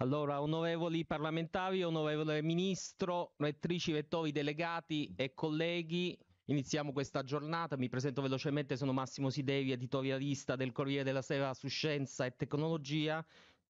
Allora, onorevoli parlamentari, onorevole Ministro, rettrici, vettori, delegati e colleghi, iniziamo questa giornata. Mi presento velocemente, sono Massimo Sidevi, editorialista del Corriere della Sera su Scienza e Tecnologia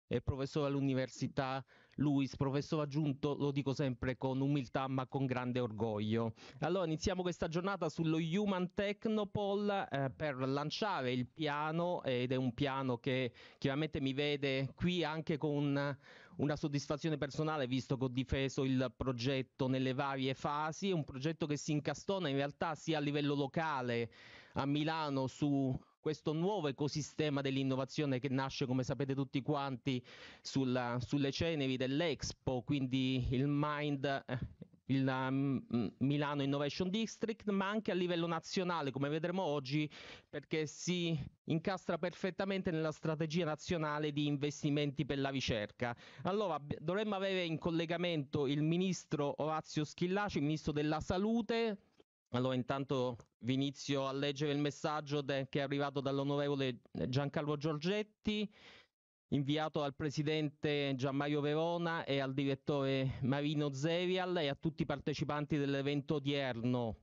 e professore all'Università Luis, professore aggiunto, lo dico sempre con umiltà ma con grande orgoglio. Allora iniziamo questa giornata sullo Human Technopol eh, per lanciare il piano ed è un piano che chiaramente mi vede qui anche con una soddisfazione personale visto che ho difeso il progetto nelle varie fasi, è un progetto che si incastona in realtà sia a livello locale a Milano su questo nuovo ecosistema dell'innovazione che nasce, come sapete tutti quanti, sulla, sulle ceneri dell'Expo, quindi il Mind eh, il um, mm, Milano Innovation District, ma anche a livello nazionale, come vedremo oggi, perché si incastra perfettamente nella strategia nazionale di investimenti per la ricerca. Allora, dovremmo avere in collegamento il ministro Orazio Schillaci, ministro della Salute, allora intanto vi inizio a leggere il messaggio de- che è arrivato dall'onorevole Giancarlo Giorgetti, inviato al presidente Gianmario Verona e al direttore Marino Zerial e a tutti i partecipanti dell'evento odierno.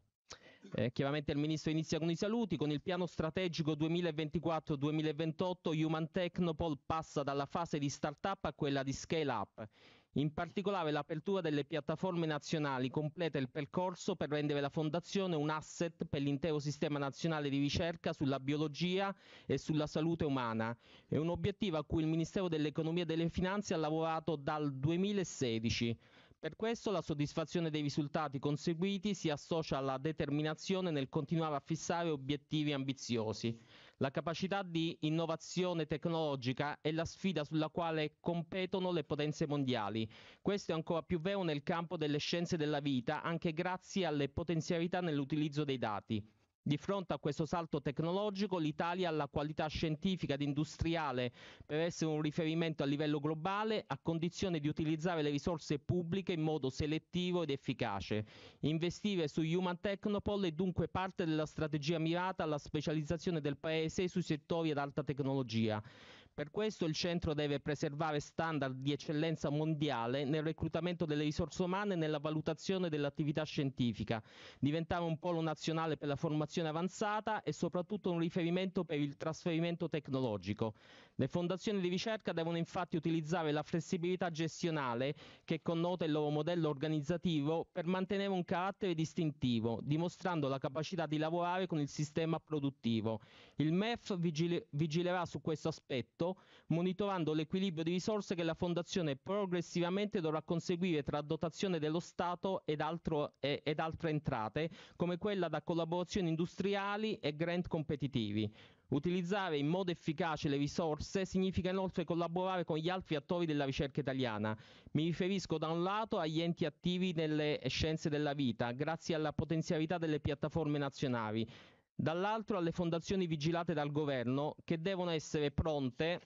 Eh, chiaramente il ministro inizia con i saluti, con il piano strategico 2024-2028 Human Technopol passa dalla fase di start-up a quella di scale-up. In particolare l'apertura delle piattaforme nazionali completa il percorso per rendere la Fondazione un asset per l'intero sistema nazionale di ricerca sulla biologia e sulla salute umana. È un obiettivo a cui il Ministero dell'Economia e delle Finanze ha lavorato dal 2016. Per questo la soddisfazione dei risultati conseguiti si associa alla determinazione nel continuare a fissare obiettivi ambiziosi. La capacità di innovazione tecnologica è la sfida sulla quale competono le potenze mondiali. Questo è ancora più vero nel campo delle scienze della vita, anche grazie alle potenzialità nell'utilizzo dei dati. Di fronte a questo salto tecnologico, l'Italia ha la qualità scientifica ed industriale per essere un riferimento a livello globale, a condizione di utilizzare le risorse pubbliche in modo selettivo ed efficace. Investire su Human Technopole è dunque parte della strategia mirata alla specializzazione del Paese sui settori ad alta tecnologia. Per questo il centro deve preservare standard di eccellenza mondiale nel reclutamento delle risorse umane e nella valutazione dell'attività scientifica, diventare un polo nazionale per la formazione avanzata e soprattutto un riferimento per il trasferimento tecnologico. Le fondazioni di ricerca devono infatti utilizzare la flessibilità gestionale che connota il loro modello organizzativo per mantenere un carattere distintivo, dimostrando la capacità di lavorare con il sistema produttivo. Il MEF vigile- vigilerà su questo aspetto, monitorando l'equilibrio di risorse che la fondazione progressivamente dovrà conseguire tra dotazione dello Stato ed, altro, ed altre entrate, come quella da collaborazioni industriali e grant competitivi. Utilizzare in modo efficace le risorse significa inoltre collaborare con gli altri attori della ricerca italiana. Mi riferisco da un lato agli enti attivi nelle scienze della vita, grazie alla potenzialità delle piattaforme nazionali, dall'altro alle fondazioni vigilate dal governo che devono essere pronte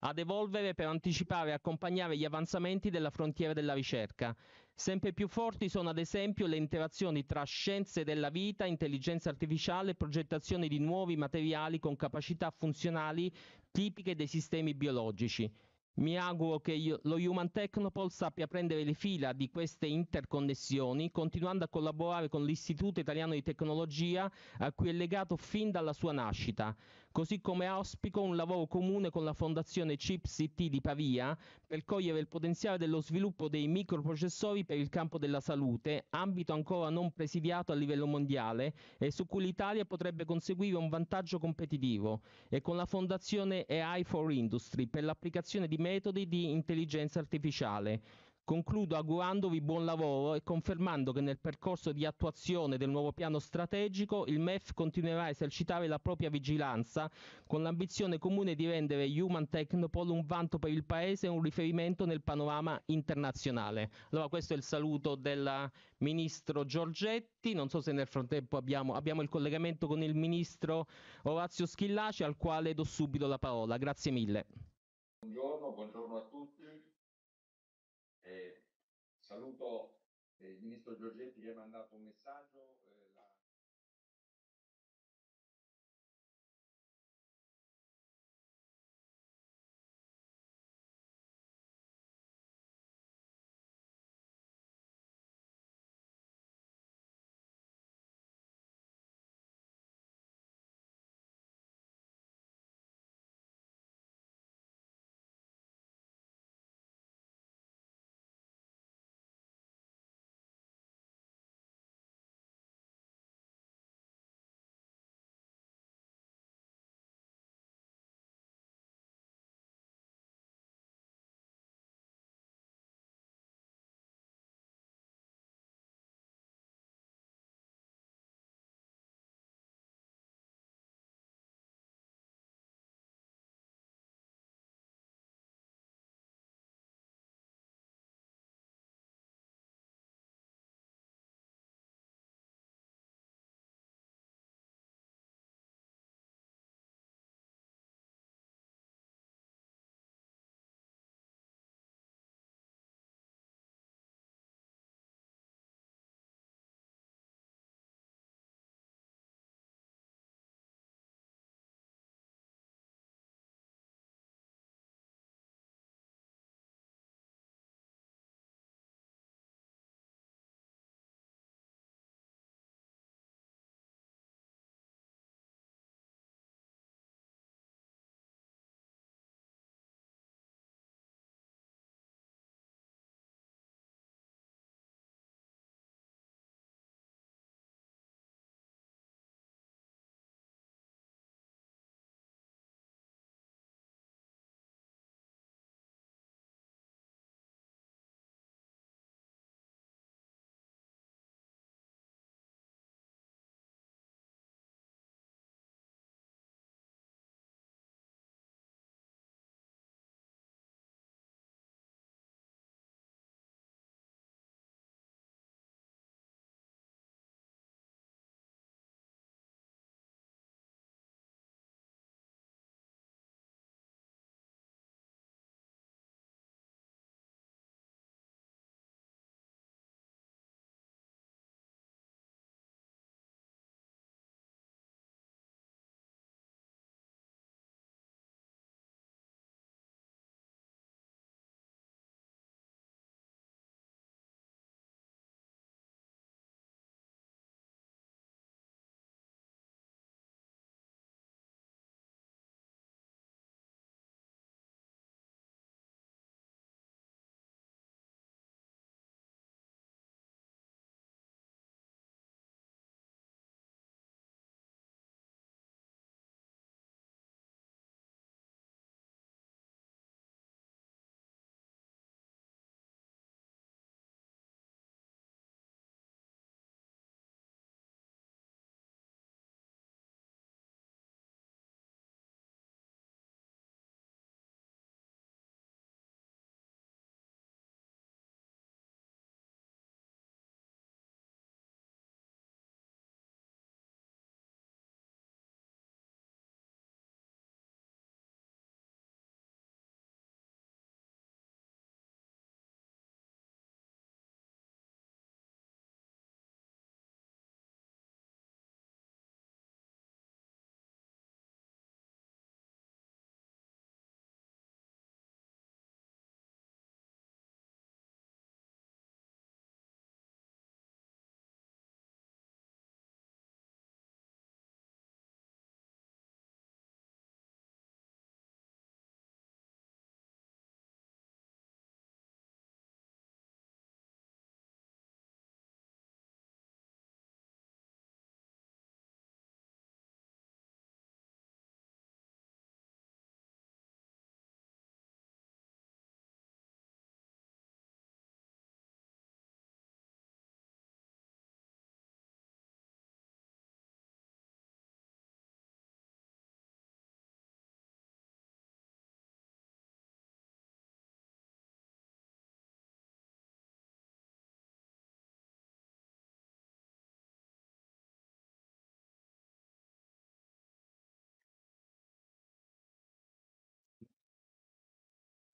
ad evolvere per anticipare e accompagnare gli avanzamenti della frontiera della ricerca. Sempre più forti sono ad esempio le interazioni tra scienze della vita, intelligenza artificiale e progettazione di nuovi materiali con capacità funzionali tipiche dei sistemi biologici. Mi auguro che lo Human Technopol sappia prendere le fila di queste interconnessioni, continuando a collaborare con l'Istituto Italiano di Tecnologia, a cui è legato fin dalla sua nascita così come auspico un lavoro comune con la Fondazione cip di Pavia per cogliere il potenziale dello sviluppo dei microprocessori per il campo della salute, ambito ancora non presidiato a livello mondiale e su cui l'Italia potrebbe conseguire un vantaggio competitivo, e con la Fondazione AI for Industry per l'applicazione di metodi di intelligenza artificiale. Concludo augurandovi buon lavoro e confermando che nel percorso di attuazione del nuovo piano strategico il MEF continuerà a esercitare la propria vigilanza con l'ambizione comune di rendere Human Technopol un vanto per il Paese e un riferimento nel panorama internazionale. Allora questo è il saluto del Ministro Giorgetti, non so se nel frattempo abbiamo, abbiamo il collegamento con il Ministro Orazio Schillaci al quale do subito la parola. Grazie mille. Buongiorno, buongiorno a tutti. Eh, saluto eh, il ministro Giorgetti che ha mandato un messaggio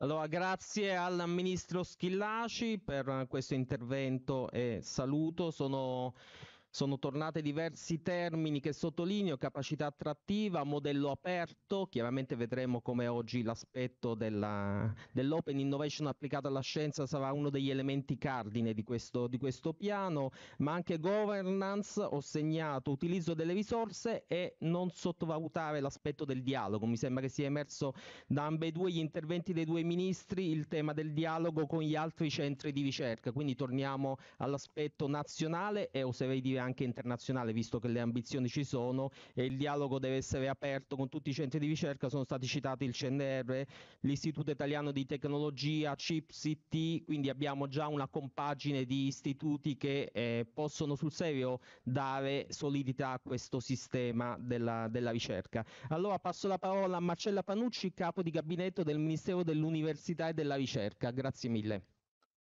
Allora, grazie al ministro Schillaci per questo intervento e saluto. Sono sono tornate diversi termini che sottolineo, capacità attrattiva, modello aperto, chiaramente vedremo come oggi l'aspetto della, dell'open innovation applicata alla scienza sarà uno degli elementi cardine di questo, di questo piano, ma anche governance, ho segnato utilizzo delle risorse e non sottovalutare l'aspetto del dialogo, mi sembra che sia emerso da ambedue gli interventi dei due ministri il tema del dialogo con gli altri centri di ricerca, quindi torniamo all'aspetto nazionale e oserei dire anche internazionale, visto che le ambizioni ci sono e il dialogo deve essere aperto con tutti i centri di ricerca, sono stati citati il CNR, l'Istituto Italiano di Tecnologia, CIPCT, quindi abbiamo già una compagine di istituti che eh, possono sul serio dare solidità a questo sistema della, della ricerca. Allora passo la parola a Marcella Panucci, capo di gabinetto del Ministero dell'Università e della Ricerca. Grazie mille.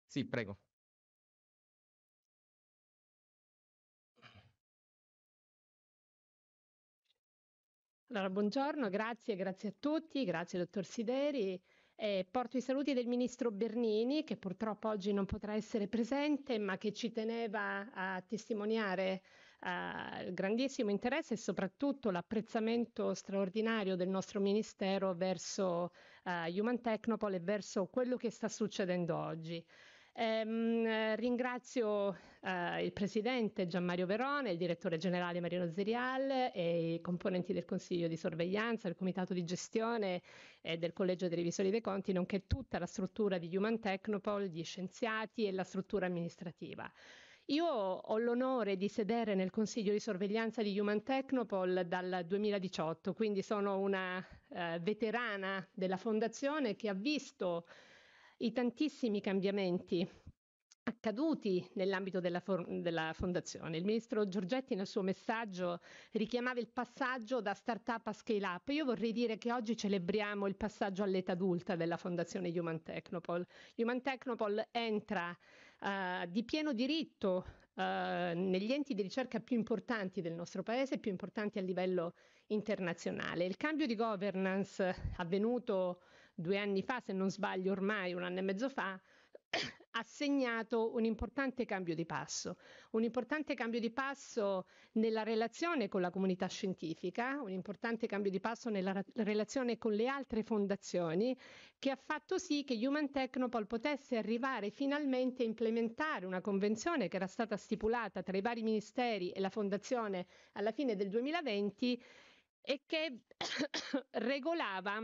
Sì, prego. Allora, buongiorno, grazie, grazie a tutti, grazie dottor Sideri. Eh, porto i saluti del ministro Bernini, che purtroppo oggi non potrà essere presente, ma che ci teneva a testimoniare eh, il grandissimo interesse e soprattutto l'apprezzamento straordinario del nostro ministero verso eh, Human Technopole e verso quello che sta succedendo oggi. Ehm, ringrazio eh, il Presidente Gian Verone, il Direttore Generale Marino Zerial e i componenti del Consiglio di Sorveglianza, del Comitato di Gestione e del Collegio dei Revisori dei Conti, nonché tutta la struttura di Human Technopol, gli scienziati e la struttura amministrativa. Io ho l'onore di sedere nel Consiglio di sorveglianza di Human Technopol dal 2018, quindi sono una eh, veterana della fondazione che ha visto i tantissimi cambiamenti accaduti nell'ambito della, for- della, fondazione. Il ministro Giorgetti nel suo messaggio richiamava il passaggio da start-up a scale-up. Io vorrei dire che oggi celebriamo il passaggio all'età adulta della fondazione Human Technopol. Human Technopol entra uh, di pieno diritto uh, negli enti di ricerca più importanti del nostro paese, più importanti a livello internazionale. Il cambio di governance avvenuto due anni fa, se non sbaglio ormai un anno e mezzo fa, ha segnato un importante cambio di passo, un importante cambio di passo nella relazione con la comunità scientifica, un importante cambio di passo nella ra- relazione con le altre fondazioni che ha fatto sì che Human Technopol potesse arrivare finalmente a implementare una convenzione che era stata stipulata tra i vari ministeri e la fondazione alla fine del 2020 e che regolava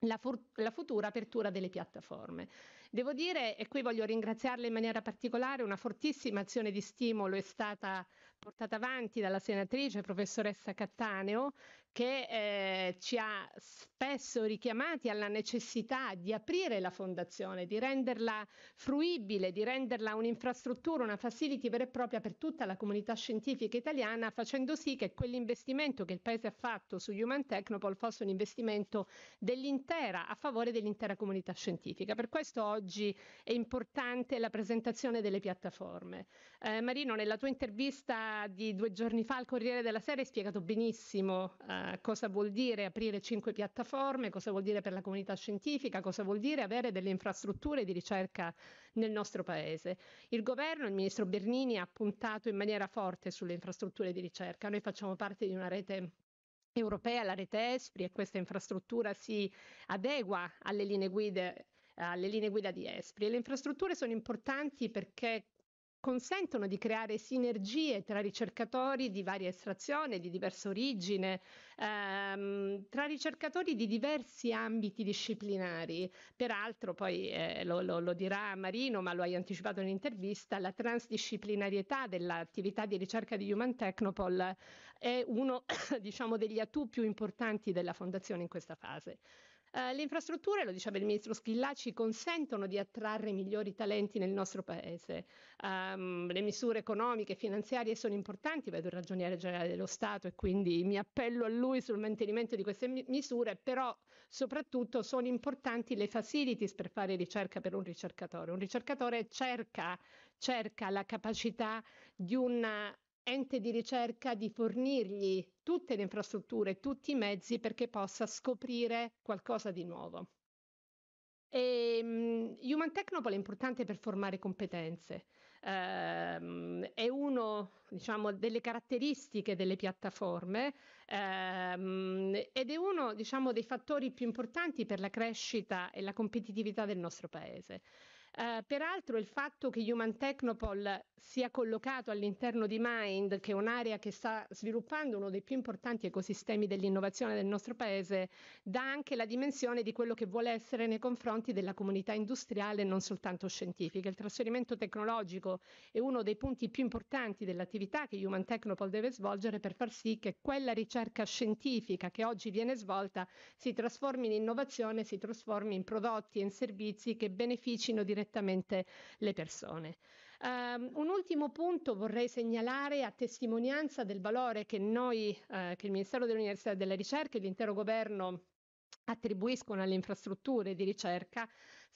la, for- la, futura apertura delle piattaforme. Devo dire, e qui voglio ringraziarle in maniera particolare, una fortissima azione di stimolo è stata portata avanti dalla senatrice professoressa Cattaneo, che eh, ci ha spesso richiamati alla necessità di aprire la fondazione, di renderla fruibile, di renderla un'infrastruttura, una facility vera e propria per tutta la comunità scientifica italiana, facendo sì che quell'investimento che il Paese ha fatto su Human Technopole fosse un investimento dell'intera, a favore dell'intera comunità scientifica. Per questo oggi è importante la presentazione delle piattaforme. Eh, Marino, nella tua intervista di due giorni fa al Corriere della Sera hai spiegato benissimo. Eh, cosa vuol dire aprire cinque piattaforme, cosa vuol dire per la comunità scientifica, cosa vuol dire avere delle infrastrutture di ricerca nel nostro paese. Il governo, il ministro Bernini ha puntato in maniera forte sulle infrastrutture di ricerca. Noi facciamo parte di una rete europea, la rete ESPRI e questa infrastruttura si adegua alle linee guida alle linee guida di Espri. le infrastrutture sono importanti perché consentono di creare sinergie tra ricercatori di varia estrazione, di diversa origine, ehm, tra ricercatori di diversi ambiti disciplinari. Peraltro, poi eh, lo, lo, lo dirà Marino, ma lo hai anticipato in intervista, la transdisciplinarietà dell'attività di ricerca di Human Technopol è uno diciamo, degli atu più importanti della Fondazione in questa fase. Eh, le infrastrutture, lo diceva il ministro Schillà, ci consentono di attrarre i migliori talenti nel nostro paese. Um, le misure economiche e finanziarie sono importanti, vedo il ragioniere generale dello Stato e quindi mi appello a lui sul mantenimento di queste mi- misure, però soprattutto sono importanti le facilities per fare ricerca per un ricercatore. Un ricercatore cerca, cerca la capacità di una ente di ricerca di fornirgli tutte le infrastrutture, tutti i mezzi perché possa scoprire qualcosa di nuovo. E, um, Human Technopole è importante per formare competenze, um, è una diciamo, delle caratteristiche delle piattaforme um, ed è uno diciamo, dei fattori più importanti per la crescita e la competitività del nostro paese. Eh, peraltro il fatto che Human Technopol sia collocato all'interno di Mind, che è un'area che sta sviluppando uno dei più importanti ecosistemi dell'innovazione del nostro paese, dà anche la dimensione di quello che vuole essere nei confronti della comunità industriale e non soltanto scientifica. Il trasferimento tecnologico è uno dei punti più importanti dell'attività che Human Technopol deve svolgere per far sì che quella ricerca scientifica che oggi viene svolta si trasformi in innovazione, si trasformi in prodotti e in servizi che beneficino direttamente direttamente le persone. Um, un ultimo punto vorrei segnalare a testimonianza del valore che noi, eh, che il Ministero dell'Università e della Ricerca e l'intero governo attribuiscono alle infrastrutture di ricerca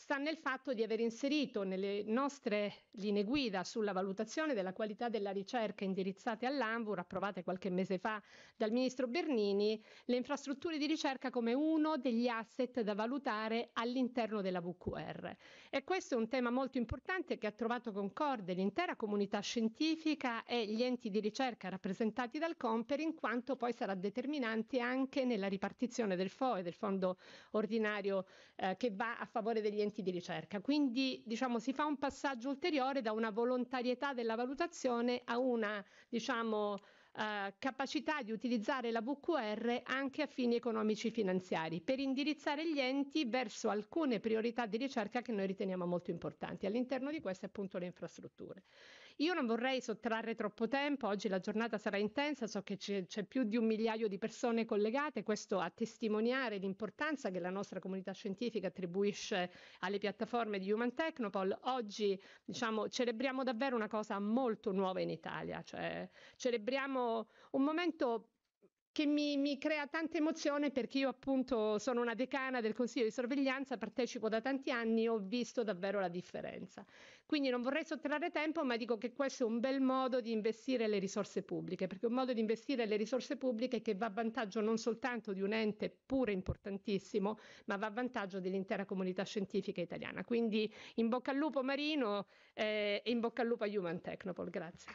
sta nel fatto di aver inserito nelle nostre linee guida sulla valutazione della qualità della ricerca indirizzate all'ANVUR, approvate qualche mese fa dal ministro Bernini, le infrastrutture di ricerca come uno degli asset da valutare all'interno della VQR. E questo è un tema molto importante che ha trovato concorde l'intera comunità scientifica e gli enti di ricerca rappresentati dal Comper, in quanto poi sarà determinante anche nella ripartizione del FOE, del fondo ordinario eh, che va a favore degli enti strumenti di ricerca. Quindi diciamo, si fa un passaggio ulteriore da una volontarietà della valutazione a una diciamo, eh, capacità di utilizzare la VQR anche a fini economici finanziari per indirizzare gli enti verso alcune priorità di ricerca che noi riteniamo molto importanti. All'interno di queste appunto le infrastrutture. Io non vorrei sottrarre troppo tempo, oggi la giornata sarà intensa, so che c'è, c'è più di un migliaio di persone collegate, questo a testimoniare l'importanza che la nostra comunità scientifica attribuisce alle piattaforme di Human Technopol. Oggi diciamo, celebriamo davvero una cosa molto nuova in Italia, cioè celebriamo un momento che mi, mi, crea tanta emozione perché io appunto sono una decana del Consiglio di sorveglianza, partecipo da tanti anni e ho visto davvero la differenza. Quindi non vorrei sottrarre tempo, ma dico che questo è un bel modo di investire le risorse pubbliche, perché è un modo di investire le risorse pubbliche che va a vantaggio non soltanto di un ente pure importantissimo, ma va a vantaggio dell'intera comunità scientifica italiana. Quindi in bocca al lupo Marino eh, e in bocca al lupo a Human Technopole. Grazie.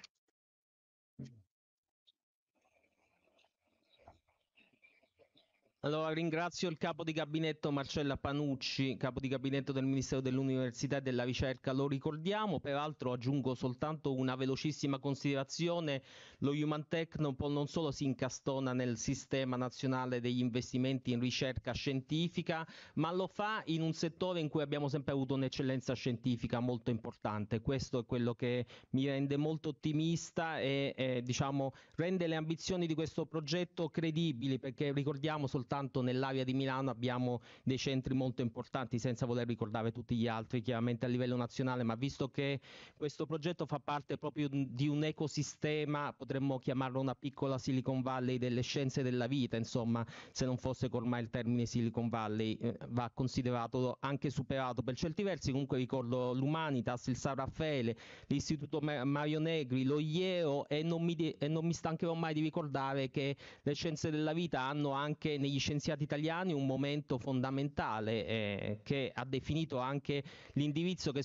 Allora ringrazio il capo di gabinetto Marcella Panucci, capo di gabinetto del Ministero dell'Università e della Ricerca, lo ricordiamo, peraltro aggiungo soltanto una velocissima considerazione, lo Human Technopol non solo si incastona nel sistema nazionale degli investimenti in ricerca scientifica, ma lo fa in un settore in cui abbiamo sempre avuto un'eccellenza scientifica molto importante, questo è quello che mi rende molto ottimista e eh, diciamo, rende le ambizioni di questo progetto credibili perché ricordiamo soltanto soltanto nell'area di Milano abbiamo dei centri molto importanti senza voler ricordare tutti gli altri chiaramente a livello nazionale, ma visto che questo progetto fa parte proprio di un ecosistema, potremmo chiamarlo una piccola Silicon Valley delle scienze della vita, insomma, se non fosse che ormai il termine Silicon Valley eh, va considerato anche superato per certi versi, comunque ricordo l'Umanitas, il San Raffaele, l'Istituto Mario Negri, lo IEO e non mi, de- e non mi stancherò mai di ricordare che le scienze della vita hanno anche negli scienziati italiani un momento fondamentale eh, che ha definito anche l'indirizzo che,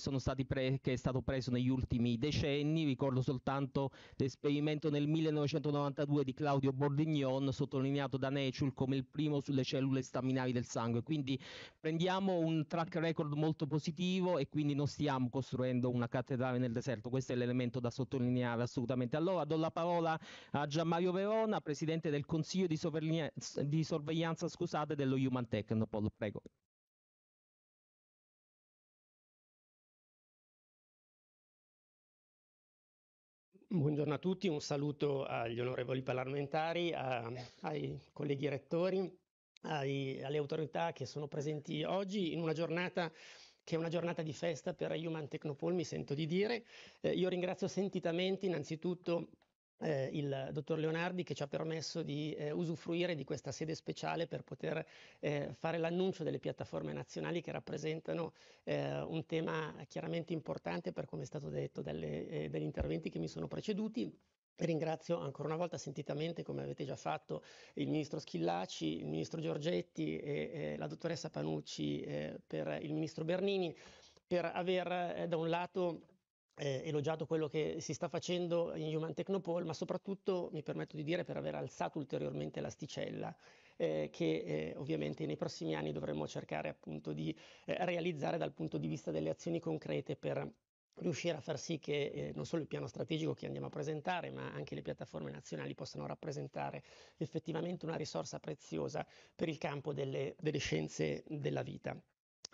pre- che, è stato preso negli ultimi decenni. Ricordo soltanto l'esperimento nel 1992 di Claudio Bordignon, sottolineato da Necul come il primo sulle cellule staminali del sangue. Quindi prendiamo un track record molto positivo e quindi non stiamo costruendo una cattedrale nel deserto. Questo è l'elemento da sottolineare assolutamente. Allora do la parola a Gianmario Verona, presidente del Consiglio di, Soverli- di Sorveglianza somiglianza, scusate, dello Human Technopole, prego. Buongiorno a tutti, un saluto agli onorevoli parlamentari, a, ai colleghi rettori, ai, alle autorità che sono presenti oggi in una giornata che è una giornata di festa per Human Technopole, mi sento di dire. Eh, io ringrazio sentitamente innanzitutto eh, il dottor Leonardi che ci ha permesso di eh, usufruire di questa sede speciale per poter eh, fare l'annuncio delle piattaforme nazionali che rappresentano eh, un tema chiaramente importante per come è stato detto dalle, eh, dagli interventi che mi sono preceduti. Ringrazio ancora una volta sentitamente, come avete già fatto, il ministro Schillaci, il ministro Giorgetti e, e eh, la dottoressa Panucci per il ministro Bernini per aver da un lato eh, elogiato quello che si sta facendo in Human Technopole, ma soprattutto mi permetto di dire per aver alzato ulteriormente l'asticella, eh, che eh, ovviamente nei prossimi anni dovremo cercare appunto di eh, realizzare dal punto di vista delle azioni concrete per riuscire a far sì che eh, non solo il piano strategico che andiamo a presentare, ma anche le piattaforme nazionali possano rappresentare effettivamente una risorsa preziosa per il campo delle, delle scienze della vita.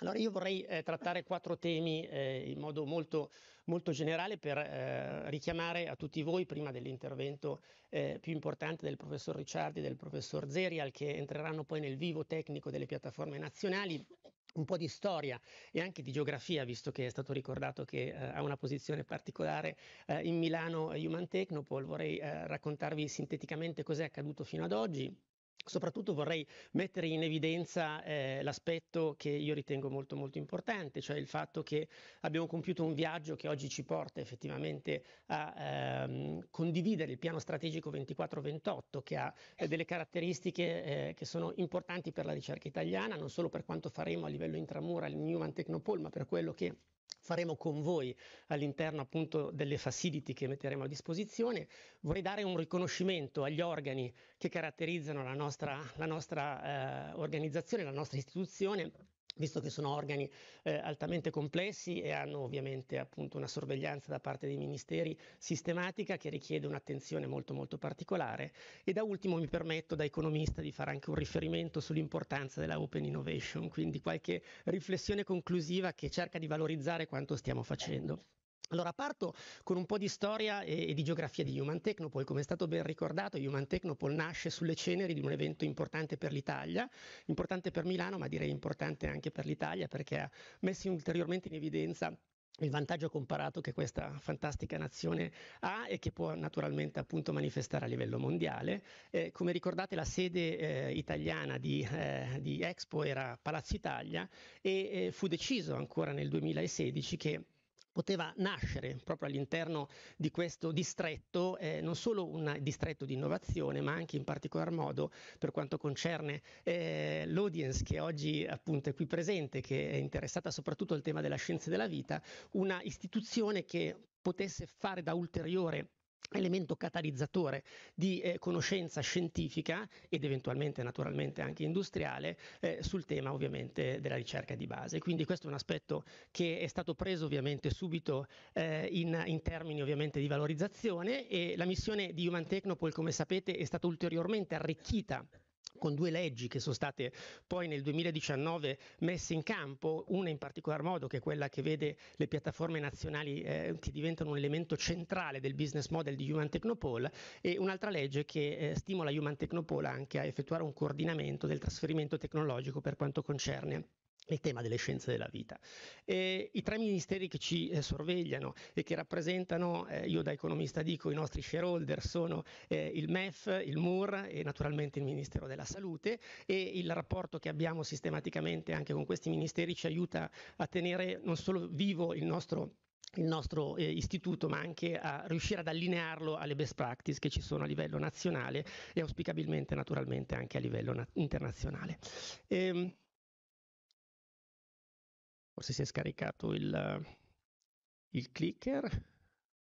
Allora io vorrei eh, trattare quattro temi eh, in modo molto, molto generale per eh, richiamare a tutti voi, prima dell'intervento eh, più importante del professor Ricciardi e del professor Zerial, che entreranno poi nel vivo tecnico delle piattaforme nazionali, un po' di storia e anche di geografia, visto che è stato ricordato che eh, ha una posizione particolare eh, in Milano Human Technopol, vorrei eh, raccontarvi sinteticamente cos'è accaduto fino ad oggi Soprattutto vorrei mettere in evidenza eh, l'aspetto che io ritengo molto molto importante, cioè il fatto che abbiamo compiuto un viaggio che oggi ci porta effettivamente a ehm, condividere il piano strategico 24-28 che ha eh, delle caratteristiche eh, che sono importanti per la ricerca italiana, non solo per quanto faremo a livello intramura, il Newman Technopol, ma per quello che faremo con voi all'interno appunto delle facility che metteremo a disposizione. Vorrei dare un riconoscimento agli organi che caratterizzano la nostra, la nostra eh, organizzazione, la nostra istituzione visto che sono organi eh, altamente complessi e hanno ovviamente appunto una sorveglianza da parte dei ministeri sistematica che richiede un'attenzione molto molto particolare e da ultimo mi permetto da economista di fare anche un riferimento sull'importanza della open innovation, quindi qualche riflessione conclusiva che cerca di valorizzare quanto stiamo facendo. Allora parto con un po' di storia e, e, di geografia di Human Technopole. Come è stato ben ricordato, Human Technopole nasce sulle ceneri di un evento importante per l'Italia, importante per Milano, ma direi importante anche per l'Italia perché ha messo ulteriormente in evidenza il vantaggio comparato che questa fantastica nazione ha e che può naturalmente appunto manifestare a livello mondiale. Eh, come ricordate la sede eh, italiana di, eh, di, Expo era Palazzo Italia e eh, fu deciso ancora nel 2016 che poteva nascere proprio all'interno di questo distretto, eh, non solo un distretto di innovazione, ma anche in particolar modo per quanto concerne eh, l'audience che oggi appunto è qui presente, che è interessata soprattutto al tema della scienza della vita, una istituzione che potesse fare da ulteriore elemento catalizzatore di eh, conoscenza scientifica ed eventualmente naturalmente anche industriale eh, sul tema ovviamente della ricerca di base. Quindi questo è un aspetto che è stato preso ovviamente subito eh, in, in, termini ovviamente di valorizzazione e la missione di Human Technopole come sapete è stata ulteriormente arricchita con due leggi che sono state poi nel 2019 messe in campo, una in particolar modo che è quella che vede le piattaforme nazionali eh, che diventano un elemento centrale del business model di Human Technopole e un'altra legge che eh, stimola Human Technopole anche a effettuare un coordinamento del trasferimento tecnologico per quanto concerne il tema delle scienze della vita. E I tre ministeri che ci eh, sorvegliano e che rappresentano, eh, io da economista dico, i nostri shareholder sono eh, il MEF, il MUR e naturalmente il Ministero della Salute e il rapporto che abbiamo sistematicamente anche con questi ministeri ci aiuta a tenere non solo vivo il nostro il nostro eh, istituto, ma anche a riuscire ad allinearlo alle best practice che ci sono a livello nazionale e auspicabilmente naturalmente anche a livello na- internazionale. Ehm, forse si è scaricato il, il clicker.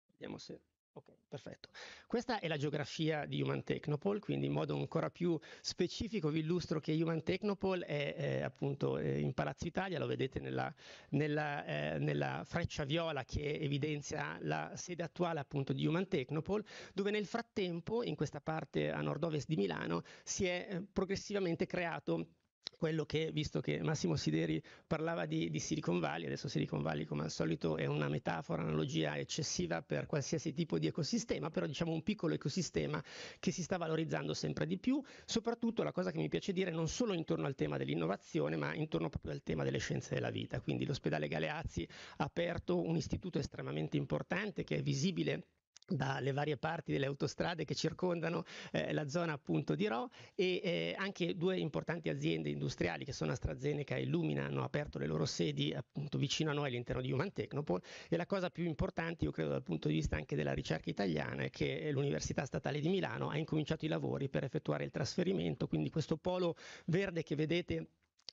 Vediamo se Ok, perfetto. Questa è la geografia di Human Technopole, quindi in modo ancora più specifico vi illustro che Human Technopole è, è appunto è eh, in Palazzo Italia, lo vedete nella, nella, eh, nella, freccia viola che evidenzia la sede attuale appunto di Human Technopole, dove nel frattempo in questa parte a nord-ovest di Milano si è eh, progressivamente creato quello che, visto che Massimo Sideri parlava di, di, Silicon Valley, adesso Silicon Valley come al solito è una metafora, analogia eccessiva per qualsiasi tipo di ecosistema, però diciamo un piccolo ecosistema che si sta valorizzando sempre di più, soprattutto la cosa che mi piace dire non solo intorno al tema dell'innovazione, ma intorno proprio al tema delle scienze della vita, quindi l'ospedale Galeazzi ha aperto un istituto estremamente importante che è visibile dalle varie parti delle autostrade che circondano eh, la zona appunto di Ro e eh, anche due importanti aziende industriali che sono AstraZeneca e Lumina hanno aperto le loro sedi appunto vicino a noi all'interno di Human Technopole e la cosa più importante io credo dal punto di vista anche della ricerca italiana è che l'Università Statale di Milano ha incominciato i lavori per effettuare il trasferimento quindi questo polo verde che vedete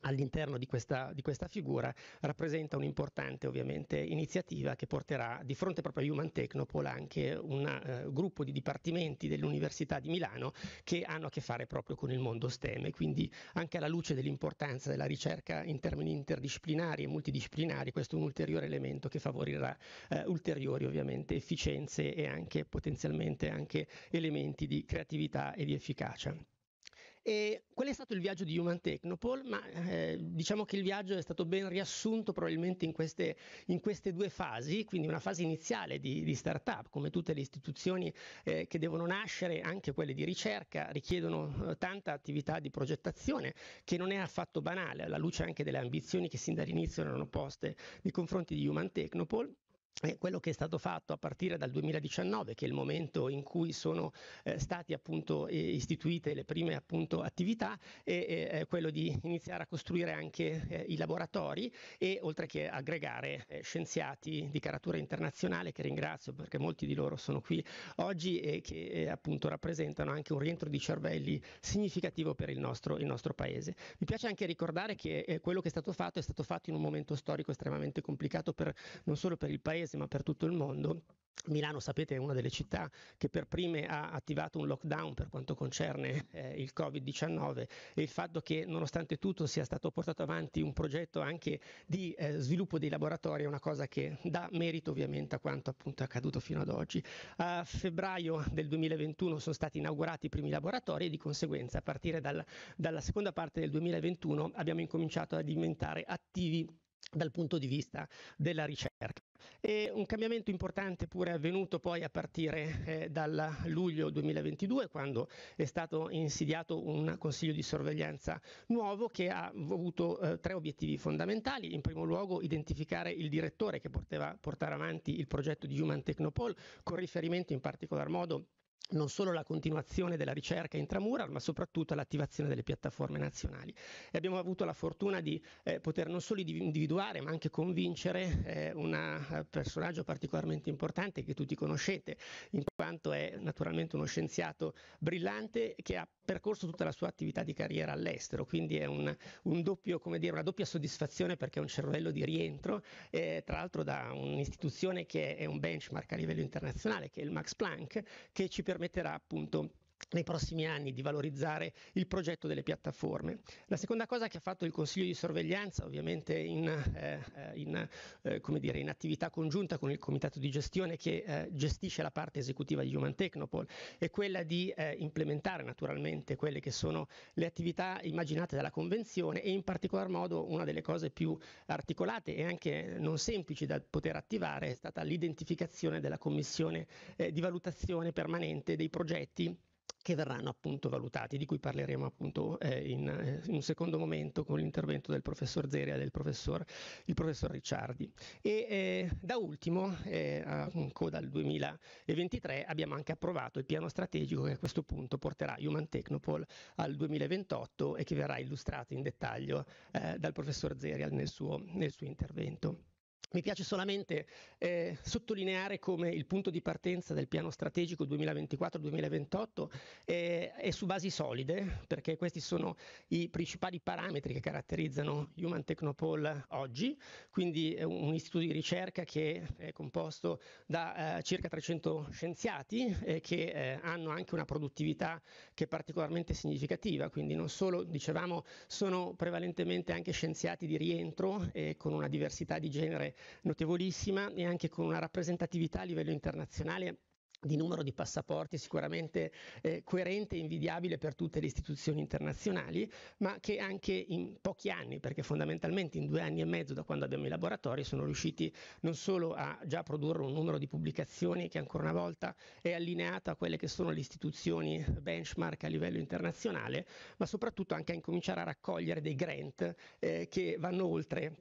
all'interno di questa, di questa, figura rappresenta un'importante ovviamente iniziativa che porterà di fronte proprio a Human Technopol anche un eh, gruppo di dipartimenti dell'Università di Milano che hanno a che fare proprio con il mondo STEM e quindi anche alla luce dell'importanza della ricerca in termini interdisciplinari e multidisciplinari questo è un ulteriore elemento che favorirà eh, ulteriori ovviamente efficienze e anche potenzialmente anche elementi di creatività e di efficacia. E quello è stato il viaggio di Human Technopol? ma eh, diciamo che il viaggio è stato ben riassunto probabilmente in queste, in queste due fasi, quindi una fase iniziale di, di startup, come tutte le istituzioni eh, che devono nascere, anche quelle di ricerca, richiedono eh, tanta attività di progettazione che non è affatto banale, alla luce anche delle ambizioni che sin dall'inizio erano poste nei confronti di Human Technopol eh, quello che è stato fatto a partire dal 2019, che è il momento in cui sono eh, state appunto eh, istituite le prime appunto attività, è quello di iniziare a costruire anche eh, i laboratori e oltre che aggregare eh, scienziati di caratura internazionale, che ringrazio perché molti di loro sono qui oggi e che eh, appunto rappresentano anche un rientro di cervelli significativo per il nostro, il nostro paese. Mi piace anche ricordare che quello che è stato fatto è stato fatto in un momento storico estremamente complicato per, non solo per il paese, paese ma per tutto il mondo. Milano, sapete, è una delle città che per prime ha attivato un lockdown per quanto concerne eh, il Covid-19 e il fatto che nonostante tutto sia stato portato avanti un progetto anche di eh, sviluppo dei laboratori è una cosa che dà merito ovviamente a quanto appunto è accaduto fino ad oggi. A febbraio del 2021 sono stati inaugurati i primi laboratori e di conseguenza a partire dal, dalla seconda parte del 2021 abbiamo incominciato a diventare attivi dal punto di vista della ricerca. E un cambiamento importante pure è avvenuto poi a partire eh, dal luglio 2022, quando è stato insediato un consiglio di sorveglianza nuovo che ha avuto eh, tre obiettivi fondamentali. In primo luogo identificare il direttore che poteva portare avanti il progetto di Human Technopole, con riferimento in particolar modo non solo la continuazione della ricerca intramural, ma soprattutto l'attivazione delle piattaforme nazionali. E abbiamo avuto la fortuna di eh, poter non solo individuare, ma anche convincere eh, un eh, personaggio particolarmente importante che tutti conoscete, in quanto è naturalmente uno scienziato brillante che ha percorso tutta la sua attività di carriera all'estero, quindi è un, un doppio, dire, una doppia soddisfazione perché è un cervello di rientro, eh, tra l'altro da un'istituzione che è un benchmark a livello internazionale, che è il Max Planck, che ci permette permetterà appunto nei prossimi anni di valorizzare il progetto delle piattaforme. La seconda cosa che ha fatto il Consiglio di sorveglianza, ovviamente in, eh, in, eh, dire, in attività congiunta con il Comitato di gestione che eh, gestisce la parte esecutiva di Human Technopole, è quella di eh, implementare naturalmente quelle che sono le attività immaginate dalla Convenzione e in particolar modo una delle cose più articolate e anche non semplici da poter attivare è stata l'identificazione della Commissione eh, di valutazione permanente dei progetti che verranno appunto valutati, di cui parleremo appunto eh, in, eh, in, un secondo momento con l'intervento del professor Zeria e del professor, professor Ricciardi. E eh, da ultimo, eh, a coda al 2023, abbiamo anche approvato il piano strategico che a questo punto porterà Human Technopol al 2028 e che verrà illustrato in dettaglio eh, dal professor Zeria nel suo, nel suo intervento. Mi piace solamente eh, sottolineare come il punto di partenza del piano strategico 2024-2028 eh, è su basi solide, perché questi sono i principali parametri che caratterizzano Human Technopole oggi, quindi è un istituto di ricerca che è composto da eh, circa 300 scienziati eh, che eh, hanno anche una produttività che è particolarmente significativa, quindi non solo, dicevamo, sono prevalentemente anche scienziati di rientro e eh, con una diversità di genere notevolissima e anche con una rappresentatività a livello internazionale di numero di passaporti sicuramente eh, coerente e invidiabile per tutte le istituzioni internazionali, ma che anche in pochi anni, perché fondamentalmente in due anni e mezzo da quando abbiamo i laboratori, sono riusciti non solo a già produrre un numero di pubblicazioni che ancora una volta è allineato a quelle che sono le istituzioni benchmark a livello internazionale, ma soprattutto anche a incominciare a raccogliere dei grant eh, che vanno oltre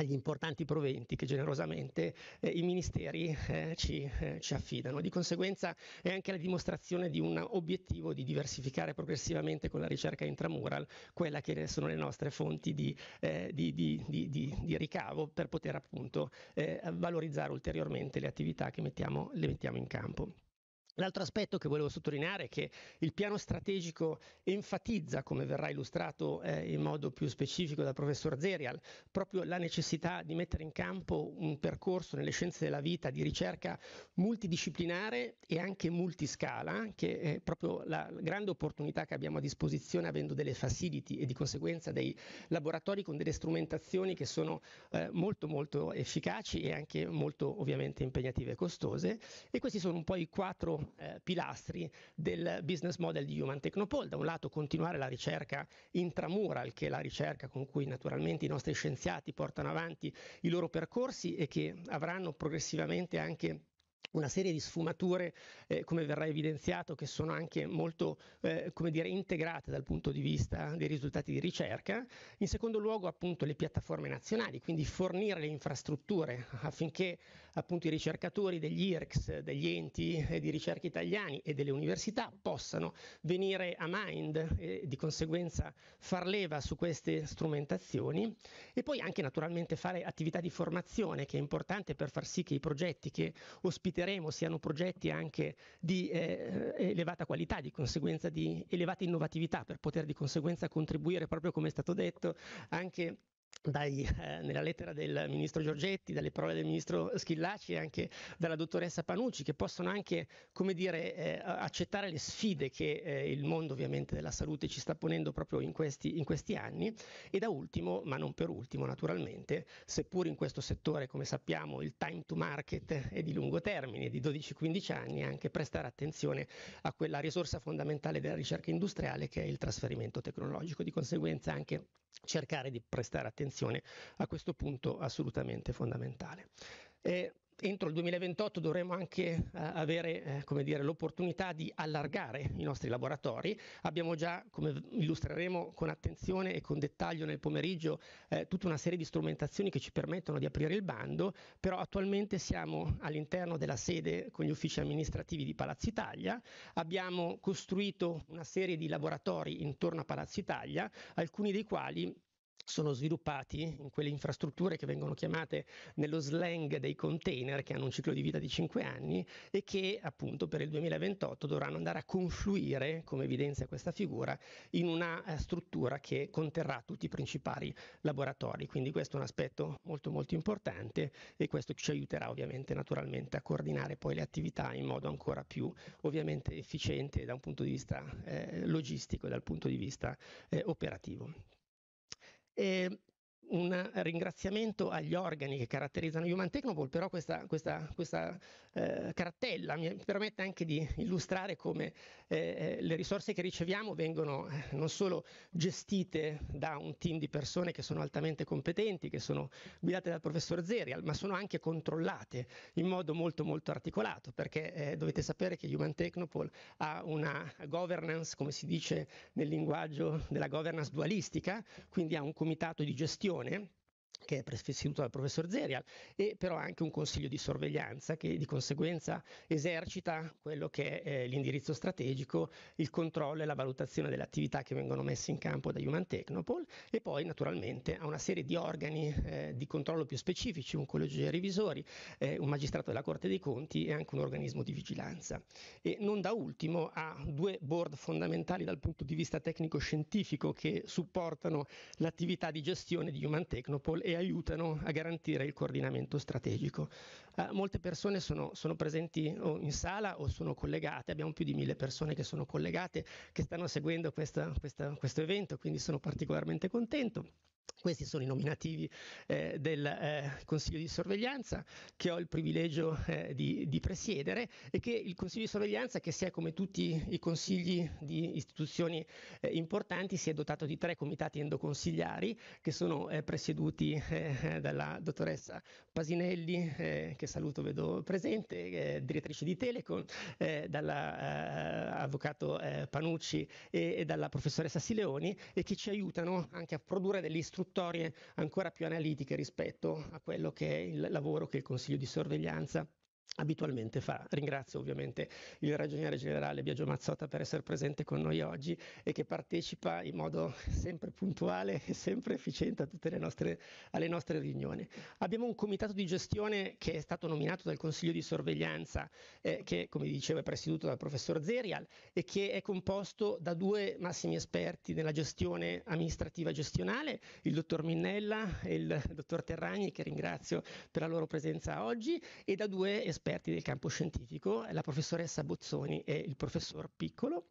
agli importanti proventi che generosamente eh, i ministeri eh, ci, eh, ci, affidano. Di conseguenza è anche la dimostrazione di un obiettivo di diversificare progressivamente con la ricerca intramural quella che sono le nostre fonti eh, di, di, di, di ricavo per poter appunto eh, valorizzare ulteriormente le attività che mettiamo, le mettiamo in campo. L'altro aspetto che volevo sottolineare è che il piano strategico enfatizza, come verrà illustrato eh, in modo più specifico dal professor Zerial, proprio la necessità di mettere in campo un percorso nelle scienze della vita di ricerca multidisciplinare e anche multiscala, che è proprio la grande opportunità che abbiamo a disposizione avendo delle facility e di conseguenza dei laboratori con delle strumentazioni che sono eh, molto molto efficaci e anche molto ovviamente impegnative e costose. E questi sono un po' i quattro eh, pilastri del business model di Human Technopole. Da un lato continuare la ricerca intramural, che è la ricerca con cui naturalmente i nostri scienziati portano avanti i loro percorsi e che avranno progressivamente anche una serie di sfumature, eh, come verrà evidenziato, che sono anche molto eh, come dire, integrate dal punto di vista dei risultati di ricerca. In secondo luogo, appunto, le piattaforme nazionali, quindi fornire le infrastrutture affinché appunto i ricercatori degli IRCS, degli enti eh, di ricerca italiani e delle università possano venire a mind e di conseguenza far leva su queste strumentazioni e poi anche naturalmente fare attività di formazione che è importante per far sì che i progetti che ospiteremo siano progetti anche di eh, eh elevata qualità, di conseguenza di elevata innovatività per poter di conseguenza contribuire proprio come è stato detto anche dai, eh, nella lettera del ministro Giorgetti, dalle parole del ministro Schillaci e anche dalla dottoressa Panucci, che possono anche come dire, eh, accettare le sfide che eh, il mondo ovviamente della salute ci sta ponendo proprio in questi, in questi, anni. E da ultimo, ma non per ultimo naturalmente, seppur in questo settore, come sappiamo, il time to market è di lungo termine, di 12-15 anni, anche prestare attenzione a quella risorsa fondamentale della ricerca industriale che è il trasferimento tecnologico. Di conseguenza anche cercare di prestare attenzione a questo punto assolutamente fondamentale. E entro il 2028 dovremo anche eh, avere eh, dire, l'opportunità di allargare i nostri laboratori. Abbiamo già, come illustreremo con attenzione e con dettaglio nel pomeriggio, eh, tutta una serie di strumentazioni che ci permettono di aprire il bando, però attualmente siamo all'interno della sede con gli uffici amministrativi di Palazzo Italia, abbiamo costruito una serie di laboratori intorno a Palazzo Italia, alcuni dei quali sono sviluppati in quelle infrastrutture che vengono chiamate nello slang dei container, che hanno un ciclo di vita di 5 anni e che appunto per il 2028 dovranno andare a confluire, come evidenzia questa figura, in una eh, struttura che conterrà tutti i principali laboratori. Quindi questo è un aspetto molto molto importante e questo ci aiuterà ovviamente naturalmente a coordinare poi le attività in modo ancora più ovviamente efficiente da un punto di vista eh, logistico e dal punto di vista eh, operativo. eh, un ringraziamento agli organi che caratterizzano Human Technopole, però questa, questa, questa eh, cartella mi permette anche di illustrare come eh, eh le risorse che riceviamo vengono eh, non solo gestite da un team di persone che sono altamente competenti, che sono guidate dal professor Zerial, ma sono anche controllate in modo molto molto articolato, perché eh, dovete sapere che Human Technopole ha una governance, come si dice nel linguaggio della governance dualistica, quindi ha un comitato di gestione religione che è presieduto dal professor Zerial, e però anche un consiglio di sorveglianza che di conseguenza esercita quello che è eh, l'indirizzo strategico, il controllo e la valutazione delle attività che vengono messe in campo da Human Technopole e poi naturalmente ha una serie di organi eh, di controllo più specifici, un collegio dei revisori, eh, un magistrato della Corte dei Conti e anche un organismo di vigilanza. E non da ultimo ha due board fondamentali dal punto di vista tecnico-scientifico che supportano l'attività di gestione di Human Technopole aiutano a garantire il coordinamento strategico. Eh, molte persone sono, sono presenti in sala o sono collegate, abbiamo più di mille persone che sono collegate, che stanno seguendo questa, questa, questo evento, quindi sono particolarmente contento. Questi sono i nominativi eh, del eh, Consiglio di sorveglianza che ho il privilegio eh, di, di, presiedere e che il Consiglio di sorveglianza, che sia come tutti i consigli di istituzioni eh, importanti, si è dotato di tre comitati endoconsigliari che sono eh, presieduti eh, dalla dottoressa Pasinelli, che saluto vedo presente, direttrice di Telecom, dall'avvocato Panucci e, e, dalla professoressa Sileoni e che ci aiutano anche a produrre delle istruzioni istruttorie ancora più analitiche rispetto a quello che è il lavoro che il Consiglio di sorveglianza abitualmente fa. Ringrazio ovviamente il ragioniere generale Biagio Mazzotta per essere presente con noi oggi e che partecipa in modo sempre puntuale e sempre efficiente a tutte le nostre, alle nostre riunioni. Abbiamo un comitato di gestione che è stato nominato dal Consiglio di sorveglianza eh, che come dicevo è presieduto dal professor Zerial e che è composto da due massimi esperti nella gestione amministrativa gestionale, il dottor Minnella e il dottor Terragni che ringrazio per la loro presenza oggi e da due esperti esperti del campo scientifico, la professoressa Bozzoni e il professor Piccolo,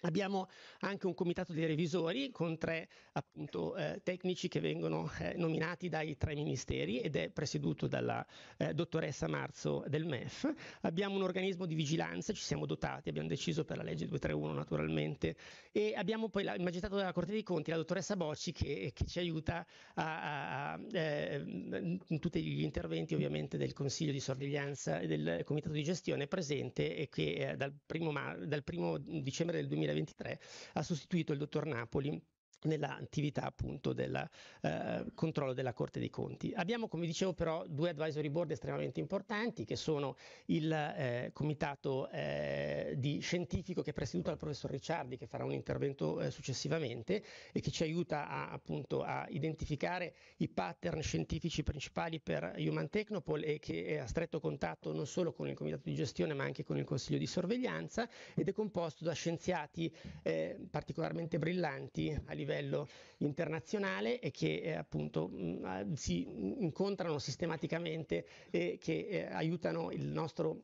Abbiamo anche un comitato dei revisori con tre appunto, eh, tecnici che vengono eh, nominati dai tre ministeri ed è presieduto dalla eh, dottoressa Marzo del MEF. Abbiamo un organismo di vigilanza, ci siamo dotati, abbiamo deciso per la legge 231 naturalmente e abbiamo poi la, il magistrato della Corte dei Conti, la dottoressa Bocci che, che ci aiuta a, a, a, eh, in tutti gli interventi ovviamente del Consiglio di sorveglianza e del Comitato di gestione presente e che eh, dal primo, mar- dal primo dicembre del 2020 2023, ha sostituito il dottor Napoli nell'attività appunto del eh, controllo della Corte dei Conti. Abbiamo come dicevo però due advisory board estremamente importanti che sono il eh, comitato eh, di scientifico che è presieduto dal professor Ricciardi che farà un intervento eh, successivamente e che ci aiuta a, appunto a identificare i pattern scientifici principali per Human Technopol e che è a stretto contatto non solo con il comitato di gestione ma anche con il consiglio di sorveglianza ed è composto da scienziati eh, particolarmente brillanti a livello livello internazionale e che eh, appunto mh, mm, ah, si incontrano sistematicamente e che eh, aiutano il nostro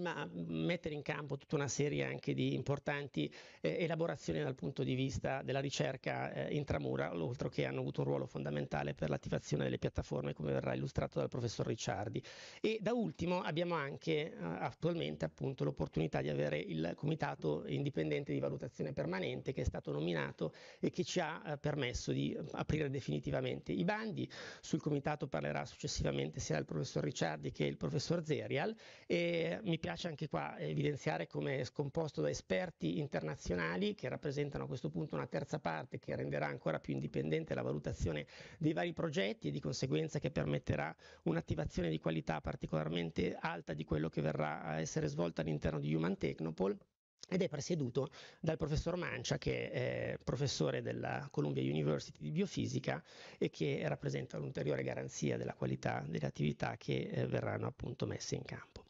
ma mettere in campo tutta una serie anche di importanti eh, elaborazioni dal punto di vista della ricerca eh, intramura, oltre che hanno avuto un ruolo fondamentale per l'attivazione delle piattaforme, come verrà illustrato dal professor Ricciardi. E da ultimo abbiamo anche eh, attualmente appunto, l'opportunità di avere il Comitato indipendente di valutazione permanente che è stato nominato e che ci ha eh, permesso di aprire definitivamente i bandi. Sul Comitato parlerà successivamente sia il professor Ricciardi che il professor Zerial. E, mi piace anche qua evidenziare come è scomposto da esperti internazionali che rappresentano a questo punto una terza parte che renderà ancora più indipendente la valutazione dei vari progetti e di conseguenza che permetterà un'attivazione di qualità particolarmente alta di quello che verrà a essere svolto all'interno di Human Technopol ed è presieduto dal professor Mancia che è eh, professore della Columbia University di biofisica e che rappresenta un'ulteriore garanzia della qualità delle attività che eh, verranno appunto messe in campo.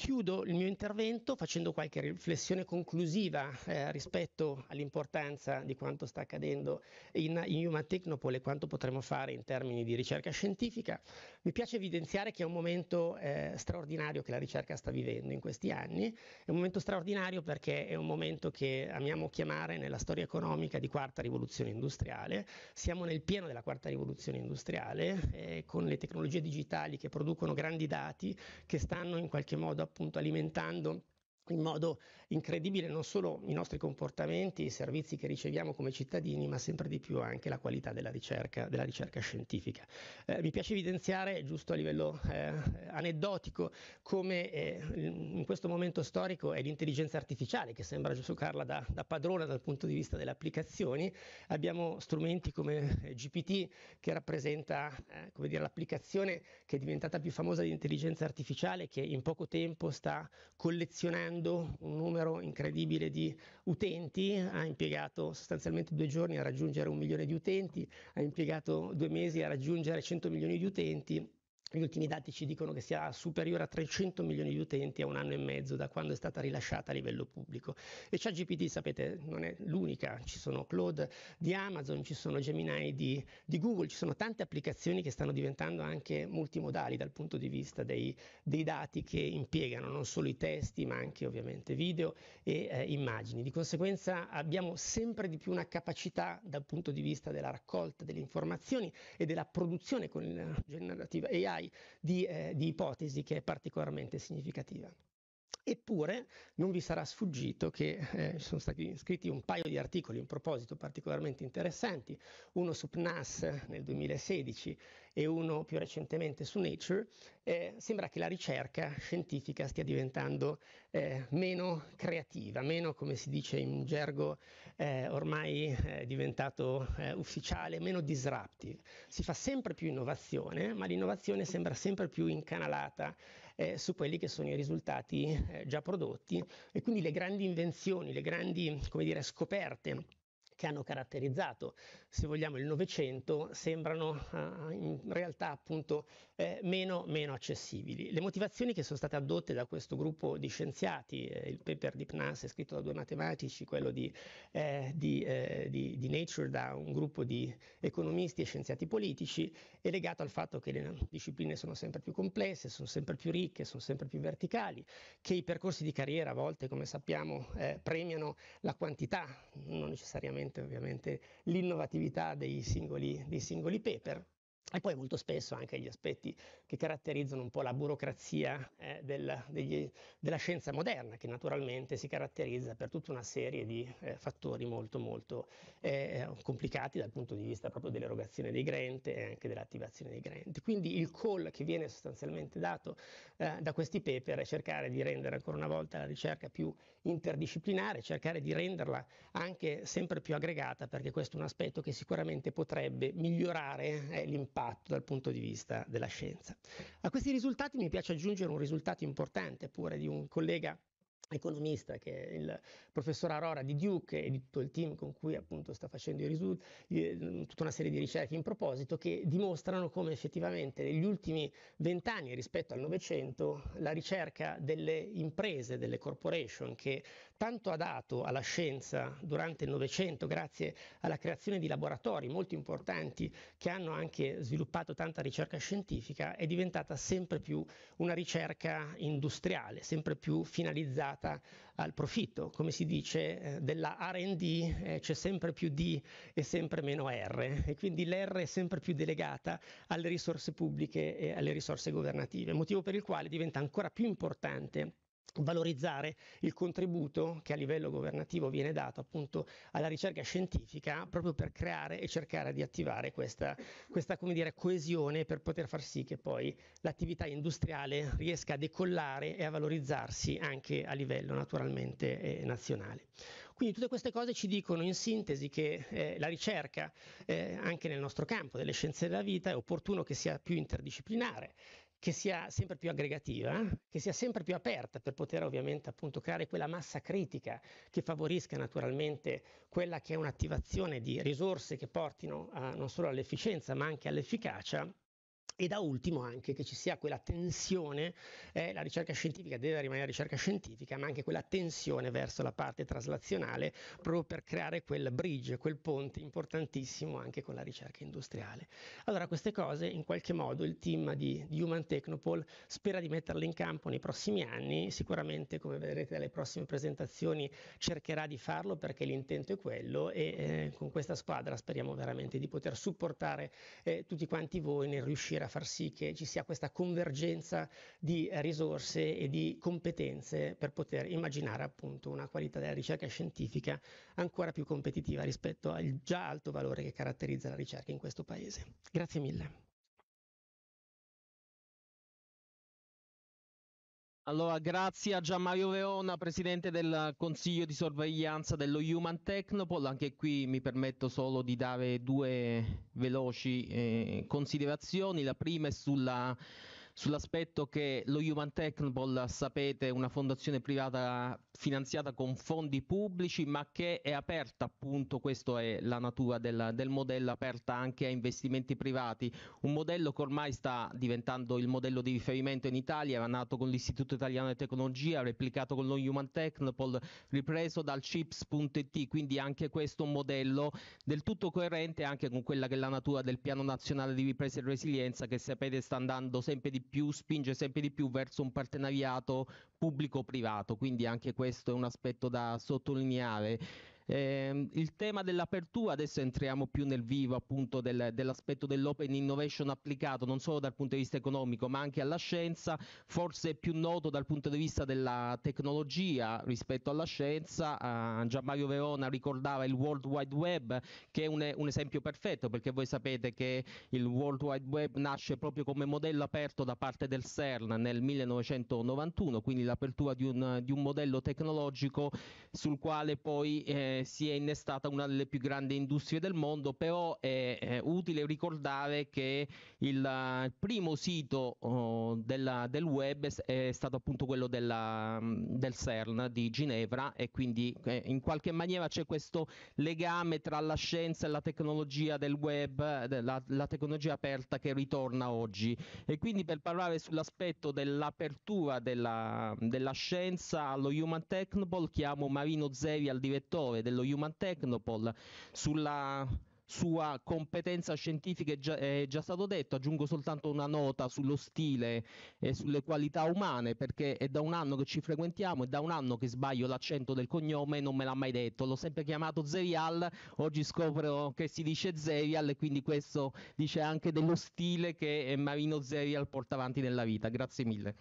Chiudo il mio intervento facendo qualche riflessione conclusiva eh, rispetto all'importanza di quanto sta accadendo in, in Human Technopole e quanto potremo fare in termini di ricerca scientifica. Mi piace evidenziare che è un momento eh, straordinario che la ricerca sta vivendo in questi anni. È un momento straordinario perché è un momento che amiamo chiamare nella storia economica di quarta rivoluzione industriale. Siamo nel pieno della quarta rivoluzione industriale eh, con le tecnologie digitali che producono grandi dati che stanno in qualche modo appunto alimentando in modo incredibile non solo i nostri comportamenti, i servizi che riceviamo come cittadini, ma sempre di più anche la qualità della ricerca, della ricerca scientifica. Eh, mi piace evidenziare, giusto a livello eh, aneddotico, come eh, in questo momento storico è l'intelligenza artificiale che sembra giocarla da, da padrona dal punto di vista delle applicazioni. Abbiamo strumenti come eh, GPT che rappresenta eh, come dire, l'applicazione che è diventata più famosa di intelligenza artificiale che in poco tempo sta collezionando un numero numero incredibile di utenti, ha impiegato sostanzialmente due giorni a raggiungere un milione di utenti, ha impiegato due mesi a raggiungere 100 milioni di utenti gli ultimi dati ci dicono che sia superiore a 300 milioni di utenti a un anno e mezzo da quando è stata rilasciata a livello pubblico. E ChatGPT, sapete, non è l'unica, ci sono Claude di Amazon, ci sono Gemini di, di, Google, ci sono tante applicazioni che stanno diventando anche multimodali dal punto di vista dei, dei dati che impiegano, non solo i testi, ma anche ovviamente video e eh, immagini. Di conseguenza abbiamo sempre di più una capacità dal punto di vista della raccolta delle informazioni e della produzione con il generativo AI centinaia di, eh, di ipotesi che è particolarmente significativa. Eppure non vi sarà sfuggito che eh, sono stati scritti un paio di articoli in proposito particolarmente interessanti, uno su PNAS nel 2016 e uno più recentemente su Nature, eh, sembra che la ricerca scientifica stia diventando eh, meno creativa, meno come si dice in gergo eh, ormai eh, è diventato eh, ufficiale, meno disruptive. Si fa sempre più innovazione, ma l'innovazione sembra sempre più incanalata eh, su quelli che sono i risultati eh, già prodotti e quindi le grandi invenzioni, le grandi come dire, scoperte che hanno caratterizzato se vogliamo il Novecento, sembrano uh, in realtà appunto eh, meno, meno, accessibili. Le motivazioni che sono state addotte da questo gruppo di scienziati, eh, il paper di PNAS è scritto da due matematici, quello di, eh, di, eh, di, di Nature da un gruppo di economisti e scienziati politici, è legato al fatto che le discipline sono sempre più complesse, sono sempre più ricche, sono sempre più verticali, che i percorsi di carriera a volte, come sappiamo, eh, premiano la quantità, non necessariamente ovviamente l'innovatività attività dei singoli, dei singoli paper e poi molto spesso anche gli aspetti che caratterizzano un po' la burocrazia eh, del, degli, della scienza moderna, che naturalmente si caratterizza per tutta una serie di eh, fattori molto molto eh, eh complicati dal punto di vista proprio dell'erogazione dei grant e anche dell'attivazione dei grant. Quindi il call che viene sostanzialmente dato eh, da questi paper è cercare di rendere ancora una volta la ricerca più interdisciplinare, cercare di renderla anche sempre più aggregata, perché questo è un aspetto che sicuramente potrebbe migliorare eh, l'impatto impatto dal punto di vista della scienza. A questi risultati mi piace aggiungere un risultato importante pure di un collega economista che è il professor Arora di Duke e di tutto il team con cui appunto sta facendo risu- eh, tutta una serie di ricerche in proposito che dimostrano come effettivamente negli ultimi vent'anni rispetto al Novecento la ricerca delle imprese, delle corporation che tanto ha dato alla scienza durante il Novecento grazie alla creazione di laboratori molto importanti che hanno anche sviluppato tanta ricerca scientifica, è diventata sempre più una ricerca industriale, sempre più finalizzata al profitto. Come si dice, eh, della RD eh, c'è sempre più D e sempre meno R e quindi l'R è sempre più delegata alle risorse pubbliche e alle risorse governative, motivo per il quale diventa ancora più importante valorizzare il contributo che a livello governativo viene dato appunto alla ricerca scientifica proprio per creare e cercare di attivare questa, questa come dire, coesione per poter far sì che poi l'attività industriale riesca a decollare e a valorizzarsi anche a livello naturalmente eh, nazionale. Quindi tutte queste cose ci dicono in sintesi che eh, la ricerca eh, anche nel nostro campo delle scienze della vita è opportuno che sia più interdisciplinare, che sia sempre più aggregativa, che sia sempre più aperta per poter ovviamente appunto creare quella massa critica che favorisca naturalmente quella che è un'attivazione di risorse che portino a, non solo all'efficienza ma anche all'efficacia e da ultimo anche che ci sia quella tensione, eh, la ricerca scientifica deve rimanere ricerca scientifica, ma anche quella tensione verso la parte traslazionale, proprio per creare quel bridge, quel ponte importantissimo anche con la ricerca industriale. Allora queste cose in qualche modo il team di, di Human Technopol spera di metterle in campo nei prossimi anni, sicuramente come vedrete dalle prossime presentazioni cercherà di farlo perché l'intento è quello e eh, con questa squadra speriamo veramente di poter supportare eh, tutti quanti voi nel riuscire a a far sì che ci sia questa convergenza di risorse e di competenze per poter immaginare appunto una qualità della ricerca scientifica ancora più competitiva rispetto al già alto valore che caratterizza la ricerca in questo paese. Grazie mille. Allora, grazie a Gianmario Veona, presidente del consiglio di sorveglianza dello Human Technopol. Anche qui mi permetto solo di dare due veloci eh, considerazioni. La prima è sulla sull'aspetto che lo Human Technoball, sapete, è una fondazione privata finanziata con fondi pubblici, ma che è aperta appunto, questa è la natura del, del modello, aperta anche a investimenti privati, un modello che ormai sta diventando il modello di riferimento in Italia, era nato con l'Istituto Italiano di Tecnologia, replicato con lo Human Technopol, ripreso dal CIPS.it, quindi anche questo un modello del tutto coerente anche con quella che è la natura del Piano Nazionale di Ripresa e Resilienza che sapete sta andando sempre di più più, spinge sempre di più verso un partenariato pubblico-privato, quindi anche questo è un aspetto da sottolineare. Eh, il tema dell'apertura, adesso entriamo più nel vivo appunto del, dell'aspetto dell'open innovation applicato non solo dal punto di vista economico ma anche alla scienza, forse più noto dal punto di vista della tecnologia rispetto alla scienza. Eh, Gian Mario Verona ricordava il World Wide Web che è un, un esempio perfetto perché voi sapete che il World Wide Web nasce proprio come modello aperto da parte del CERN nel 1991, quindi l'apertura di un, di un modello tecnologico sul quale poi eh, si è innestata una delle più grandi industrie del mondo, però è, è utile ricordare che il primo sito oh, della, del web è stato appunto quello della, del CERN di Ginevra e quindi eh, in qualche maniera c'è questo legame tra la scienza e la tecnologia del web, eh, la, la tecnologia aperta che ritorna oggi. E quindi per parlare sull'aspetto dell'apertura della, della scienza allo Human Technoball chiamo Marino Zevi al direttore dello Human Technopol, sulla sua competenza scientifica è già, è già, stato detto, aggiungo soltanto una nota sullo stile e sulle qualità umane, perché è da un anno che ci frequentiamo, è da un anno che sbaglio l'accento del cognome e non me l'ha mai detto, l'ho sempre chiamato Zerial, oggi scopro che si dice Zerial e quindi questo dice anche dello stile che Marino Zerial porta avanti nella vita, grazie mille.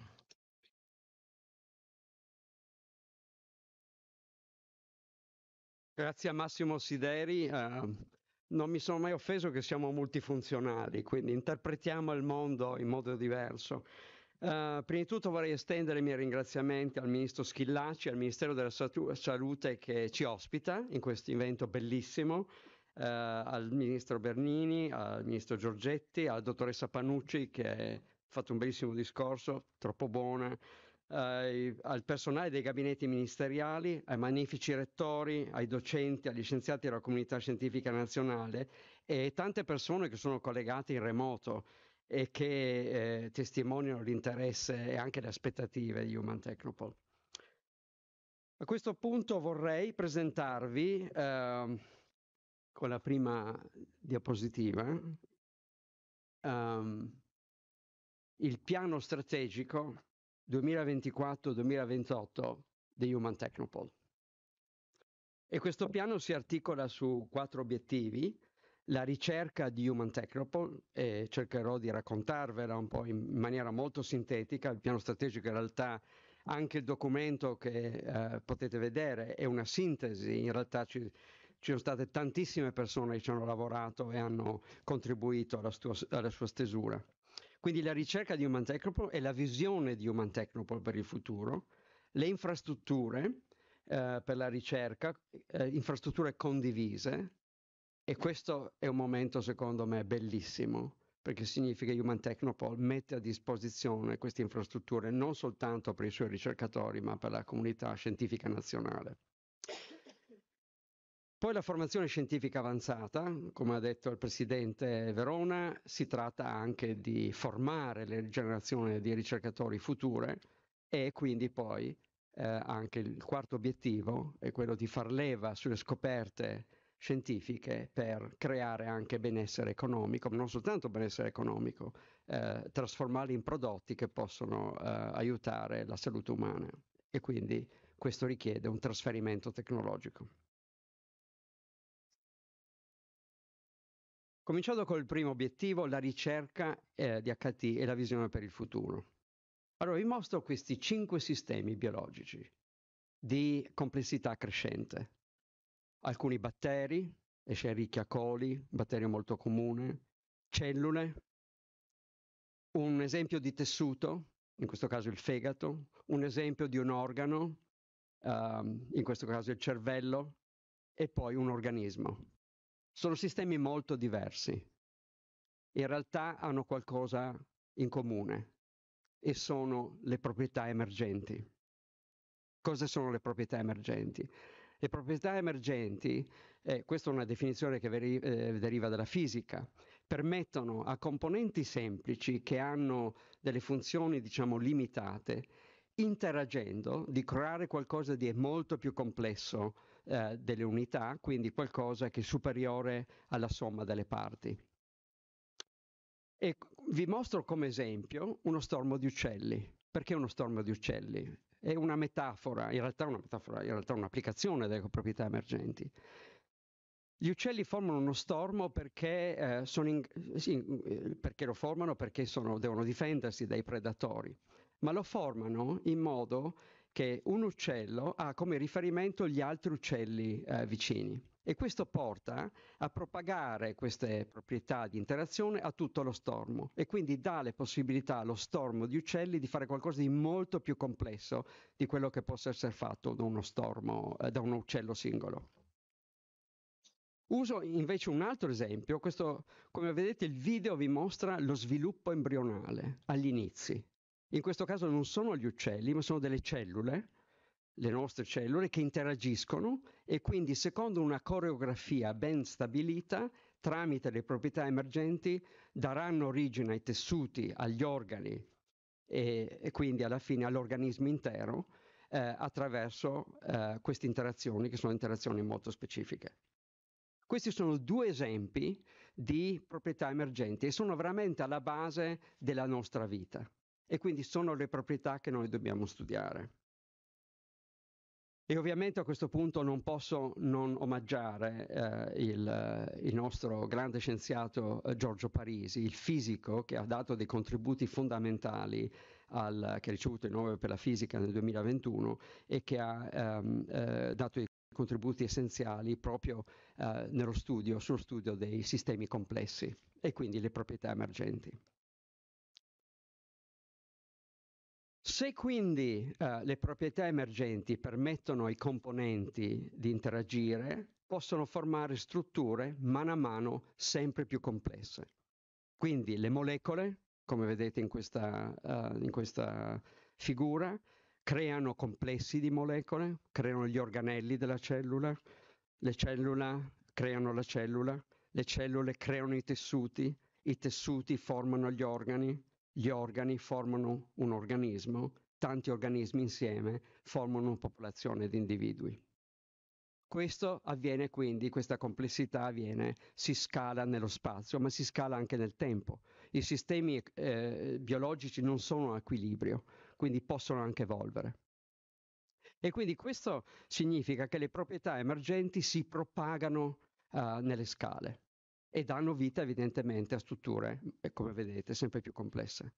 Grazie a Massimo Sideri. Uh, non mi sono mai offeso che siamo multifunzionali, quindi interpretiamo il mondo in modo diverso. Uh, prima di tutto vorrei estendere i miei ringraziamenti al ministro Schillaci, al Ministero della Salute che ci ospita in questo evento bellissimo, uh, al ministro Bernini, al ministro Giorgetti, alla dottoressa Panucci che ha fatto un bellissimo discorso, troppo buona, eh, al personale dei gabinetti ministeriali, ai magnifici rettori, ai docenti, agli scienziati della comunità scientifica nazionale e tante persone che sono collegate in remoto e che eh, testimoniano l'interesse e anche le aspettative di Human Technopole. A questo punto vorrei presentarvi eh, con la prima diapositiva um, il piano strategico 2024-2028 di Human Technopole. E questo piano si articola su quattro obiettivi. La ricerca di Human Technopole, e cercherò di raccontarvela un po' in maniera molto sintetica, il piano strategico in realtà anche il documento che eh, potete vedere è una sintesi, in realtà ci, ci, sono state tantissime persone che ci hanno lavorato e hanno contribuito alla, stua, alla sua stesura. Quindi la ricerca di Human Technopole e la visione di Human Technopole per il futuro, le infrastrutture eh, per la ricerca, eh, infrastrutture condivise, e questo è un momento secondo me bellissimo perché significa che Human Technopole mette a disposizione queste infrastrutture non soltanto per i suoi ricercatori, ma per la comunità scientifica nazionale. Poi la formazione scientifica avanzata, come ha detto il Presidente Verona, si tratta anche di formare le generazioni di ricercatori future e quindi poi eh, anche il quarto obiettivo è quello di far leva sulle scoperte scientifiche per creare anche benessere economico, ma non soltanto benessere economico, eh, trasformarli in prodotti che possono eh, aiutare la salute umana e quindi questo richiede un trasferimento tecnologico. Cominciando col primo obiettivo, la ricerca eh, di HT e la visione per il futuro. Allora, vi mostro questi cinque sistemi biologici di complessità crescente. Alcuni batteri, Escherichia coli, batterio molto comune, cellule, un esempio di tessuto, in questo caso il fegato, un esempio di un organo, um, in questo caso il cervello, e poi un organismo. Sono sistemi molto diversi. In realtà hanno qualcosa in comune e sono le proprietà emergenti. Cosa sono le proprietà emergenti? Le proprietà emergenti, eh, questa è una definizione che veri, eh, deriva dalla fisica, permettono a componenti semplici che hanno delle funzioni, diciamo, limitate, interagendo, di creare qualcosa di molto più complesso eh, delle unità, quindi qualcosa che è superiore alla somma delle parti. E vi mostro come esempio uno stormo di uccelli. Perché uno stormo di uccelli? È una metafora, in realtà una metafora, in realtà un'applicazione delle proprietà emergenti. Gli uccelli formano uno stormo perché, eh, in, sì, eh, perché lo formano perché sono, devono difendersi dai predatori, ma lo formano in modo che un uccello ha come riferimento gli altri uccelli eh, vicini. E questo porta a propagare queste proprietà di interazione a tutto lo stormo e quindi dà le possibilità allo stormo di uccelli di fare qualcosa di molto più complesso di quello che possa essere fatto da uno stormo, eh, da un uccello singolo. Uso invece un altro esempio, questo come vedete il video vi mostra lo sviluppo embrionale agli inizi, in questo caso non sono gli uccelli, ma sono delle cellule, le nostre cellule, che interagiscono e quindi secondo una coreografia ben stabilita, tramite le proprietà emergenti, daranno origine ai tessuti, agli organi e, e quindi alla fine all'organismo intero eh, attraverso eh, queste interazioni, che sono interazioni molto specifiche. Questi sono due esempi di proprietà emergenti e sono veramente alla base della nostra vita e quindi sono le proprietà che noi dobbiamo studiare. E ovviamente a questo punto non posso non omaggiare eh, il, il, nostro grande scienziato eh, Giorgio Parisi, il fisico che ha dato dei contributi fondamentali, al, che ha ricevuto il Nobel per la fisica nel 2021 e che ha ehm, eh, dato dei contributi essenziali proprio eh, nello studio, sullo studio dei sistemi complessi e quindi le proprietà emergenti. Se quindi eh, le proprietà emergenti permettono ai componenti di interagire, possono formare strutture mano a mano sempre più complesse. Quindi le molecole, come vedete in questa, uh, in questa figura, creano complessi di molecole, creano gli organelli della cellula, le cellule creano la cellula, le cellule creano i tessuti, i tessuti formano gli organi, gli organi formano un organismo, tanti organismi insieme formano una popolazione di individui. Questo avviene quindi, questa complessità avviene, si scala nello spazio, ma si scala anche nel tempo. I sistemi eh, biologici non sono in equilibrio, quindi possono anche evolvere. E quindi questo significa che le proprietà emergenti si propagano uh, nelle scale e danno vita evidentemente a strutture, eh, come vedete, sempre più complesse.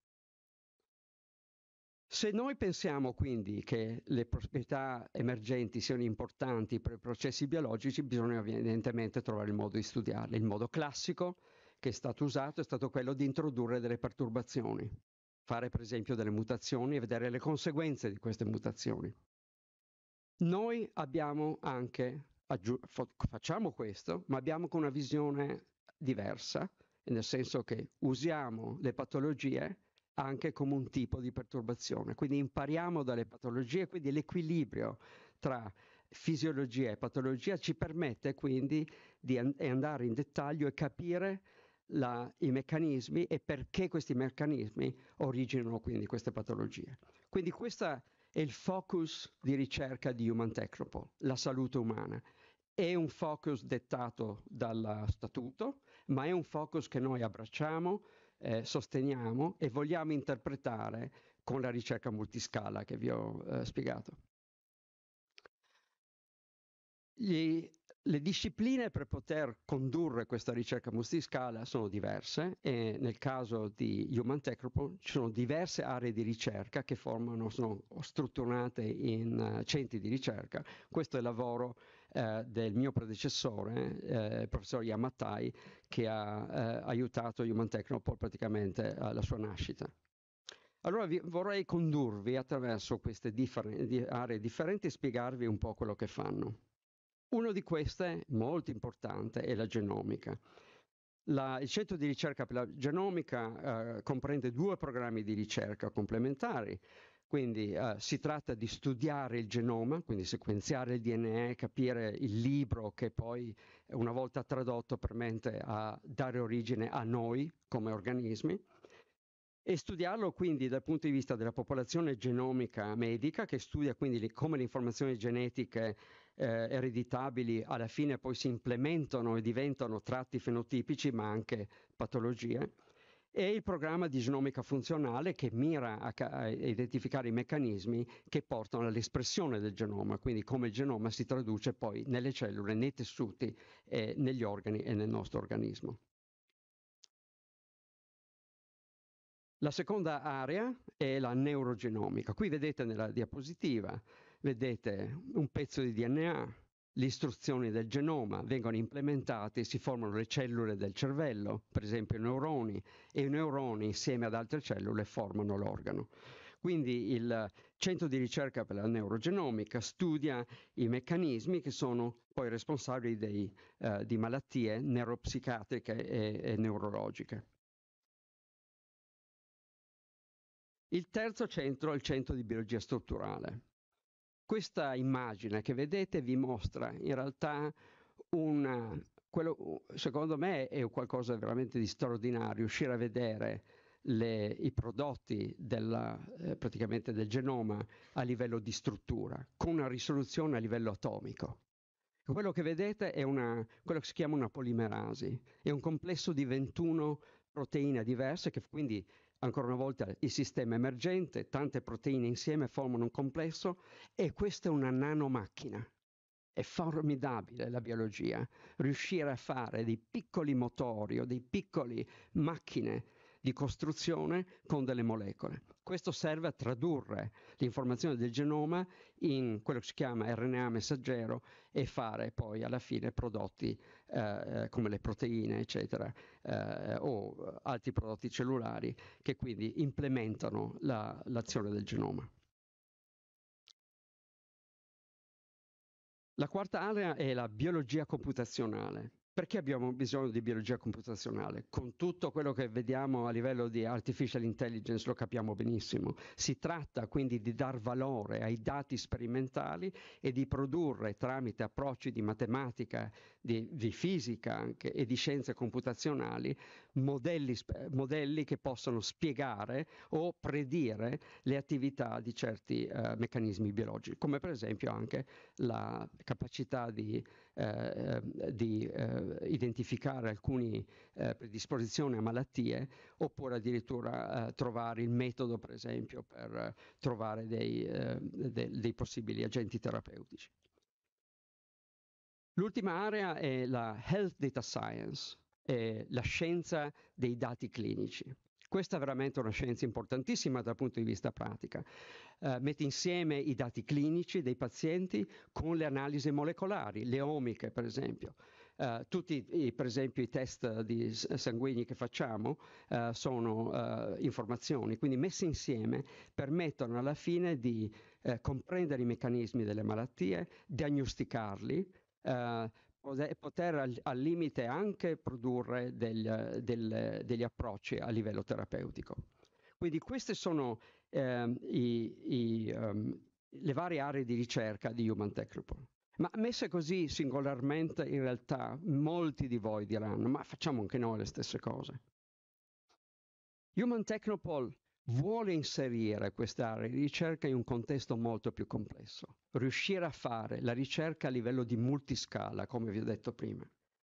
Se noi pensiamo quindi che le proprietà emergenti siano importanti per i processi biologici, bisogna evidentemente trovare il modo di studiarle. Il modo classico che è stato usato è stato quello di introdurre delle perturbazioni, fare per esempio delle mutazioni e vedere le conseguenze di queste mutazioni. Noi abbiamo anche, aggiù, facciamo questo, ma abbiamo anche una visione diversa, nel senso che usiamo le patologie anche come un tipo di perturbazione, quindi impariamo dalle patologie, quindi l'equilibrio tra fisiologia e patologia ci permette quindi di andare in dettaglio e capire la, i meccanismi e perché questi meccanismi originano quindi queste patologie. Quindi questo è il focus di ricerca di Human Technopole, la salute umana è un focus dettato dal statuto, ma è un focus che noi abbracciamo, eh, sosteniamo e vogliamo interpretare con la ricerca multiscala che vi ho eh, spiegato. Gli, le discipline per poter condurre questa ricerca multiscala sono diverse e nel caso di Human Technopole ci sono diverse aree di ricerca che formano, sono strutturate in uh, centri di ricerca. Questo è il lavoro eh, del mio predecessore, eh, il professor Yamatai, che ha eh, aiutato Human Technopole praticamente alla eh, sua nascita. Allora vi, vorrei condurvi attraverso queste differen- di aree differenti e spiegarvi un po' quello che fanno. Una di queste, molto importante, è la genomica. La, il centro di ricerca per la genomica eh, comprende due programmi di ricerca complementari. Quindi eh, si tratta di studiare il genoma, quindi sequenziare il DNA, capire il libro che poi una volta tradotto permette a dare origine a noi come organismi e studiarlo quindi dal punto di vista della popolazione genomica medica che studia quindi come le informazioni genetiche eh, ereditabili alla fine poi si implementano e diventano tratti fenotipici ma anche patologie e il programma di genomica funzionale che mira a, ca- a, identificare i meccanismi che portano all'espressione del genoma, quindi come il genoma si traduce poi nelle cellule, nei tessuti, eh, negli organi e nel nostro organismo. La seconda area è la neurogenomica. Qui vedete nella diapositiva, vedete un pezzo di DNA, le istruzioni del genoma vengono implementate e si formano le cellule del cervello, per esempio i neuroni, e i neuroni insieme ad altre cellule formano l'organo. Quindi il Centro di ricerca per la neurogenomica studia i meccanismi che sono poi responsabili dei, eh, di malattie neuropsichiatriche e, e neurologiche. Il terzo centro è il centro di biologia strutturale. Questa immagine che vedete vi mostra in realtà una, quello, secondo me è qualcosa veramente di straordinario, riuscire a vedere le, i prodotti della, eh, praticamente del genoma a livello di struttura, con una risoluzione a livello atomico. Quello che vedete è una, quello che si chiama una polimerasi, è un complesso di 21 proteine diverse che quindi Ancora una volta il sistema emergente, tante proteine insieme formano un complesso e questa è una nanomacchina. È formidabile la biologia, riuscire a fare dei piccoli motori o dei piccoli macchine di costruzione con delle molecole. Questo serve a tradurre l'informazione del genoma in quello che si chiama RNA messaggero e fare poi alla fine prodotti eh, eh, come le proteine, eccetera, eh, o altri prodotti cellulari che quindi implementano la, l'azione del genoma. La quarta area è la biologia computazionale. Perché abbiamo bisogno di biologia computazionale? Con tutto quello che vediamo a livello di artificial intelligence lo capiamo benissimo. Si tratta quindi di dar valore ai dati sperimentali e di produrre tramite approcci di matematica, di, di fisica anche e di scienze computazionali modelli, modelli, che possono spiegare o predire le attività di certi eh, meccanismi biologici, come per esempio anche la capacità di eh, ehm, di eh, identificare alcune eh, predisposizioni a malattie oppure addirittura eh, trovare il metodo per esempio per trovare dei, eh, de, dei possibili agenti terapeutici. L'ultima area è la Health Data Science, la scienza dei dati clinici. Questa è veramente una scienza importantissima dal punto di vista pratica eh, mette insieme i dati clinici dei pazienti con le analisi molecolari, le omiche per esempio. Uh, tutti i, per esempio i test di sanguigni che facciamo uh, sono uh, informazioni, quindi messe insieme permettono alla fine di comprendere i meccanismi delle malattie, diagnosticarli, poter al, al, limite anche produrre del, del, degli approcci a livello terapeutico. Quindi queste sono ehm, i, i, um, le varie aree di ricerca di Human Technopole. Ma messe così singolarmente, in realtà molti di voi diranno, ma facciamo anche noi le stesse cose. Human Technopole vuole inserire queste aree di ricerca in un contesto molto più complesso, riuscire a fare la ricerca a livello di multiscala, come vi ho detto prima.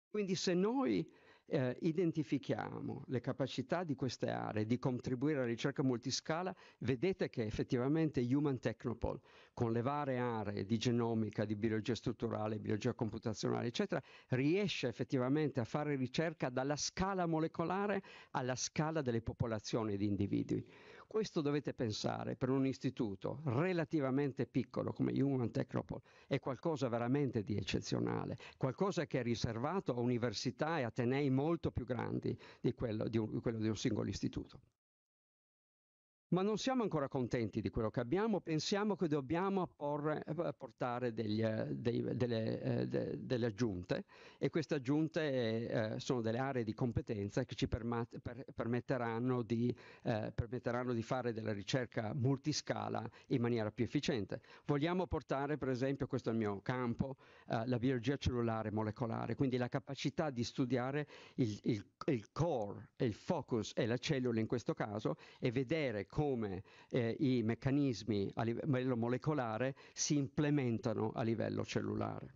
Quindi se noi eh, identifichiamo le capacità di queste aree di contribuire alla ricerca multiscala, vedete che effettivamente Human Technopol, con le varie aree di genomica, di biologia strutturale, biologia computazionale, eccetera, riesce effettivamente a fare ricerca dalla scala molecolare alla scala delle popolazioni di individui questo dovete pensare per un istituto relativamente piccolo come Human Technopole è qualcosa veramente di eccezionale, qualcosa che è riservato a università e atenei molto più grandi di quello di un, quello di un singolo istituto ma non siamo ancora contenti di quello che abbiamo, pensiamo che dobbiamo apporre, eh, apportare degli, eh, dei, delle, eh, de, delle, aggiunte e queste aggiunte eh, sono delle aree di competenza che ci permat- per, permetteranno, di, eh, permetteranno, di, fare della ricerca multiscala in maniera più efficiente. Vogliamo portare per esempio, questo è il mio campo, eh, la biologia cellulare molecolare, quindi la capacità di studiare il, il, il core, il focus e la cellula in questo caso e vedere come come eh, i meccanismi a livello molecolare si implementano a livello cellulare.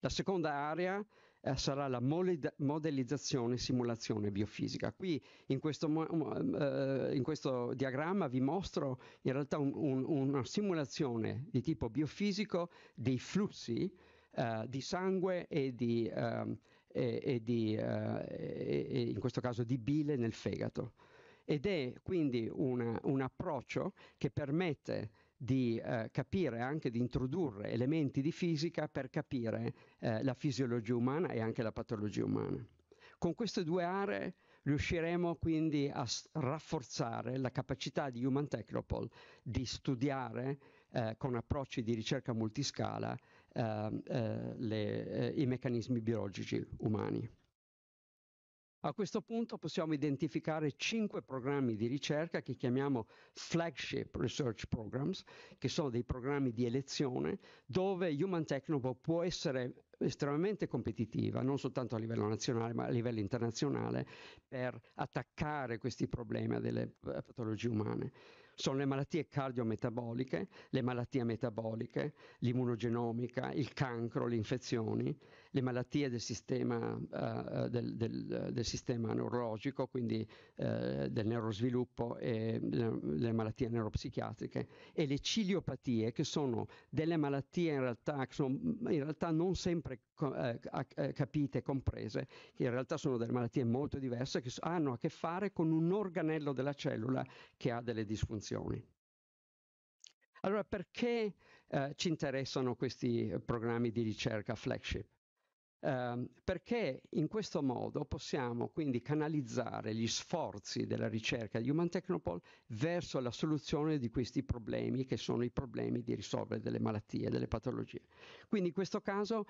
La seconda area eh, sarà la modellizzazione e simulazione biofisica. Qui in questo, eh, in questo, diagramma vi mostro in realtà un, un, una simulazione di tipo biofisico dei flussi eh, di sangue e di, ehm, e, e di eh, e, in questo caso di bile nel fegato ed è quindi una, un approccio che permette di eh, capire, anche di introdurre elementi di fisica per capire eh, la fisiologia umana e anche la patologia umana. Con queste due aree riusciremo quindi a rafforzare la capacità di Human Technopole di studiare eh, con approcci di ricerca multiscala eh, eh, le, eh, i meccanismi biologici umani. A questo punto possiamo identificare cinque programmi di ricerca che chiamiamo flagship research programs, che sono dei programmi di elezione dove Human Technopo può essere estremamente competitiva, non soltanto a livello nazionale ma a livello internazionale, per attaccare questi problemi delle eh, patologie umane. Sono le malattie cardiometaboliche, le malattie metaboliche, l'immunogenomica, il cancro, le infezioni, le malattie del sistema, uh, del, del, del sistema neurologico, quindi uh, del neurosviluppo e le, le, malattie neuropsichiatriche, e le ciliopatie, che sono delle malattie in realtà, che sono mm, in realtà non sempre eh, capite, comprese, che in realtà sono delle malattie molto diverse che hanno a che fare con un organello della cellula che ha delle disfunzioni. Allora, perché eh, ci interessano questi programmi di ricerca flagship? Ehm, perché in questo modo possiamo quindi canalizzare gli sforzi della ricerca di Human Technopole verso la soluzione di questi problemi che sono i problemi di risolvere delle malattie, delle patologie. Quindi in questo caso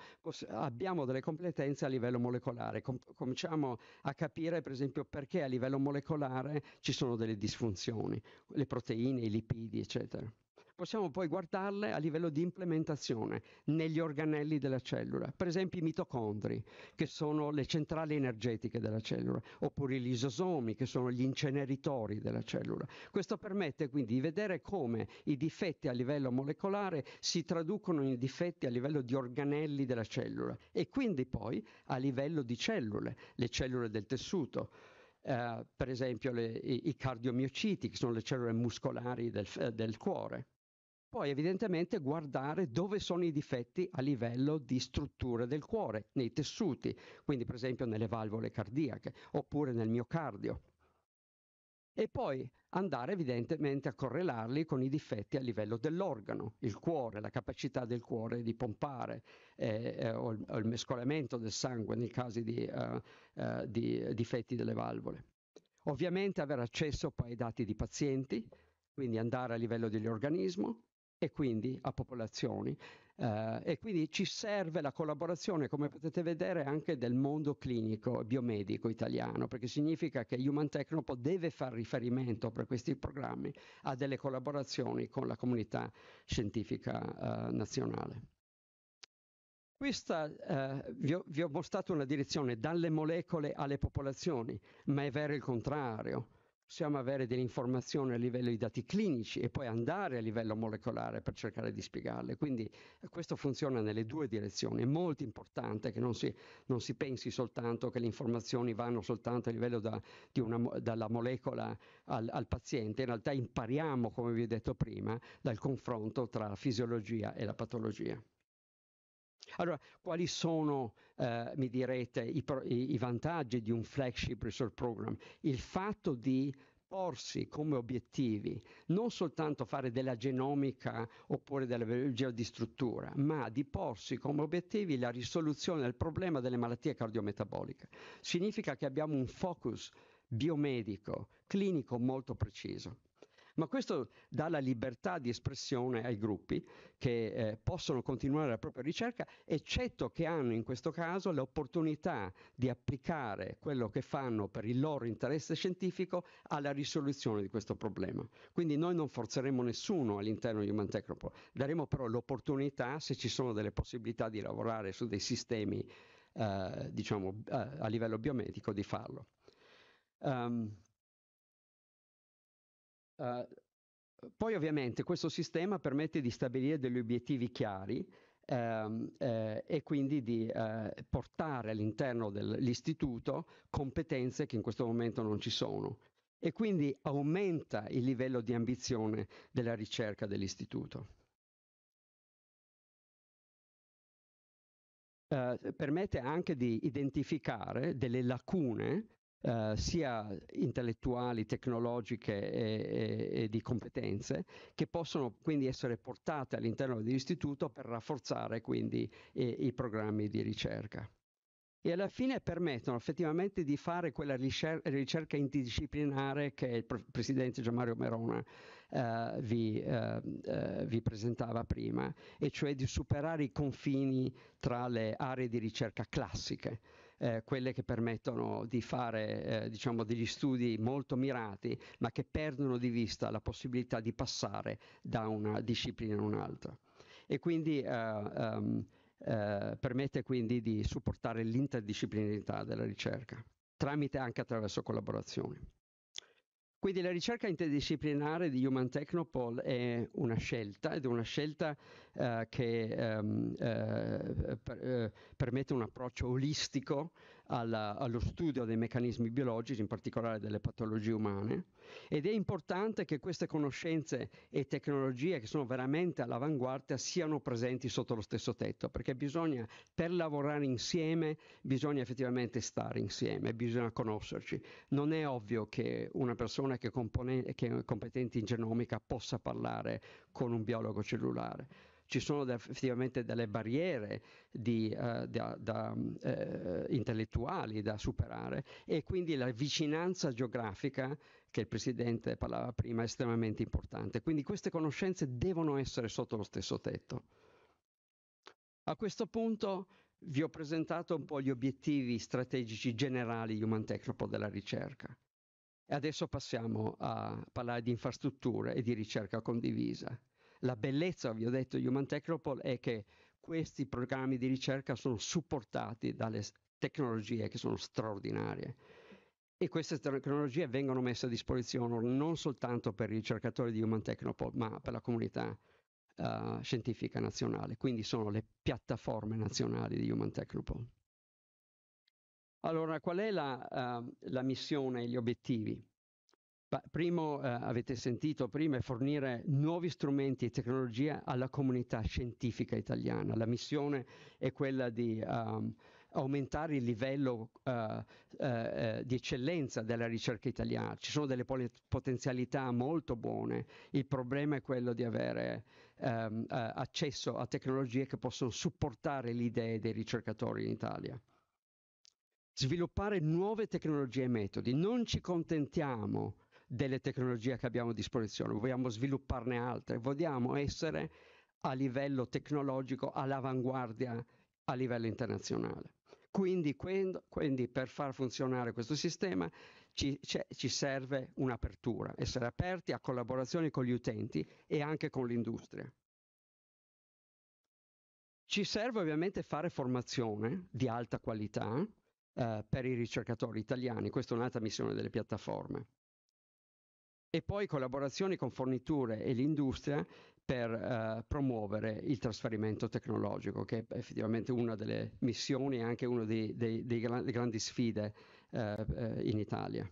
abbiamo delle competenze a livello molecolare, Com- cominciamo a capire per esempio perché a livello molecolare ci sono delle disfunzioni, le proteine, i lipidi, eccetera possiamo poi guardarle a livello di implementazione negli organelli della cellula, per esempio i mitocondri, che sono le centrali energetiche della cellula, oppure gli isosomi, che sono gli inceneritori della cellula. Questo permette quindi di vedere come i difetti a livello molecolare si traducono in difetti a livello di organelli della cellula e quindi poi a livello di cellule, le cellule del tessuto. Uh, per esempio le, i, i, cardiomiociti, che sono le cellule muscolari del, eh, del cuore poi evidentemente guardare dove sono i difetti a livello di strutture del cuore, nei tessuti, quindi per esempio nelle valvole cardiache oppure nel miocardio. E poi andare evidentemente a correlarli con i difetti a livello dell'organo, il cuore, la capacità del cuore di pompare eh, eh, o, il, o, il, mescolamento del sangue nei casi di, uh, uh, di difetti delle valvole. Ovviamente avere accesso poi ai dati di pazienti, quindi andare a livello dell'organismo, e quindi a popolazioni. Eh, e quindi ci serve la collaborazione, come potete vedere, anche del mondo clinico e biomedico italiano, perché significa che Human Technopole deve fare riferimento per questi programmi a delle collaborazioni con la comunità scientifica eh, nazionale. Questa eh, vi, ho, vi, ho, mostrato una direzione dalle molecole alle popolazioni, ma è vero il contrario possiamo avere delle informazioni a livello di dati clinici e poi andare a livello molecolare per cercare di spiegarle. Quindi eh, questo funziona nelle due direzioni. È molto importante che non si, non si pensi soltanto che le informazioni vanno soltanto a livello da, una, dalla molecola al, al, paziente. In realtà impariamo, come vi ho detto prima, dal confronto tra la fisiologia e la patologia. Allora, quali sono, eh, mi direte, i, pro- i vantaggi di un flagship research program? Il fatto di porsi come obiettivi non soltanto fare della genomica oppure della biologia di struttura, ma di porsi come obiettivi la risoluzione del problema delle malattie cardiometaboliche. Significa che abbiamo un focus biomedico, clinico molto preciso. Ma questo dà la libertà di espressione ai gruppi che eh, possono continuare la propria ricerca, eccetto che hanno in questo caso l'opportunità di applicare quello che fanno per il loro interesse scientifico alla risoluzione di questo problema. Quindi noi non forzeremo nessuno all'interno di Human Technopole, daremo però l'opportunità, se ci sono delle possibilità di lavorare su dei sistemi eh, diciamo, eh, a livello biomedico, di farlo. Um, Uh, poi ovviamente questo sistema permette di stabilire degli obiettivi chiari ehm, eh, e quindi di eh, portare all'interno dell'istituto competenze che in questo momento non ci sono e quindi aumenta il livello di ambizione della ricerca dell'istituto. Eh, permette anche di identificare delle lacune eh, sia intellettuali, tecnologiche e, e, e, di competenze, che possono quindi essere portate all'interno dell'istituto per rafforzare quindi i, i programmi di ricerca e alla fine permettono effettivamente di fare quella ricerca interdisciplinare che il presidente Gianmario Merona eh, vi, eh, eh, vi, presentava prima, e cioè di superare i confini tra le aree di ricerca classiche eh, quelle che permettono di fare eh, diciamo degli studi molto mirati, ma che perdono di vista la possibilità di passare da una disciplina a un'altra. E quindi eh, um, permette quindi di supportare l'interdisciplinarità della ricerca, tramite anche attraverso collaborazioni. Quindi la ricerca interdisciplinare di Human Technopol è una scelta ed è una scelta eh, che um, eh, per, eh, permette un approccio olistico alla, allo studio dei meccanismi biologici, in particolare delle patologie umane ed è importante che queste conoscenze e tecnologie che sono veramente all'avanguardia siano presenti sotto lo stesso tetto, perché bisogna, per lavorare insieme, bisogna effettivamente stare insieme, bisogna conoscerci. Non è ovvio che una persona che, compone- che è competente in genomica possa parlare con un biologo cellulare ci sono da, effettivamente delle barriere di, uh, da, da, uh, intellettuali da superare e quindi la vicinanza geografica che il Presidente parlava prima è estremamente importante. Quindi queste conoscenze devono essere sotto lo stesso tetto. A questo punto vi ho presentato un po' gli obiettivi strategici generali di Human Technopole della ricerca. adesso passiamo a parlare di infrastrutture e di ricerca condivisa. La bellezza, vi ho detto, di Human Technopole è che questi programmi di ricerca sono supportati dalle tecnologie che sono straordinarie. E queste tecnologie vengono messe a disposizione non soltanto per i ricercatori di Human Technopole, ma per la comunità uh, scientifica nazionale. Quindi sono le piattaforme nazionali di Human Technopole. Allora, qual è la, uh, la missione e gli obiettivi? primo eh, avete sentito prima è fornire nuovi strumenti e tecnologie alla comunità scientifica italiana. La missione è quella di um, aumentare il livello uh, uh, di eccellenza della ricerca italiana. Ci sono delle potenzialità molto buone, il problema è quello di avere um, uh, accesso a tecnologie che possono supportare le idee dei ricercatori in Italia sviluppare nuove tecnologie e metodi. Non ci contentiamo delle tecnologie che abbiamo a disposizione, vogliamo svilupparne altre, vogliamo essere a livello tecnologico all'avanguardia a livello internazionale. Quindi, quindi per far funzionare questo sistema ci, ci serve un'apertura, essere aperti a collaborazioni con gli utenti e anche con l'industria. Ci serve ovviamente fare formazione di alta qualità eh, per i ricercatori italiani, questa è un'altra missione delle piattaforme e poi collaborazioni con forniture e l'industria per eh, promuovere il trasferimento tecnologico, che è effettivamente una delle missioni e anche una delle grandi sfide eh, eh, in Italia.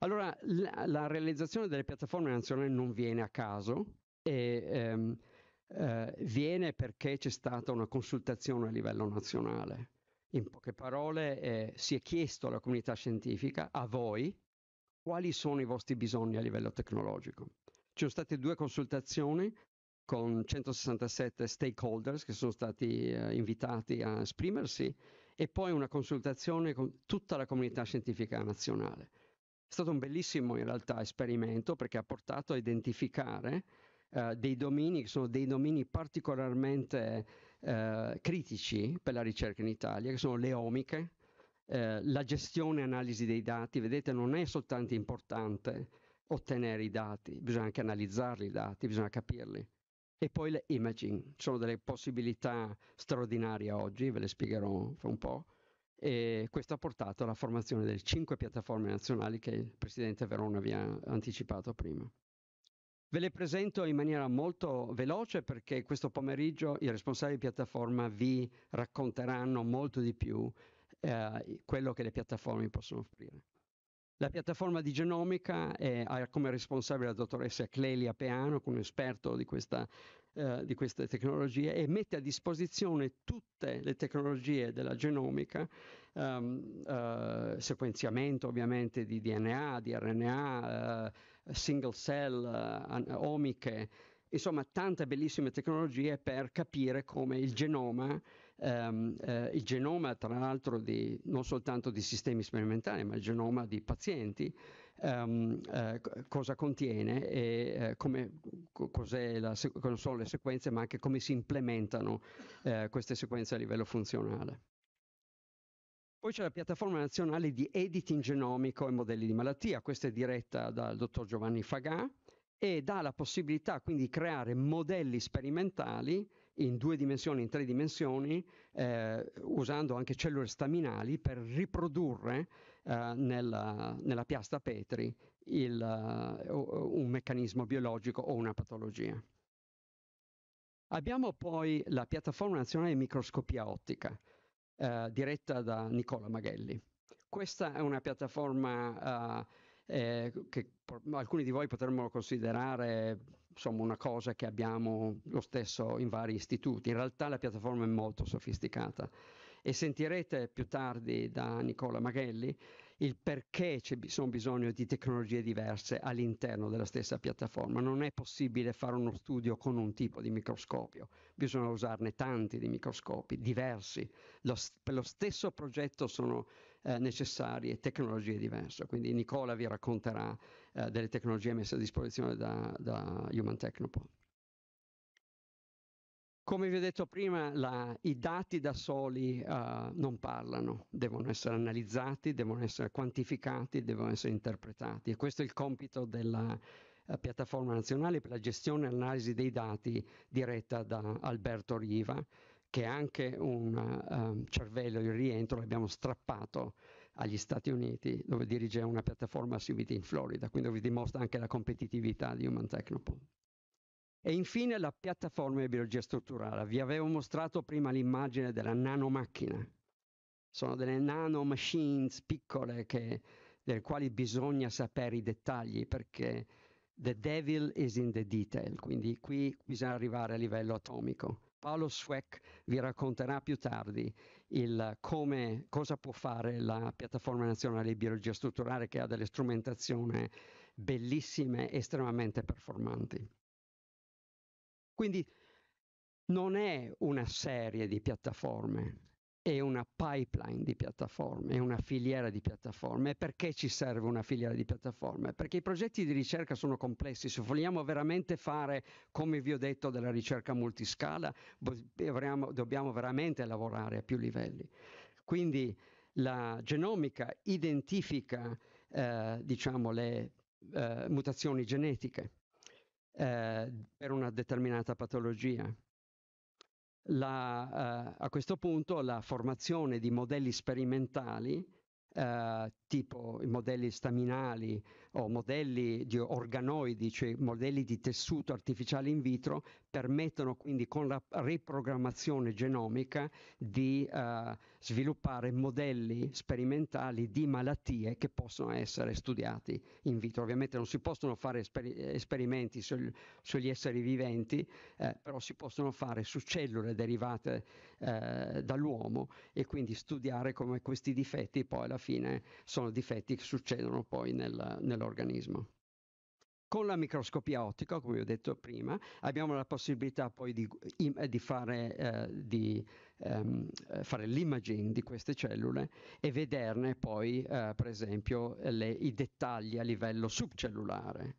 Allora, la, la, realizzazione delle piattaforme nazionali non viene a caso e ehm, eh, viene perché c'è stata una consultazione a livello nazionale. In poche parole, eh, si è chiesto alla comunità scientifica, a voi, quali sono i vostri bisogni a livello tecnologico. Ci sono state due consultazioni con 167 stakeholders che sono stati eh, invitati a esprimersi e poi una consultazione con tutta la comunità scientifica nazionale. È stato un bellissimo in realtà esperimento perché ha portato a identificare eh, dei domini che sono dei domini particolarmente eh, critici per la ricerca in Italia, che sono le omiche, eh, la gestione e analisi dei dati, vedete, non è soltanto importante ottenere i dati, bisogna anche analizzarli i dati, bisogna capirli. E poi le imaging, sono delle possibilità straordinarie oggi, ve le spiegherò fra un po', e questo ha portato alla formazione delle cinque piattaforme nazionali che il Presidente Verona vi ha anticipato prima. Ve le presento in maniera molto veloce perché questo pomeriggio i responsabili di piattaforma vi racconteranno molto di più eh, quello che le piattaforme possono offrire. La piattaforma di genomica ha come responsabile la dottoressa Clelia Peano, un esperto di, questa, eh, di, queste tecnologie, e mette a disposizione tutte le tecnologie della genomica, um, uh, sequenziamento ovviamente di DNA, di RNA, uh, eh, single cell, uh, omiche, insomma tante bellissime tecnologie per capire come il genoma ehm, eh, il genoma tra l'altro di, non soltanto di sistemi sperimentali, ma il genoma di pazienti, ehm, eh, cosa contiene e eh, come, la, cosa sono le sequenze, ma anche come si implementano eh, queste sequenze a livello funzionale. Poi c'è la piattaforma nazionale di editing genomico e modelli di malattia, questa è diretta dal dottor Giovanni Fagà e dà la possibilità quindi di creare modelli sperimentali in due dimensioni, in tre dimensioni, eh, usando anche cellule staminali per riprodurre eh, nella, nella, piastra Petri il, uh, un meccanismo biologico o una patologia. Abbiamo poi la piattaforma nazionale di microscopia ottica, eh, diretta da Nicola Maghelli. Questa è una piattaforma eh, eh che alcuni di voi potremmo considerare insomma, una cosa che abbiamo lo stesso in vari istituti. In realtà la piattaforma è molto sofisticata e sentirete più tardi da Nicola Maghelli il perché ci sono bisogno di tecnologie diverse all'interno della stessa piattaforma. Non è possibile fare uno studio con un tipo di microscopio, bisogna usarne tanti di microscopi diversi. Lo, per lo stesso progetto sono eh, necessarie tecnologie diverse, quindi Nicola vi racconterà eh, delle tecnologie messe a disposizione da, da Human Technopole. Come vi ho detto prima, la, i dati da soli uh, non parlano, devono essere analizzati, devono essere quantificati, devono essere interpretati e questo è il compito della eh, piattaforma nazionale per la gestione e l'analisi dei dati diretta da Alberto Riva, che è anche un uh, cervello di rientro, l'abbiamo strappato agli Stati Uniti, dove dirige una piattaforma CBT in Florida, quindi vi dimostra anche la competitività di Human Technopole. E infine la piattaforma di biologia strutturale. Vi avevo mostrato prima l'immagine della nanomacchina. Sono delle nanomachines piccole che, delle quali bisogna sapere i dettagli perché the devil is in the detail, quindi qui bisogna arrivare a livello atomico. Paolo Sweck vi racconterà più tardi il come, cosa può fare la piattaforma nazionale di biologia strutturale che ha delle strumentazioni bellissime, estremamente performanti. Quindi non è una serie di piattaforme, è una pipeline di piattaforme, è una filiera di piattaforme. Perché ci serve una filiera di piattaforme? Perché i progetti di ricerca sono complessi. Se vogliamo veramente fare, come vi ho detto, della ricerca multiscala, dobbiamo veramente lavorare a più livelli. Quindi la genomica identifica eh, diciamo, le eh, mutazioni genetiche eh, per una determinata patologia la, eh, a questo punto la formazione di modelli sperimentali, eh, tipo i modelli staminali o modelli di organoidi, cioè modelli di tessuto artificiale in vitro, permettono quindi con la riprogrammazione genomica di uh, sviluppare modelli sperimentali di malattie che possono essere studiati in vitro. Ovviamente non si possono fare esper- esperimenti sul, sugli esseri viventi, eh, però si possono fare su cellule derivate eh, dall'uomo e quindi studiare come questi difetti poi alla fine sono difetti che succedono poi nel, nel dell'organismo. Con la microscopia ottica, come ho detto prima, abbiamo la possibilità poi di, eh, di, fare, eh, di ehm, eh, fare, l'imaging di queste cellule e vederne poi, eh, per esempio, le, i dettagli a livello subcellulare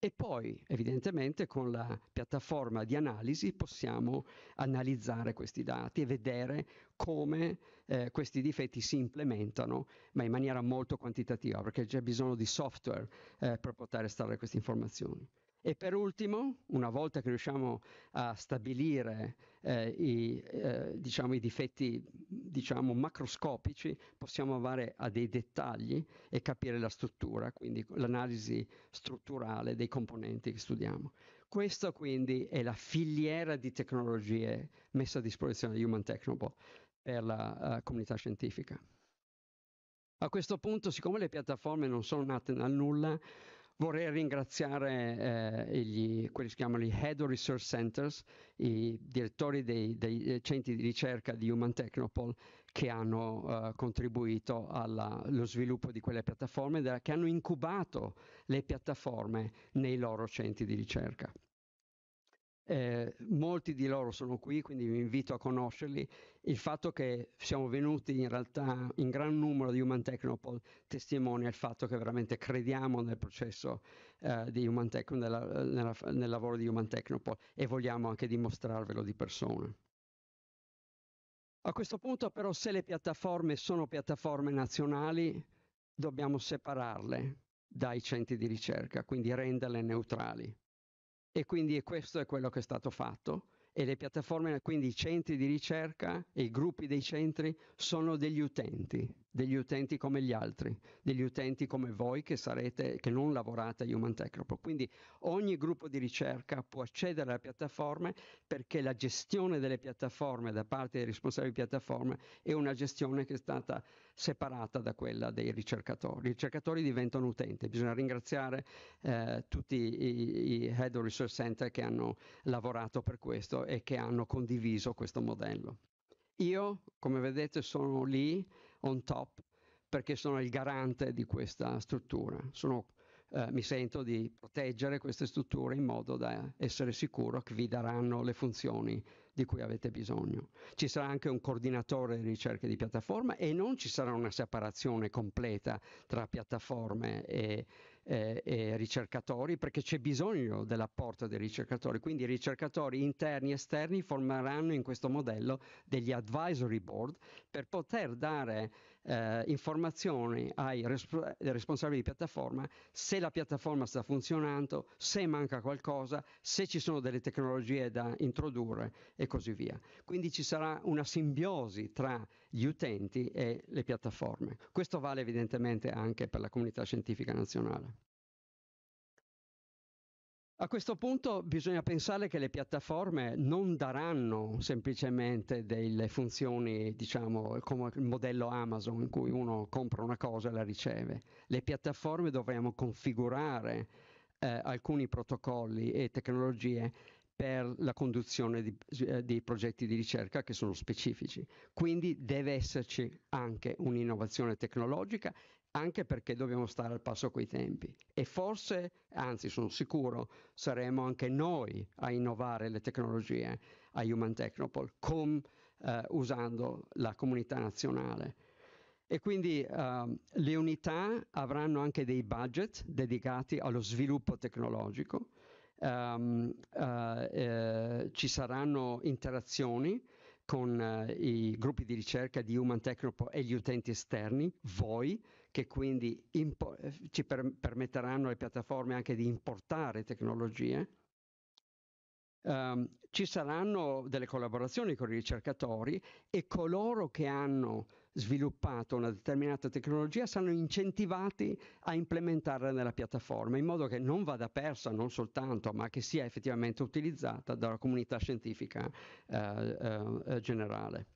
e poi evidentemente con la piattaforma di analisi possiamo analizzare questi dati e vedere come eh, questi difetti si implementano, ma in maniera molto quantitativa, perché c'è bisogno di software eh, per poter estrarre queste informazioni. E per ultimo, una volta che riusciamo a stabilire eh, i, eh, diciamo, i, difetti diciamo, macroscopici, possiamo andare a dei dettagli e capire la struttura, quindi l'analisi strutturale dei componenti che studiamo. Questa quindi è la filiera di tecnologie messa a disposizione di Human Technobot per la uh, comunità scientifica. A questo punto, siccome le piattaforme non sono nate dal nulla, Vorrei ringraziare eh, gli, quelli che si chiamano gli Head of Research Centers, i direttori dei, dei eh, centri di ricerca di Human Technopol che hanno eh, contribuito allo sviluppo di quelle piattaforme, che hanno incubato le piattaforme nei loro centri di ricerca. Eh, molti di loro sono qui, quindi vi invito a conoscerli. Il fatto che siamo venuti in realtà in gran numero di Human Technopol testimonia il fatto che veramente crediamo nel processo eh, di Human Technopole, nella, nella, nel lavoro di Human Technopol e vogliamo anche dimostrarvelo di persona. A questo punto però se le piattaforme sono piattaforme nazionali dobbiamo separarle dai centri di ricerca, quindi renderle neutrali. E quindi questo è quello che è stato fatto e le piattaforme, quindi i centri di ricerca e i gruppi dei centri sono degli utenti degli utenti come gli altri, degli utenti come voi che, sarete, che non lavorate a Human Tech Group. Quindi ogni gruppo di ricerca può accedere alle piattaforme perché la gestione delle piattaforme da parte dei responsabili di piattaforme è una gestione che è stata separata da quella dei ricercatori. I ricercatori diventano utenti. Bisogna ringraziare eh, tutti i, i Head of Research Center che hanno lavorato per questo e che hanno condiviso questo modello. Io, come vedete, sono lì on top perché sono il garante di questa struttura. Sono, eh, mi sento di proteggere queste strutture in modo da essere sicuro che vi daranno le funzioni di cui avete bisogno. Ci sarà anche un coordinatore di ricerche di piattaforma e non ci sarà una separazione completa tra piattaforme e eh, e ricercatori perché c'è bisogno dell'apporto dei ricercatori, quindi i ricercatori interni e esterni formeranno in questo modello degli advisory board per poter dare eh, informazioni ai resp- responsabili di piattaforma se la piattaforma sta funzionando, se manca qualcosa, se ci sono delle tecnologie da introdurre e così via. Quindi ci sarà una simbiosi tra gli utenti e le piattaforme. Questo vale evidentemente anche per la comunità scientifica nazionale. A questo punto bisogna pensare che le piattaforme non daranno semplicemente delle funzioni, diciamo, come il modello Amazon in cui uno compra una cosa e la riceve. Le piattaforme dovremo configurare eh, alcuni protocolli e tecnologie per la conduzione di, eh, di progetti di ricerca che sono specifici. Quindi deve esserci anche un'innovazione tecnologica anche perché dobbiamo stare al passo coi tempi e forse, anzi sono sicuro, saremo anche noi a innovare le tecnologie a Human Technopole, com, eh, usando la comunità nazionale. E quindi eh, le unità avranno anche dei budget dedicati allo sviluppo tecnologico, um, eh, ci saranno interazioni con eh, i gruppi di ricerca di Human Technopole e gli utenti esterni, voi, che quindi impo- eh, ci per- permetteranno alle piattaforme anche di importare tecnologie. Um, ci saranno delle collaborazioni con i ricercatori e coloro che hanno sviluppato una determinata tecnologia saranno incentivati a implementarla nella piattaforma in modo che non vada persa non soltanto ma che sia effettivamente utilizzata dalla comunità scientifica uh, uh, generale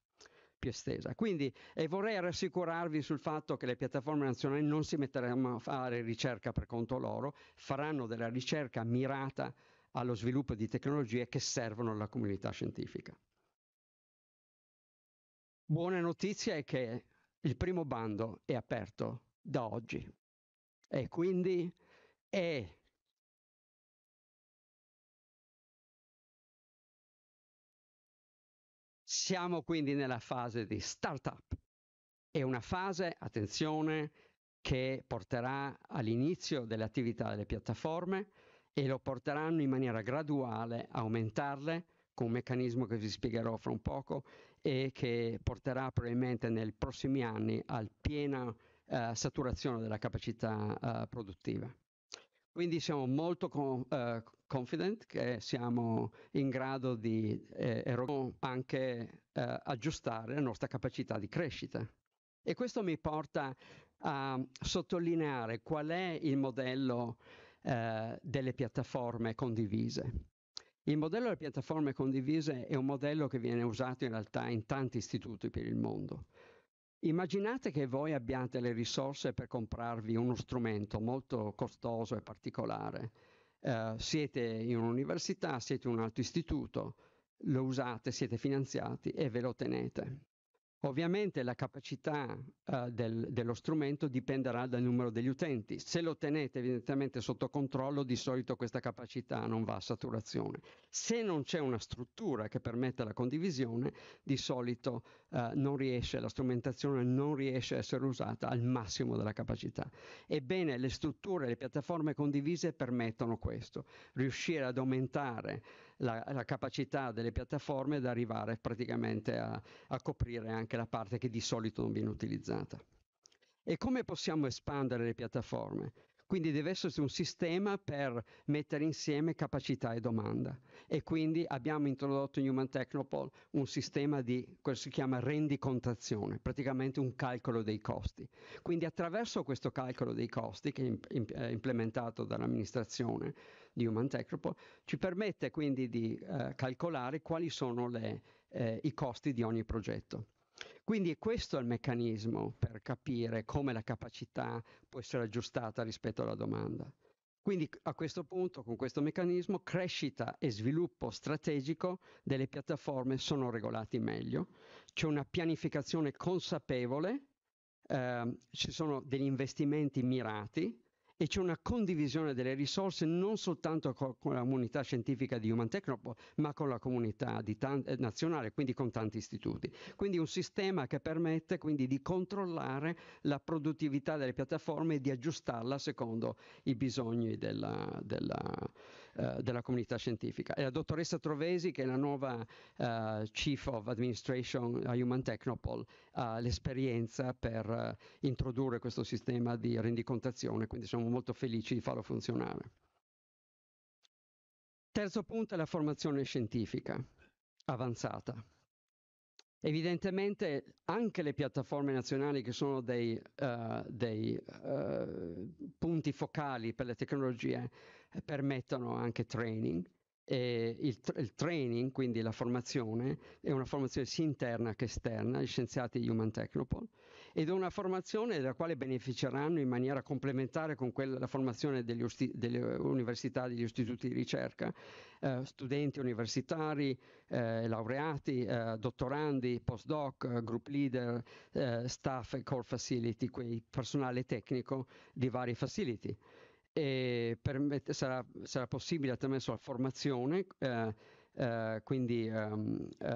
più estesa. Quindi eh, vorrei rassicurarvi sul fatto che le piattaforme nazionali non si metteranno a fare ricerca per conto loro, faranno della ricerca mirata allo sviluppo di tecnologie che servono alla comunità scientifica. Buona notizia è che il primo bando è aperto da oggi e quindi è Siamo quindi nella fase di startup. È una fase, attenzione, che porterà all'inizio delle attività delle piattaforme e lo porteranno in maniera graduale a aumentarle con un meccanismo che vi spiegherò fra un poco e che porterà probabilmente nei prossimi anni alla piena eh, saturazione della capacità eh, produttiva. Quindi siamo molto con, uh, eh, confident che siamo in grado di eh, anche uh, aggiustare la nostra capacità di crescita. E questo mi porta a sottolineare qual è il modello uh, delle piattaforme condivise. Il modello delle piattaforme condivise è un modello che viene usato in realtà in tanti istituti per il mondo. Immaginate che voi abbiate le risorse per comprarvi uno strumento molto costoso e particolare. Uh, siete in un'università, siete in un altro istituto, lo usate, siete finanziati e ve lo tenete. Ovviamente la capacità uh, del, dello strumento dipenderà dal numero degli utenti. Se lo tenete evidentemente sotto controllo, di solito questa capacità non va a saturazione. Se non c'è una struttura che permetta la condivisione, di solito uh, non riesce, la strumentazione non riesce a essere usata al massimo della capacità. Ebbene, le strutture, le piattaforme condivise permettono questo, riuscire ad aumentare la, la capacità delle piattaforme ad arrivare praticamente a, a coprire anche la parte che di solito non viene utilizzata. E come possiamo espandere le piattaforme? Quindi deve esserci un sistema per mettere insieme capacità e domanda. E quindi abbiamo introdotto in Human Technopole un sistema di, quello che si chiama rendicontazione, praticamente un calcolo dei costi. Quindi attraverso questo calcolo dei costi, che è implementato dall'amministrazione, di Human Techropole, ci permette quindi di eh, calcolare quali sono le, eh, i costi di ogni progetto. Quindi questo è il meccanismo per capire come la capacità può essere aggiustata rispetto alla domanda. Quindi a questo punto, con questo meccanismo, crescita e sviluppo strategico delle piattaforme sono regolati meglio, c'è una pianificazione consapevole, eh, ci sono degli investimenti mirati e c'è una condivisione delle risorse non soltanto co- con la comunità scientifica di Human Technopole, ma con la comunità tan- eh, nazionale, quindi con tanti istituti. Quindi un sistema che permette quindi, di controllare la produttività delle piattaforme e di aggiustarla secondo i bisogni della, della eh, della comunità scientifica. E la dottoressa Trovesi, che è la nuova eh, Chief of Administration a Human Technopol, ha l'esperienza per eh, introdurre questo sistema di rendicontazione, quindi siamo molto felici di farlo funzionare. Terzo punto è la formazione scientifica avanzata. Evidentemente anche le piattaforme nazionali che sono dei, uh, dei uh, punti focali per le tecnologie permettono anche training. Il, il, training, quindi la formazione, è una formazione sia interna che esterna, gli scienziati di Human Technopole, ed è una formazione della quale beneficeranno in maniera complementare con quella, la formazione degli, delle università, degli istituti di ricerca, eh, studenti universitari, eh, laureati, eh, dottorandi, postdoc, eh, group leader, eh, staff e core facility, quindi personale tecnico di varie facility e permette, sarà, sarà, possibile attraverso la formazione, eh, eh, quindi ehm, eh,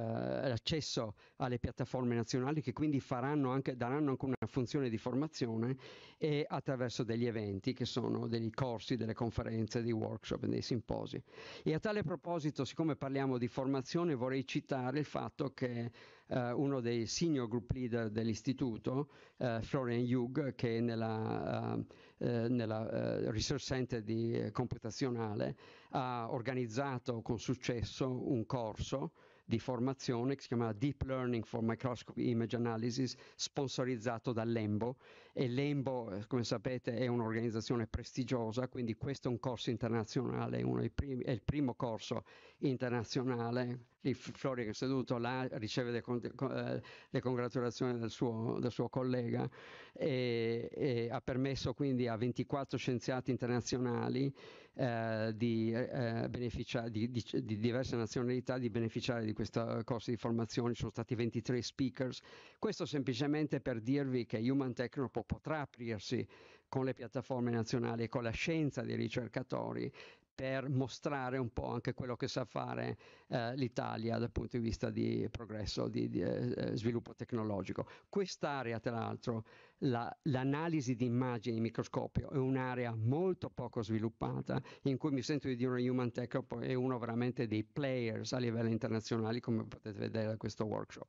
l'accesso alle piattaforme nazionali che quindi faranno anche, daranno anche una funzione di formazione e attraverso degli eventi che sono dei corsi, delle conferenze, dei workshop, dei simposi. E a tale proposito, siccome parliamo di formazione, vorrei citare il fatto che eh, uno dei senior group leader dell'istituto, eh, Florian Hugh, che nella, eh, eh nella eh, Research Center di, eh, computazionale ha organizzato con successo un corso di formazione che si chiama Deep Learning for Microscopy Image Analysis, sponsorizzato dall'EMBO, e l'EMBO, eh, come sapete, è un'organizzazione prestigiosa, quindi questo è un corso internazionale, primi, è il primo corso internazionale. Il Flori che è seduto là riceve le, eh, le congratulazioni del suo, del suo collega e, e, ha permesso quindi a 24 scienziati internazionali eh, di, eh, di, di, di, diverse nazionalità di beneficiare di questo corso di formazione, ci sono stati 23 speakers. Questo semplicemente per dirvi che Human Techno può potrà aprirsi con le piattaforme nazionali e con la scienza dei ricercatori per mostrare un po' anche quello che sa fare eh, l'Italia dal punto di vista di progresso, di, di eh, eh sviluppo tecnologico. Quest'area, tra l'altro, la, l'analisi di immagini in microscopio è un'area molto poco sviluppata in cui mi sento di dire Human Tech è uno veramente dei players a livello internazionale, come potete vedere da questo workshop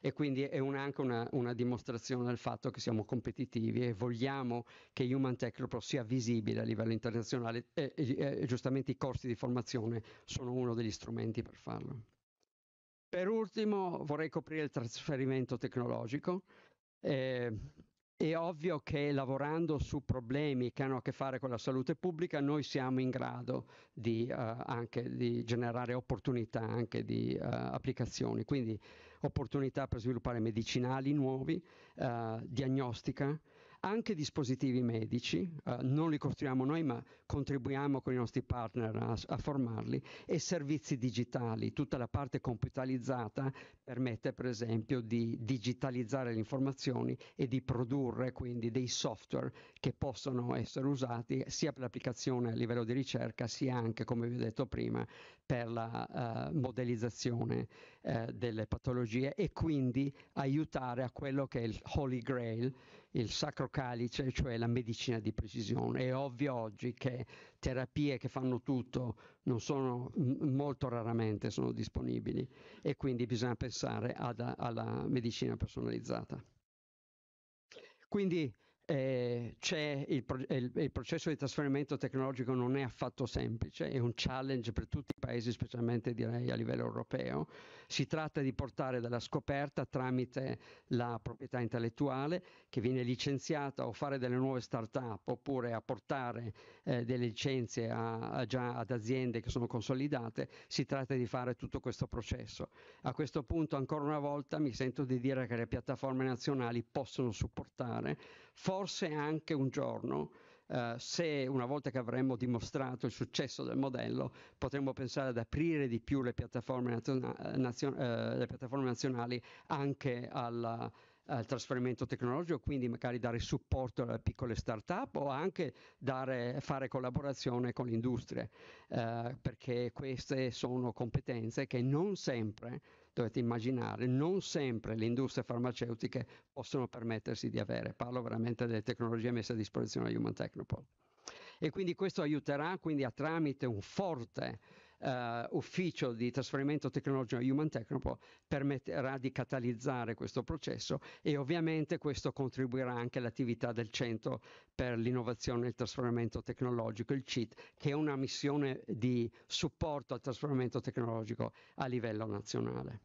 e quindi è un, anche una, una, dimostrazione del fatto che siamo competitivi e vogliamo che Human Tech Pro sia visibile a livello internazionale e, e, e giustamente i corsi di formazione sono uno degli strumenti per farlo. Per ultimo vorrei coprire il trasferimento tecnologico. Eh, è ovvio che lavorando su problemi che hanno a che fare con la salute pubblica noi siamo in grado di, eh, anche di generare opportunità anche di eh, applicazioni, quindi opportunità per sviluppare medicinali nuovi, eh, diagnostica, anche dispositivi medici, eh, non li costruiamo noi ma contribuiamo con i nostri partner a, a, formarli, e servizi digitali, tutta la parte computalizzata permette per esempio di digitalizzare le informazioni e di produrre quindi dei software che possono essere usati sia per l'applicazione a livello di ricerca sia anche, come vi ho detto prima, per la eh, modellizzazione eh, delle patologie e quindi aiutare a quello che è il Holy Grail, il sacro calice, cioè la medicina di precisione. È ovvio oggi che terapie che fanno tutto non sono, molto raramente sono disponibili e quindi bisogna pensare ad, alla medicina personalizzata. Quindi eh, il, eh, il, il, processo di trasferimento tecnologico non è affatto semplice, è un challenge per tutti i paesi, specialmente direi a livello europeo, si tratta di portare della scoperta tramite la proprietà intellettuale che viene licenziata o fare delle nuove start-up oppure apportare eh, delle licenze a, a già ad aziende che sono consolidate, si tratta di fare tutto questo processo. A questo punto ancora una volta mi sento di dire che le piattaforme nazionali possono supportare forse anche un giorno eh, se una volta che avremmo dimostrato il successo del modello potremmo pensare ad aprire di più le piattaforme, naziona- eh, nazion- eh, le piattaforme nazionali anche alla, al trasferimento tecnologico, quindi magari dare supporto alle piccole start-up o anche dare, fare collaborazione con l'industria, eh, perché queste sono competenze che non sempre dovete immaginare, non sempre le industrie farmaceutiche possono permettersi di avere. Parlo veramente delle tecnologie messe a disposizione da Human Technopol. E quindi questo aiuterà quindi a tramite un forte uh, ufficio di trasferimento tecnologico Human Technopol permetterà di catalizzare questo processo e ovviamente questo contribuirà anche all'attività del Centro per l'innovazione e il trasferimento tecnologico, il CIT, che è una missione di supporto al trasferimento tecnologico a livello nazionale.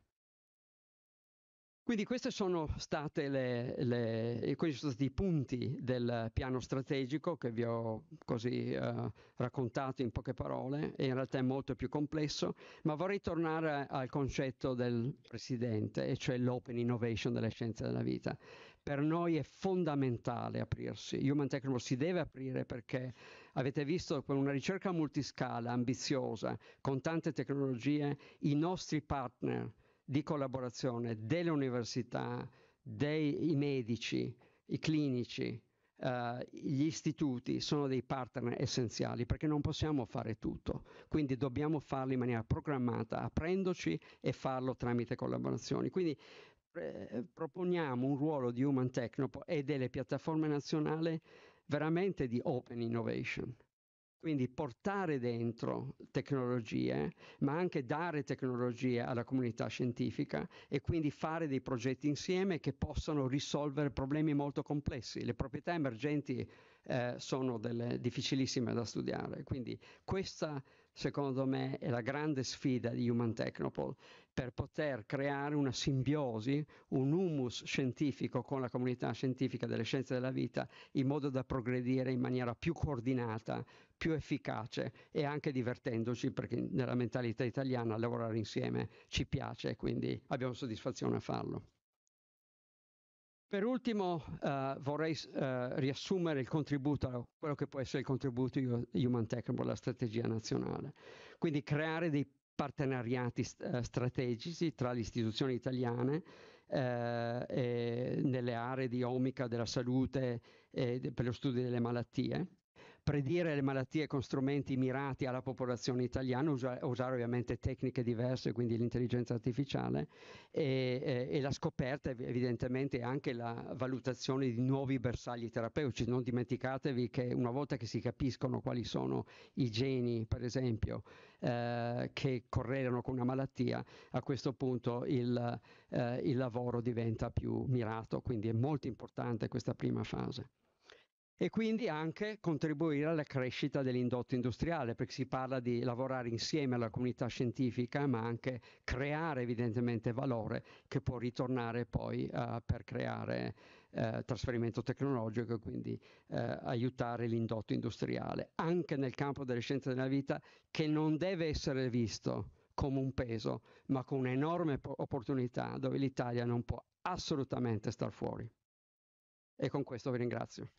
Quindi queste sono state le, le, questi sono stati i punti del piano strategico che vi ho così eh, raccontato in poche parole e in realtà è molto più complesso, ma vorrei tornare al concetto del Presidente, e cioè l'open innovation delle scienze della vita. Per noi è fondamentale aprirsi, Human Technol si deve aprire perché avete visto con una ricerca multiscala, ambiziosa, con tante tecnologie, i nostri partner di collaborazione delle università, dei medici, i clinici, Uh, gli istituti sono dei partner essenziali perché non possiamo fare tutto, quindi dobbiamo farlo in maniera programmata, aprendoci e farlo tramite collaborazioni. Quindi eh, proponiamo un ruolo di Human Technopole e delle piattaforme nazionali veramente di open innovation quindi portare dentro tecnologie, ma anche dare tecnologie alla comunità scientifica e quindi fare dei progetti insieme che possano risolvere problemi molto complessi. Le proprietà emergenti eh, sono delle difficilissime da studiare, quindi questa secondo me, è la grande sfida di Human Technopole per poter creare una simbiosi, un humus scientifico con la comunità scientifica delle scienze della vita in modo da progredire in maniera più coordinata, più efficace e anche divertendoci perché nella mentalità italiana lavorare insieme ci piace e quindi abbiamo soddisfazione a farlo. Per ultimo uh, vorrei uh, riassumere il contributo, quello che può essere il contributo di Human Tech la strategia nazionale. Quindi creare dei partenariati st- eh, strategici tra le istituzioni italiane eh, nelle aree di omica della salute e de- per lo studio delle malattie predire le malattie con strumenti mirati alla popolazione italiana, usa, usare ovviamente tecniche diverse, quindi l'intelligenza artificiale, e, e, e la scoperta evidentemente anche la valutazione di nuovi bersagli terapeutici. Non dimenticatevi che una volta che si capiscono quali sono i geni, per esempio, eh, che correlano con una malattia, a questo punto il, eh, il lavoro diventa più mirato, quindi è molto importante questa prima fase e quindi anche contribuire alla crescita dell'indotto industriale, perché si parla di lavorare insieme alla comunità scientifica, ma anche creare evidentemente valore che può ritornare poi uh, per creare uh, trasferimento tecnologico e quindi uh, aiutare l'indotto industriale, anche nel campo delle scienze della vita che non deve essere visto come un peso, ma come un'enorme opportunità dove l'Italia non può assolutamente star fuori. E con questo vi ringrazio.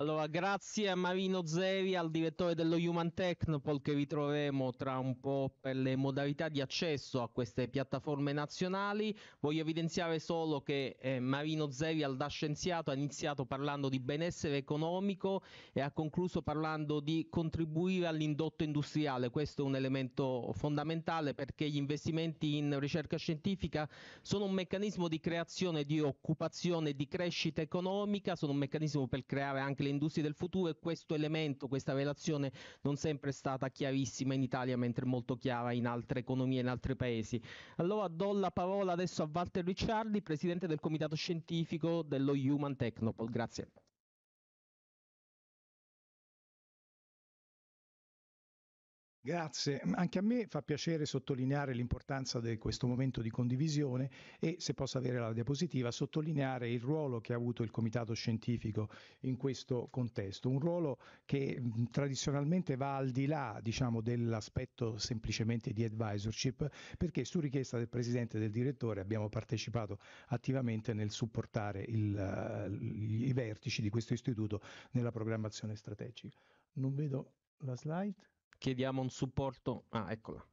Allora, grazie a Marino Zeri, al direttore dello Human Technopol, che ritroveremo tra un po' per le modalità di accesso a queste piattaforme nazionali. Voglio evidenziare solo che eh, Marino Zeri, al da scienziato, ha iniziato parlando di benessere economico e ha concluso parlando di contribuire all'indotto industriale. Questo è un elemento fondamentale perché gli investimenti in ricerca scientifica sono un meccanismo di creazione di occupazione, di crescita economica, sono un meccanismo per creare anche le industrie del futuro e questo elemento, questa relazione non sempre è stata chiarissima in Italia mentre molto chiara in altre economie, in altri paesi. Allora do la parola adesso a Walter Ricciardi, presidente del comitato scientifico dello Human Technopol. Grazie. Grazie, anche a me fa piacere sottolineare l'importanza di questo momento di condivisione e, se posso avere la diapositiva, sottolineare il ruolo che ha avuto il Comitato Scientifico in questo contesto, un ruolo che tradizionalmente va al di là diciamo, dell'aspetto semplicemente di advisorship, perché su richiesta del Presidente e del Direttore abbiamo partecipato attivamente nel supportare il, uh, i vertici di questo istituto nella programmazione strategica. Non vedo la slide chiediamo un supporto. Ah, eccola.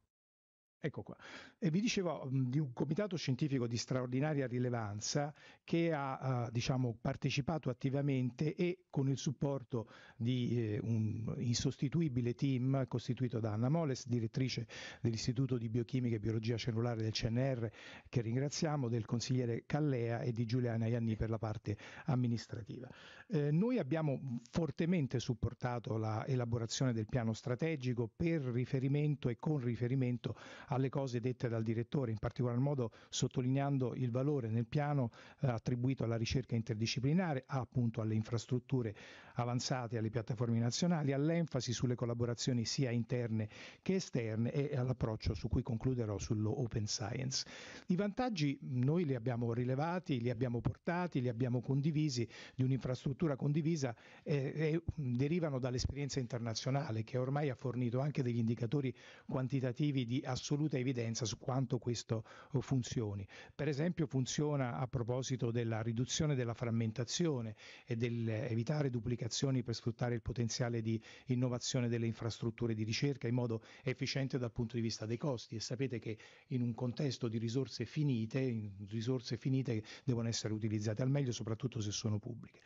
Ecco qua. E vi dicevo di un comitato scientifico di straordinaria rilevanza che ha eh, diciamo, partecipato attivamente e con il supporto di eh, un insostituibile team costituito da Anna Moles, direttrice dell'Istituto di Biochimica e Biologia Cellulare del CNR, che ringraziamo, del consigliere Callea e di Giuliana Ianni per la parte amministrativa. Eh, noi abbiamo fortemente supportato l'elaborazione del piano strategico per riferimento e con riferimento alle cose dette dal direttore, in particolar modo sottolineando il valore nel piano eh, attribuito alla ricerca interdisciplinare, appunto alle infrastrutture avanzate, alle piattaforme nazionali, all'enfasi sulle collaborazioni sia interne che esterne e all'approccio su cui concluderò sull'open science. I vantaggi noi li abbiamo rilevati, li abbiamo portati, li abbiamo condivisi di un'infrastruttura struttura condivisa eh, eh, derivano dall'esperienza internazionale che ormai ha fornito anche degli indicatori quantitativi di assoluta evidenza su quanto questo oh, funzioni. Per esempio funziona a proposito della riduzione della frammentazione e dell'evitare eh, duplicazioni per sfruttare il potenziale di innovazione delle infrastrutture di ricerca in modo efficiente dal punto di vista dei costi e sapete che in un contesto di risorse finite, risorse finite devono essere utilizzate al meglio soprattutto se sono pubbliche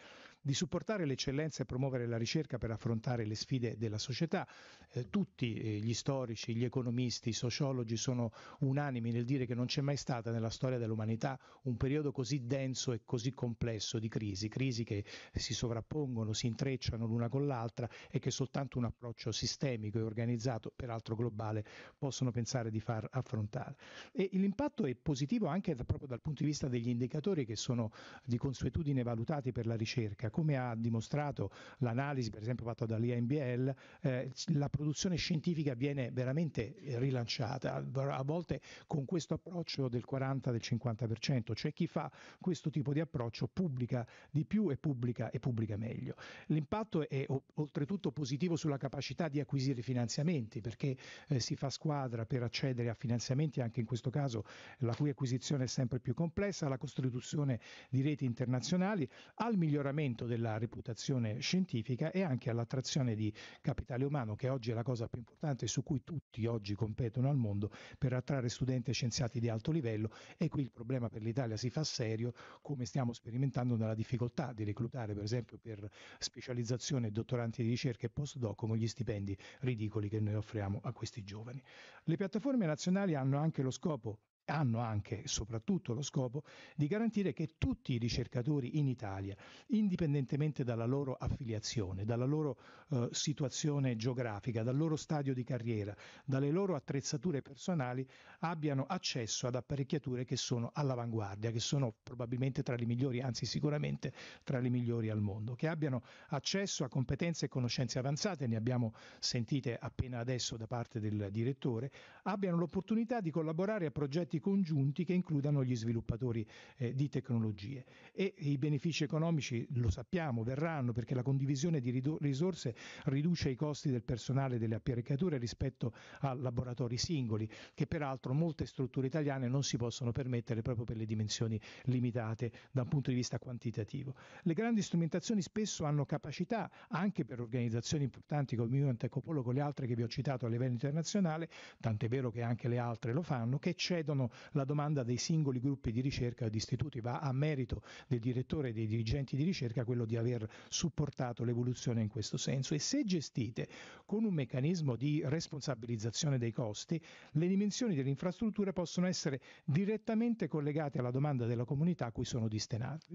di supportare l'eccellenza e promuovere la ricerca per affrontare le sfide della società. Eh, tutti eh, gli storici, gli economisti, i sociologi sono unanimi nel dire che non c'è mai stata nella storia dell'umanità un periodo così denso e così complesso di crisi, crisi che si sovrappongono, si intrecciano l'una con l'altra e che soltanto un approccio sistemico e organizzato, peraltro globale, possono pensare di far affrontare. E l'impatto è positivo anche da, proprio dal punto di vista degli indicatori che sono di consuetudine valutati per la ricerca come ha dimostrato l'analisi per esempio fatta dall'IMBL, eh, la produzione scientifica viene veramente rilanciata, a volte con questo approccio del 40, del 50%, cioè chi fa questo tipo di approccio pubblica di più e pubblica e pubblica meglio. L'impatto è o, oltretutto positivo sulla capacità di acquisire finanziamenti perché eh, si fa squadra per accedere a finanziamenti anche in questo caso la cui acquisizione è sempre più complessa, alla costituzione di reti internazionali, al miglioramento all'aumento della reputazione scientifica e anche all'attrazione di capitale umano, che oggi è la cosa più importante su cui tutti oggi competono al mondo per attrarre studenti e scienziati di alto livello e qui il problema per l'Italia si fa serio, come stiamo sperimentando nella difficoltà di reclutare per esempio per specializzazione dottoranti di ricerca e postdoc come gli stipendi ridicoli che noi offriamo a questi giovani. Le piattaforme nazionali hanno anche lo scopo hanno anche e soprattutto lo scopo di garantire che tutti i ricercatori in Italia, indipendentemente dalla loro affiliazione, dalla loro eh, situazione geografica, dal loro stadio di carriera, dalle loro attrezzature personali, abbiano accesso ad apparecchiature che sono all'avanguardia, che sono probabilmente tra le migliori, anzi sicuramente tra le migliori al mondo, che abbiano accesso a competenze e conoscenze avanzate, ne abbiamo sentite appena adesso da parte del direttore, abbiano l'opportunità di collaborare a progetti congiunti che includano gli sviluppatori eh, di tecnologie. E i benefici economici, lo sappiamo, verranno perché la condivisione di ridor- risorse riduce i costi del personale delle apparecchiature rispetto a laboratori singoli, che peraltro molte strutture italiane non si possono permettere proprio per le dimensioni limitate da un punto di vista quantitativo. Le grandi strumentazioni spesso hanno capacità, anche per organizzazioni importanti come il Ecopolo, con le altre che vi ho citato a livello internazionale, tant'è vero che anche le altre lo fanno, che cedono sono la domanda dei singoli gruppi di ricerca o di istituti, va a merito del direttore e dei dirigenti di ricerca quello di aver supportato l'evoluzione in questo senso e se gestite con un meccanismo di responsabilizzazione dei costi, le dimensioni delle infrastrutture possono essere direttamente collegate alla domanda della comunità a cui sono destinate.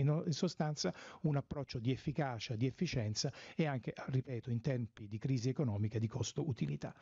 In sostanza un approccio di efficacia, di efficienza e anche, ripeto, in tempi di crisi economica di costo-utilità.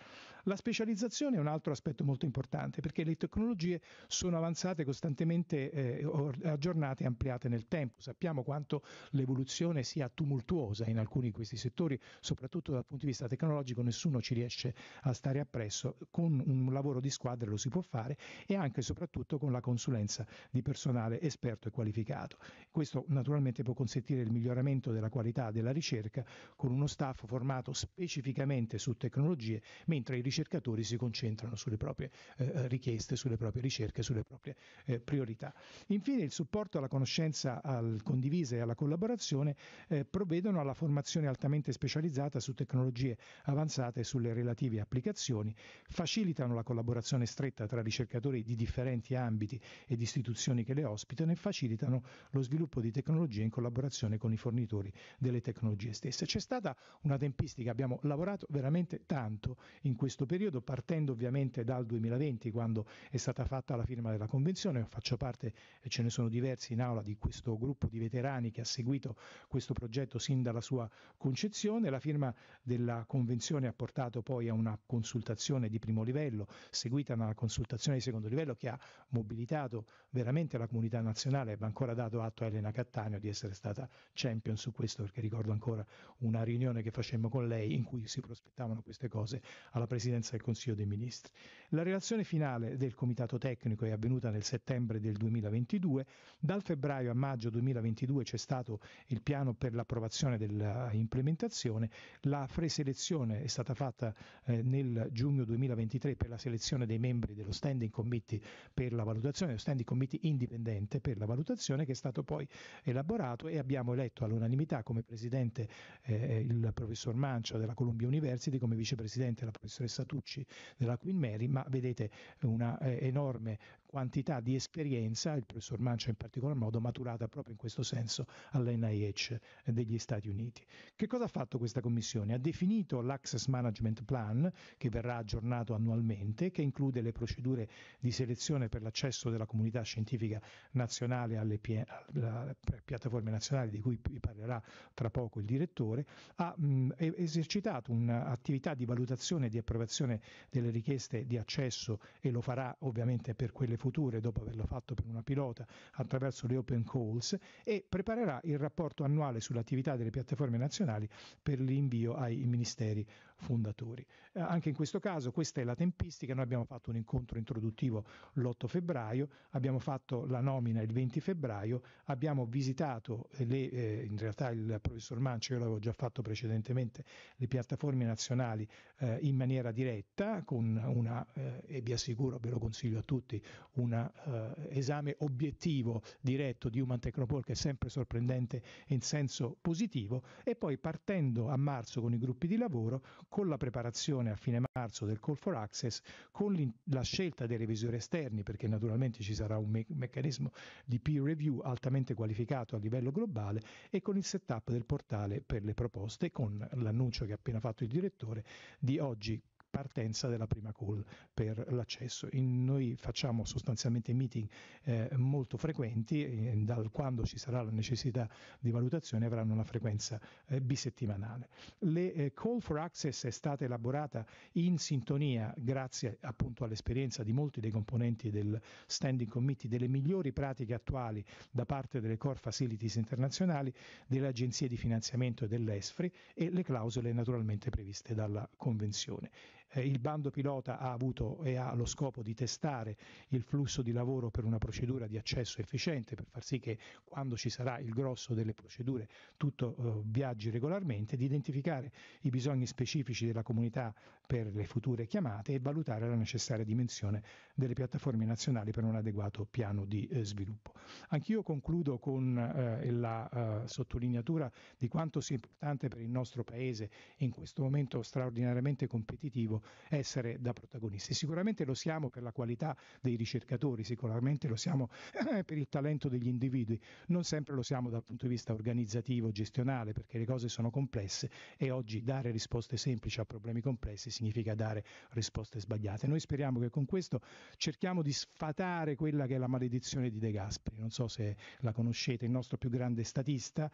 La specializzazione è un altro aspetto molto importante perché le tecnologie tecnologie sono avanzate costantemente eh, aggiornate e ampliate nel tempo. Sappiamo quanto l'evoluzione sia tumultuosa in alcuni di questi settori, soprattutto dal punto di vista tecnologico, nessuno ci riesce a stare appresso, con un lavoro di squadra lo si può fare e anche e soprattutto con la consulenza di personale esperto e qualificato. Questo naturalmente può consentire il miglioramento della qualità della ricerca con uno staff formato specificamente su tecnologie, mentre i ricercatori si concentrano sulle proprie eh, richieste, sulle sulle proprie ricerche, sulle proprie eh, priorità. Infine il supporto alla conoscenza al condivisa e alla collaborazione eh, provvedono alla formazione altamente specializzata su tecnologie avanzate e sulle relative applicazioni, facilitano la collaborazione stretta tra ricercatori di differenti ambiti ed istituzioni che le ospitano e facilitano lo sviluppo di tecnologie in collaborazione con i fornitori delle tecnologie stesse. C'è stata una tempistica, abbiamo lavorato veramente tanto in questo periodo, partendo ovviamente dal 2020 quando è stata fatta la firma della convenzione, Io faccio parte e ce ne sono diversi in aula di questo gruppo di veterani che ha seguito questo progetto sin dalla sua concezione, la firma della convenzione ha portato poi a una consultazione di primo livello, seguita da una consultazione di secondo livello che ha mobilitato veramente la comunità nazionale, ma ancora dato atto a Elena Cattaneo di essere stata champion su questo perché ricordo ancora una riunione che facemmo con lei in cui si prospettavano queste cose alla presidenza del Consiglio dei Ministri. La relazione finale del comitato comitato tecnico è avvenuta nel settembre del 2022, dal febbraio a maggio 2022 c'è stato il piano per l'approvazione dell'implementazione, la preselezione è stata fatta eh, nel giugno 2023 per la selezione dei membri dello standing committee per la valutazione, lo standing committee indipendente per la valutazione che è stato poi elaborato e abbiamo eletto all'unanimità come presidente eh, il professor Mancia della Columbia University, come vicepresidente la professoressa Tucci della Queen Mary, ma vedete una eh, enorme quantità di esperienza, il professor Mancia in particolar modo, maturata proprio in questo senso all'NIH eh, degli Stati Uniti. Che cosa ha fatto questa commissione? Ha definito l'Access Management Plan, che verrà aggiornato annualmente, che include le procedure di selezione per l'accesso della comunità scientifica nazionale alle, pie- alle piattaforme nazionali, di cui vi parlerà tra poco il direttore, ha mh, esercitato un'attività di valutazione e di approvazione delle richieste di accesso e lo farà ovviamente per quelle future, dopo averlo fatto per una pilota attraverso le open calls, e preparerà il rapporto annuale sull'attività delle piattaforme nazionali per l'invio ai ministeri fondatori. Eh, anche in questo caso questa è la tempistica, noi abbiamo fatto un incontro introduttivo l'8 febbraio, abbiamo fatto la nomina il 20 febbraio, abbiamo visitato le, eh, in realtà il professor Mancia, io l'avevo già fatto precedentemente, le piattaforme nazionali eh, in maniera diretta con una, eh, e vi assicuro, ve lo consiglio a tutti, un eh, esame obiettivo diretto di Human Technopol che è sempre sorprendente in senso positivo e poi partendo a marzo con i gruppi di lavoro con la preparazione a fine marzo del call for access, con la scelta dei revisori esterni, perché naturalmente ci sarà un me- meccanismo di peer review altamente qualificato a livello globale e con il setup del portale per le proposte, con l'annuncio che ha appena fatto il direttore di oggi partenza della prima call per l'accesso. In, noi facciamo sostanzialmente meeting eh, molto frequenti, eh, dal quando ci sarà la necessità di valutazione avranno una frequenza eh, bisettimanale. Le eh, call for access è stata elaborata in sintonia, grazie appunto all'esperienza di molti dei componenti del standing committee, delle migliori pratiche attuali da parte delle core facilities internazionali, delle agenzie di finanziamento e dell'ESFRI e le clausole naturalmente previste dalla Convenzione. Eh, il bando pilota ha avuto e ha lo scopo di testare il flusso di lavoro per una procedura di accesso efficiente, per far sì che quando ci sarà il grosso delle procedure tutto eh, viaggi regolarmente, di identificare i bisogni specifici della comunità per le future chiamate e valutare la necessaria dimensione delle piattaforme nazionali per un adeguato piano di eh, sviluppo. Anch'io concludo con eh, la eh, sottolineatura di quanto sia importante per il nostro Paese in questo momento straordinariamente competitivo essere da protagonisti. Sicuramente lo siamo per la qualità dei ricercatori, sicuramente lo siamo eh, per il talento degli individui, non sempre lo siamo dal punto di vista organizzativo, gestionale, perché le cose sono complesse e oggi dare risposte semplici a problemi complessi significa dare risposte sbagliate. Noi speriamo che con questo cerchiamo di sfatare quella che è la maledizione di De Gasperi, non so se la conoscete, il nostro più grande statista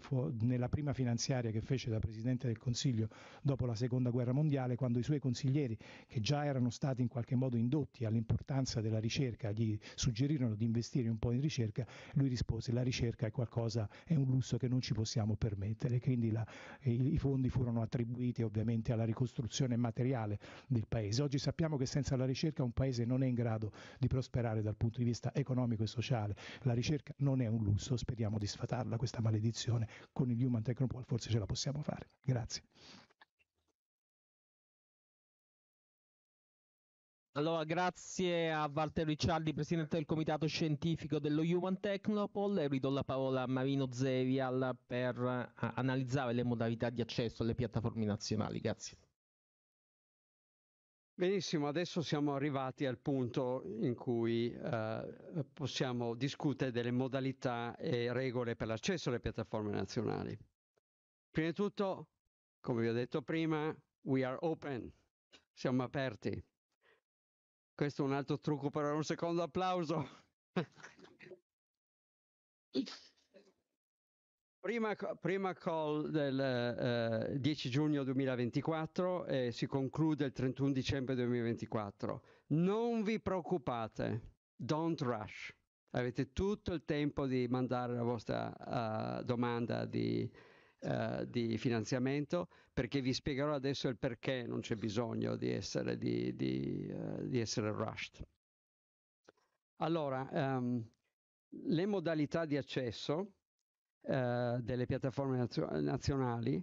fu- nella prima finanziaria che fece da Presidente del Consiglio dopo la Seconda Guerra Mondiale, quando i suoi consiglieri che già erano stati in qualche modo indotti all'importanza della ricerca, gli suggerirono di investire un po' in ricerca, lui rispose la ricerca è qualcosa, è un lusso che non ci possiamo permettere, quindi la, i, i fondi furono attribuiti ovviamente alla ricostruzione materiale del paese. Oggi sappiamo che senza la ricerca un paese non è in grado di prosperare dal punto di vista economico e sociale, la ricerca non è un lusso, speriamo di sfatarla questa maledizione, con il Human Technopole forse ce la possiamo fare. Grazie. Allora, grazie a Walter Ricciardi, presidente del comitato scientifico dello Human Technopol, e ridò la parola a Marino Zevial per eh, analizzare le modalità di accesso alle piattaforme nazionali. Grazie. Benissimo, adesso siamo arrivati al punto in cui eh, possiamo discutere delle modalità e regole per l'accesso alle piattaforme nazionali. Prima di tutto, come vi ho detto prima, we are open, siamo aperti questo è un altro trucco per un secondo applauso. Prima, prima, call del eh, 10 giugno 2024 e si conclude il 31 dicembre 2024. Non vi preoccupate, don't rush. Avete tutto il tempo di mandare la vostra uh, domanda di eh, di finanziamento perché vi spiegherò adesso il perché non c'è bisogno di essere, di, di, eh, di essere rushed. Allora, ehm, le modalità di accesso eh, delle piattaforme nazio- nazionali.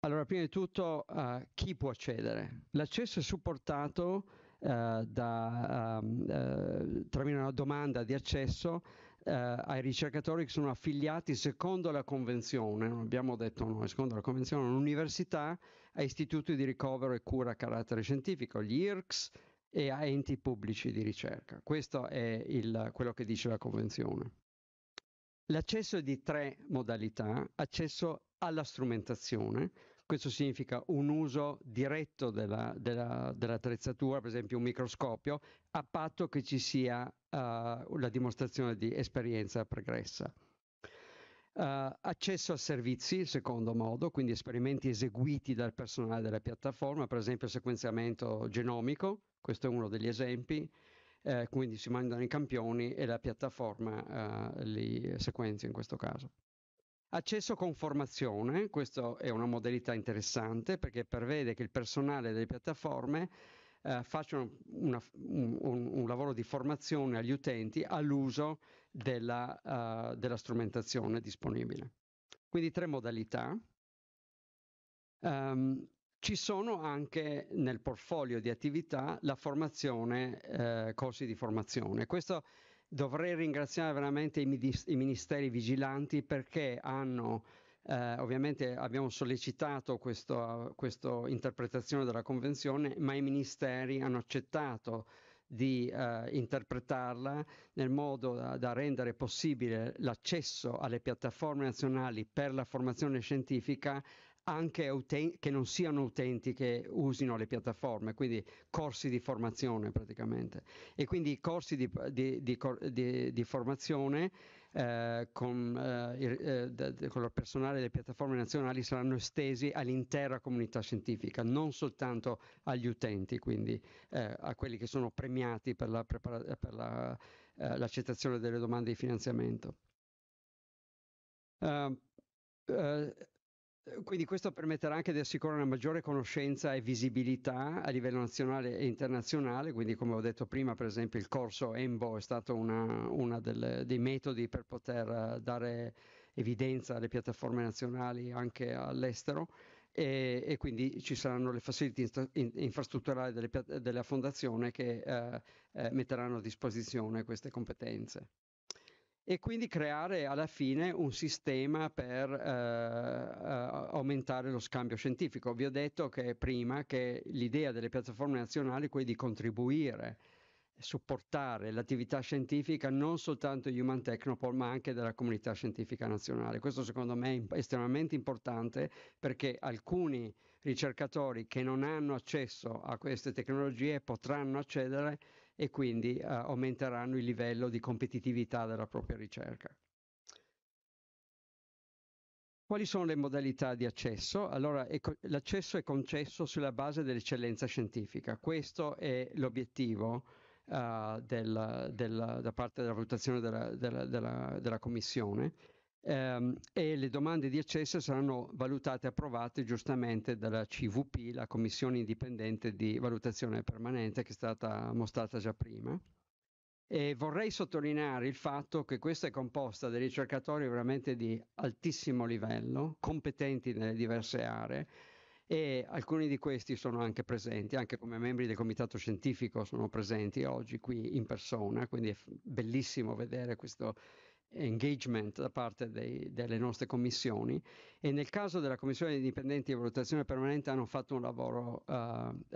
Allora, prima di tutto, eh, chi può accedere? L'accesso è supportato eh, da, um, tramite una domanda di accesso eh, ai ricercatori che sono affiliati secondo la convenzione, non abbiamo detto noi, secondo la convenzione all'università, a istituti di ricovero e cura a carattere scientifico, gli IRCS e a enti pubblici di ricerca. Questo è il, quello che dice la convenzione. L'accesso è di tre modalità, accesso alla strumentazione, questo significa un uso diretto della, della, dell'attrezzatura, per esempio un microscopio, a patto che ci sia uh, la dimostrazione di esperienza pregressa. Uh, accesso a servizi, secondo modo, quindi esperimenti eseguiti dal personale della piattaforma, per esempio sequenziamento genomico, questo è uno degli esempi, eh, quindi si mandano i campioni e la piattaforma eh, li sequenzia in questo caso. Accesso con formazione, questa è una modalità interessante perché prevede che il personale delle piattaforme eh, facciano una, un, un, lavoro di formazione agli utenti all'uso della, uh, della strumentazione disponibile. Quindi tre modalità. Um, ci sono anche nel portfolio di attività la formazione, eh, corsi di formazione. Questo Dovrei ringraziare veramente i, ministeri vigilanti perché hanno eh, ovviamente abbiamo sollecitato questa interpretazione della Convenzione, ma i ministeri hanno accettato di eh, interpretarla nel modo da, da, rendere possibile l'accesso alle piattaforme nazionali per la formazione scientifica anche uten- che non siano utenti che usino le piattaforme, quindi corsi di formazione praticamente. E quindi i corsi di, di, di, di formazione eh, con, eh, eh, con, il personale delle piattaforme nazionali saranno estesi all'intera comunità scientifica, non soltanto agli utenti, quindi eh, a quelli che sono premiati per, la prepara- per la, eh, l'accettazione delle domande di finanziamento. Uh, Uh, eh, quindi questo permetterà anche di assicurare una maggiore conoscenza e visibilità a livello nazionale e internazionale, quindi come ho detto prima per esempio il corso EMBO è stato uno dei metodi per poter eh, dare evidenza alle piattaforme nazionali anche all'estero e, e quindi ci saranno le facilità infrastrutturali delle, della fondazione che eh, eh, metteranno a disposizione queste competenze e quindi creare alla fine un sistema per eh, eh, aumentare lo scambio scientifico. Vi ho detto che prima che l'idea delle piattaforme nazionali è quella di contribuire supportare l'attività scientifica non soltanto di Human Technopol ma anche della comunità scientifica nazionale. Questo secondo me è estremamente importante perché alcuni ricercatori che non hanno accesso a queste tecnologie potranno accedere e quindi eh, aumenteranno il livello di competitività della propria ricerca. Quali sono le modalità di accesso? Allora, l'accesso è concesso sulla base dell'eccellenza scientifica. Questo è l'obiettivo uh, da parte della valutazione della, della, della, della Commissione ehm, e le domande di accesso saranno valutate e approvate giustamente dalla CVP, la Commissione indipendente di valutazione permanente che è stata mostrata già prima. E vorrei sottolineare il fatto che questa è composta da ricercatori veramente di altissimo livello, competenti nelle diverse aree e alcuni di questi sono anche presenti, anche come membri del comitato scientifico sono presenti oggi qui in persona, quindi è bellissimo vedere questo, eh, engagement da parte dei, delle nostre commissioni e nel caso della commissione indipendente di valutazione permanente hanno fatto un lavoro uh,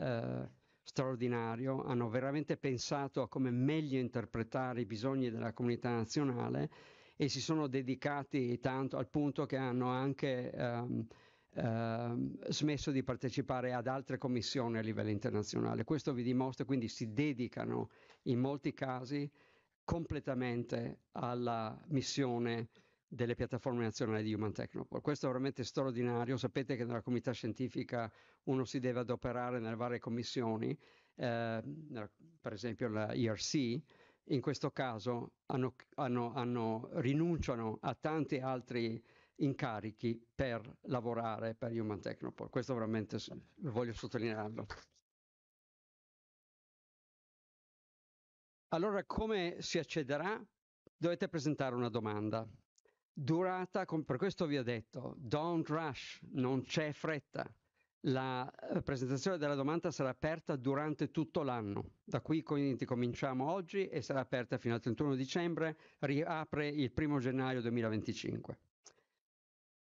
uh, straordinario, hanno veramente pensato a come meglio interpretare i bisogni della comunità nazionale e si sono dedicati tanto al punto che hanno anche um, Uh, smesso di partecipare ad altre commissioni a livello internazionale. Questo vi dimostra quindi si dedicano in molti casi completamente alla missione delle piattaforme nazionali di Human Technopole. Questo è veramente straordinario, sapete che nella comunità scientifica uno si deve adoperare nelle varie commissioni, eh, per esempio la IRC, in questo caso hanno, hanno, hanno, rinunciano a tanti altri incarichi per lavorare per Human Technopole. Questo veramente voglio sottolinearlo. Allora come si accederà? Dovete presentare una domanda. Durata, com- per questo vi ho detto, don't rush, non c'è fretta. La eh, presentazione della domanda sarà aperta durante tutto l'anno, da qui quindi cominciamo oggi e sarà aperta fino al 31 dicembre, riapre il 1 gennaio 2025.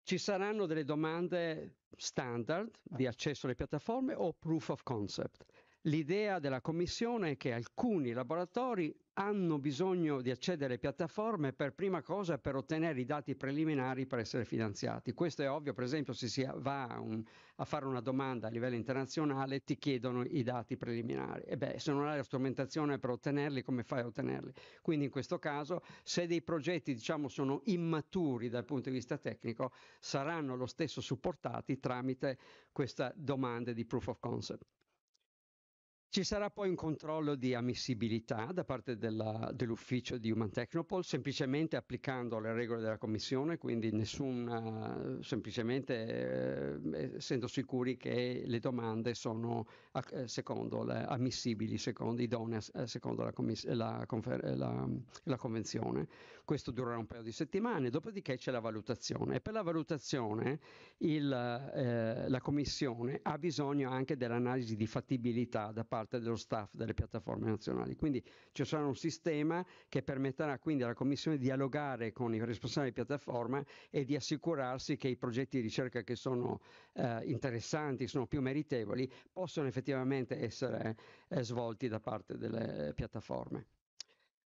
Ci saranno delle domande standard di accesso alle piattaforme o proof of concept. L'idea della Commissione è che alcuni laboratori hanno bisogno di accedere alle piattaforme per prima cosa per ottenere i dati preliminari per essere finanziati. Questo è ovvio, per esempio se si va a, un, a fare una domanda a livello internazionale ti chiedono i dati preliminari. E beh, se non hai la strumentazione per ottenerli, come fai a ottenerli? Quindi in questo caso se dei progetti diciamo, sono immaturi dal punto di vista tecnico, saranno lo stesso supportati tramite questa domanda di proof of concept. Ci sarà poi un controllo di ammissibilità da parte della, dell'ufficio di Human Technopol, semplicemente applicando le regole della Commissione, quindi nessun, eh, semplicemente eh, eh, essendo sicuri che le domande sono eh, secondo le, ammissibili, secondo, idonee eh, secondo la, commis- la, confer- la, la, Convenzione. Questo durerà un paio di settimane, dopodiché c'è la valutazione. E per la valutazione il, eh, la Commissione ha bisogno anche dell'analisi di fattibilità da parte parte dello staff delle piattaforme nazionali. Quindi ci sarà un sistema che permetterà quindi alla Commissione di dialogare con i responsabili di piattaforma e di assicurarsi che i progetti di ricerca che sono eh, interessanti, sono più meritevoli, possono effettivamente essere eh, svolti da parte delle piattaforme.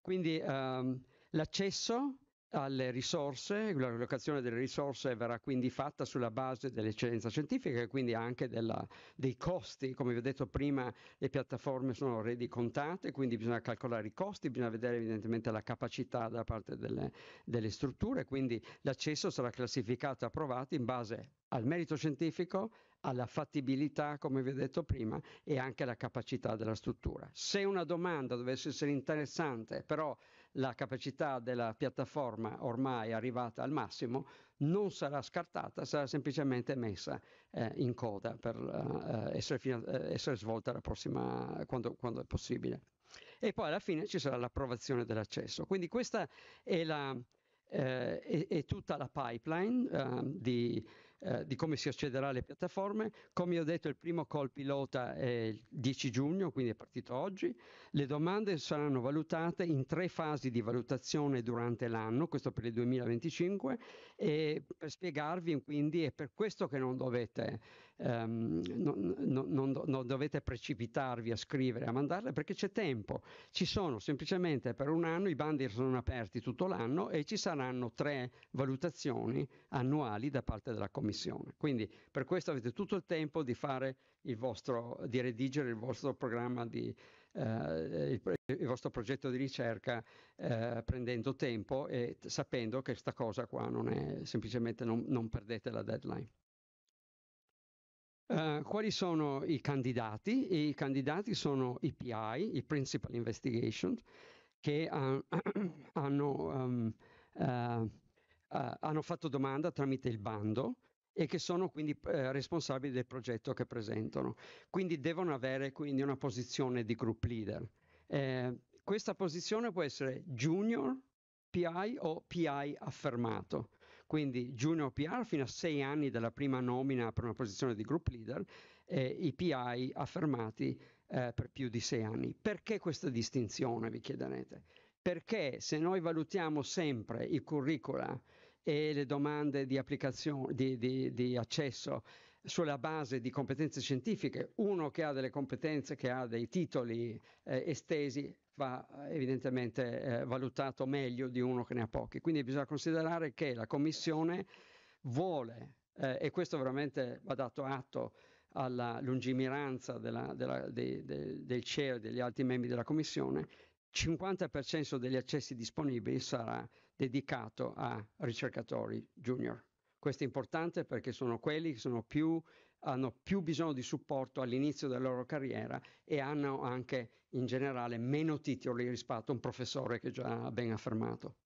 Quindi ehm, l'accesso alle risorse, la locazione delle risorse verrà quindi fatta sulla base dell'eccellenza scientifica e quindi anche della, dei costi, come vi ho detto prima le piattaforme sono already contate, quindi bisogna calcolare i costi, bisogna vedere evidentemente la capacità da parte delle, delle strutture, quindi l'accesso sarà classificato e approvato in base al merito scientifico, alla fattibilità, come vi ho detto prima, e anche alla capacità della struttura. Se una domanda dovesse essere interessante, però la capacità della piattaforma ormai arrivata al massimo non sarà scartata, sarà semplicemente messa eh, in coda per eh, essere, fino, eh, essere, svolta la prossima, quando, quando, è possibile. E poi alla fine ci sarà l'approvazione dell'accesso. Quindi questa è, la, eh, è, è tutta la pipeline eh, di eh, di come si accederà alle piattaforme. Come ho detto, il primo call pilota è il 10 giugno, quindi è partito oggi. Le domande saranno valutate in tre fasi di valutazione durante l'anno, questo per il 2025, e per spiegarvi quindi è per questo che non dovete, um, non, non, non dovete precipitarvi a scrivere, a mandarle perché c'è tempo, ci sono semplicemente per un anno, i bandi sono aperti tutto l'anno e ci saranno tre valutazioni annuali da parte della Commissione. Quindi per questo avete tutto il tempo di fare il vostro, di redigere il vostro programma di, eh, il, il, vostro progetto di ricerca eh, prendendo tempo e t- sapendo che questa cosa qua non è semplicemente non, non perdete la deadline. Uh, quali sono i candidati? I candidati sono i PI, i Principal Investigation, che uh, hanno, um, uh, hanno, fatto domanda tramite il bando e che sono quindi eh, responsabili del progetto che presentano. Quindi devono avere quindi, una posizione di group leader. Eh, questa posizione può essere junior PI o PI affermato, quindi junior PR fino a sei anni dalla prima nomina per una posizione di group leader, e eh, i PI affermati eh, per più di sei anni. Perché questa distinzione, vi chiederete? Perché se noi valutiamo sempre i curricula e le domande di, di, di, di accesso sulla base di competenze scientifiche. Uno che ha delle competenze, che ha dei titoli eh, estesi, va evidentemente eh, valutato meglio di uno che ne ha pochi. Quindi bisogna considerare che la Commissione vuole, eh, e questo veramente va dato atto alla lungimiranza della, della, de, de, del CER e degli altri membri della Commissione, 50% degli accessi disponibili sarà dedicato a ricercatori junior. Questo è importante perché sono quelli che sono più, hanno più bisogno di supporto all'inizio della loro carriera e hanno anche in generale meno titoli rispetto a un professore che già ha ben affermato.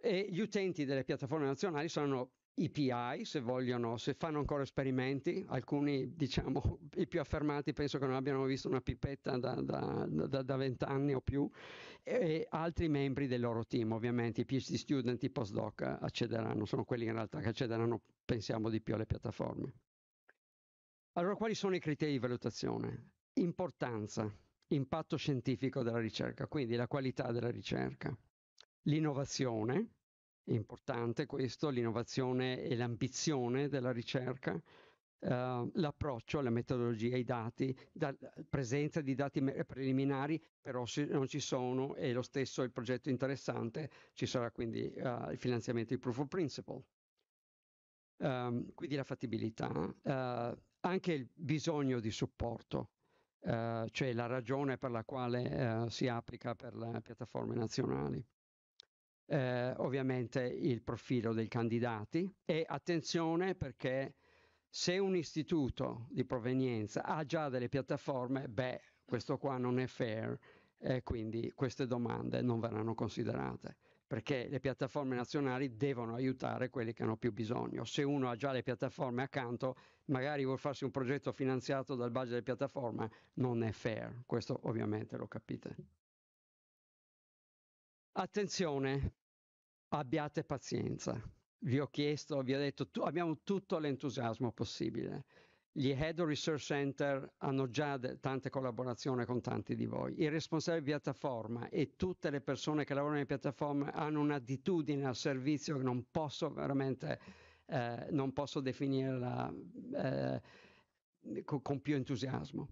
E gli utenti delle piattaforme nazionali saranno i PI se vogliono, se fanno ancora esperimenti, alcuni diciamo i più affermati penso che non abbiano visto una pipetta da vent'anni o più e altri membri del loro team ovviamente, i PhD student, i postdoc accederanno, sono quelli in realtà che accederanno pensiamo di più alle piattaforme. Allora quali sono i criteri di valutazione? Importanza, impatto scientifico della ricerca, quindi la qualità della ricerca, l'innovazione, è importante questo, l'innovazione e l'ambizione della ricerca, Uh, l'approccio la metodologia, i dati, la presenza di dati preliminari, però se non ci sono e lo stesso il progetto interessante, ci sarà quindi uh, il finanziamento di proof of principle. Um, quindi la fattibilità, uh, anche il bisogno di supporto, cioè la ragione per la quale si applica per le piattaforme nazionali eh, ovviamente il profilo dei candidati e attenzione perché se un istituto di provenienza ha già delle piattaforme, beh, questo qua non è fair e quindi queste domande non verranno considerate perché le piattaforme nazionali devono aiutare quelli che hanno più bisogno. Se uno ha già le piattaforme accanto, magari vuol farsi un progetto finanziato dal budget della piattaforma, non è fair. Questo ovviamente lo capite. Attenzione, abbiate pazienza. Vi ho chiesto, vi ho detto, tu, abbiamo tutto l'entusiasmo possibile. Gli Head Research Center hanno già de- tante collaborazioni con tanti di voi. I responsabili di piattaforma e tutte le persone che lavorano in piattaforma hanno un'attitudine al servizio che non posso veramente, eh, non posso definirla eh, con, con più entusiasmo.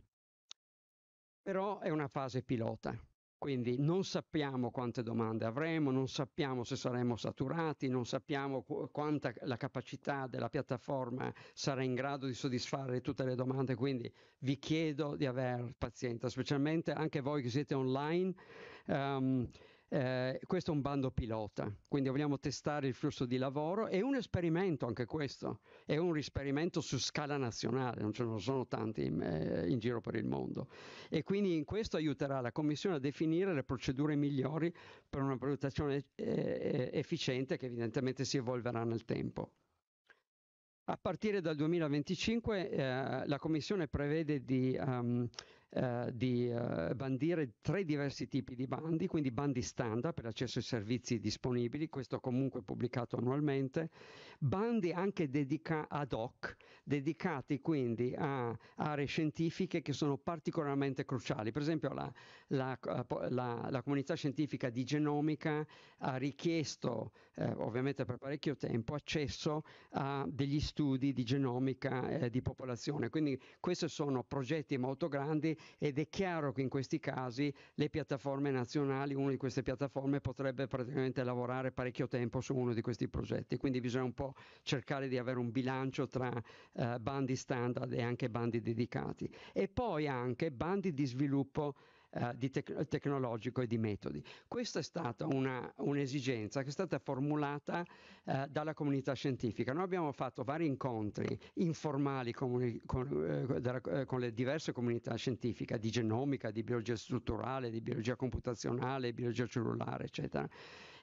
Però è una fase pilota quindi non sappiamo quante domande avremo, non sappiamo se saremo saturati, non sappiamo qu- quanta la capacità della piattaforma sarà in grado di soddisfare tutte le domande, quindi vi chiedo di aver pazienza, specialmente anche voi che siete online. Um, eh, questo è un bando pilota, quindi vogliamo testare il flusso di lavoro. È un esperimento anche questo, è un esperimento su scala nazionale, non ce ne sono tanti in, eh, in giro per il mondo. E quindi in questo aiuterà la Commissione a definire le procedure migliori per una valutazione eh, eh efficiente che evidentemente si evolverà nel tempo. A partire dal 2025 eh, la Commissione prevede di um, eh, di eh, bandire tre diversi tipi di bandi, quindi bandi standard per l'accesso ai servizi disponibili, questo comunque pubblicato annualmente, bandi anche dedica- ad hoc, dedicati quindi a aree scientifiche che sono particolarmente cruciali, per esempio la, la, eh, la, la comunità scientifica di genomica ha richiesto, eh, ovviamente per parecchio tempo, accesso a degli studi di genomica eh, di popolazione, quindi questi sono progetti molto grandi ed è chiaro che in questi casi le piattaforme nazionali, una di queste piattaforme potrebbe praticamente lavorare parecchio tempo su uno di questi progetti, quindi bisogna un po' cercare di avere un bilancio tra eh, bandi standard e anche bandi dedicati e poi anche bandi di sviluppo eh, di tec- tecnologico e di metodi. Questa è stata una, un'esigenza che è stata formulata eh, dalla comunità scientifica. Noi abbiamo fatto vari incontri informali comuni- con, eh, eh, con, le diverse comunità scientifiche di genomica, di biologia strutturale, di biologia computazionale, biologia cellulare, eccetera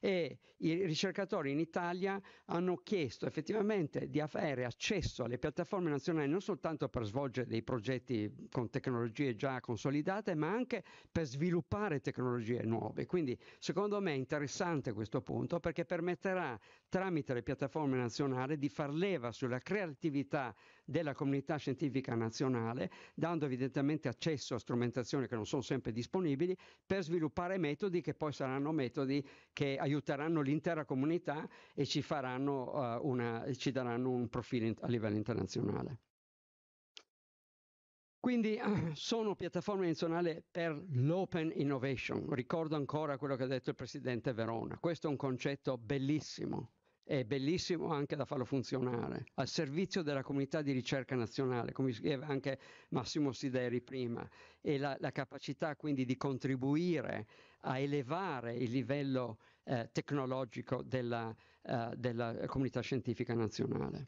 e i ricercatori in Italia hanno chiesto effettivamente di avere accesso alle piattaforme nazionali non soltanto per svolgere dei progetti con tecnologie già consolidate, ma anche per sviluppare tecnologie nuove. Quindi secondo me è interessante questo punto perché permetterà tramite le piattaforme nazionali di far leva sulla creatività della comunità scientifica nazionale, dando evidentemente accesso a strumentazioni che non sono sempre disponibili, per sviluppare metodi che poi saranno metodi che aiuteranno l'intera comunità e ci, faranno, uh, una, ci daranno un profilo a livello internazionale. Quindi sono piattaforme nazionali per l'open innovation. Ricordo ancora quello che ha detto il presidente Verona. Questo è un concetto bellissimo è bellissimo anche da farlo funzionare, al servizio della comunità di ricerca nazionale, come scriveva anche Massimo Sideri prima, e la, la capacità quindi di contribuire a elevare il livello eh, tecnologico della, eh, della, comunità scientifica nazionale.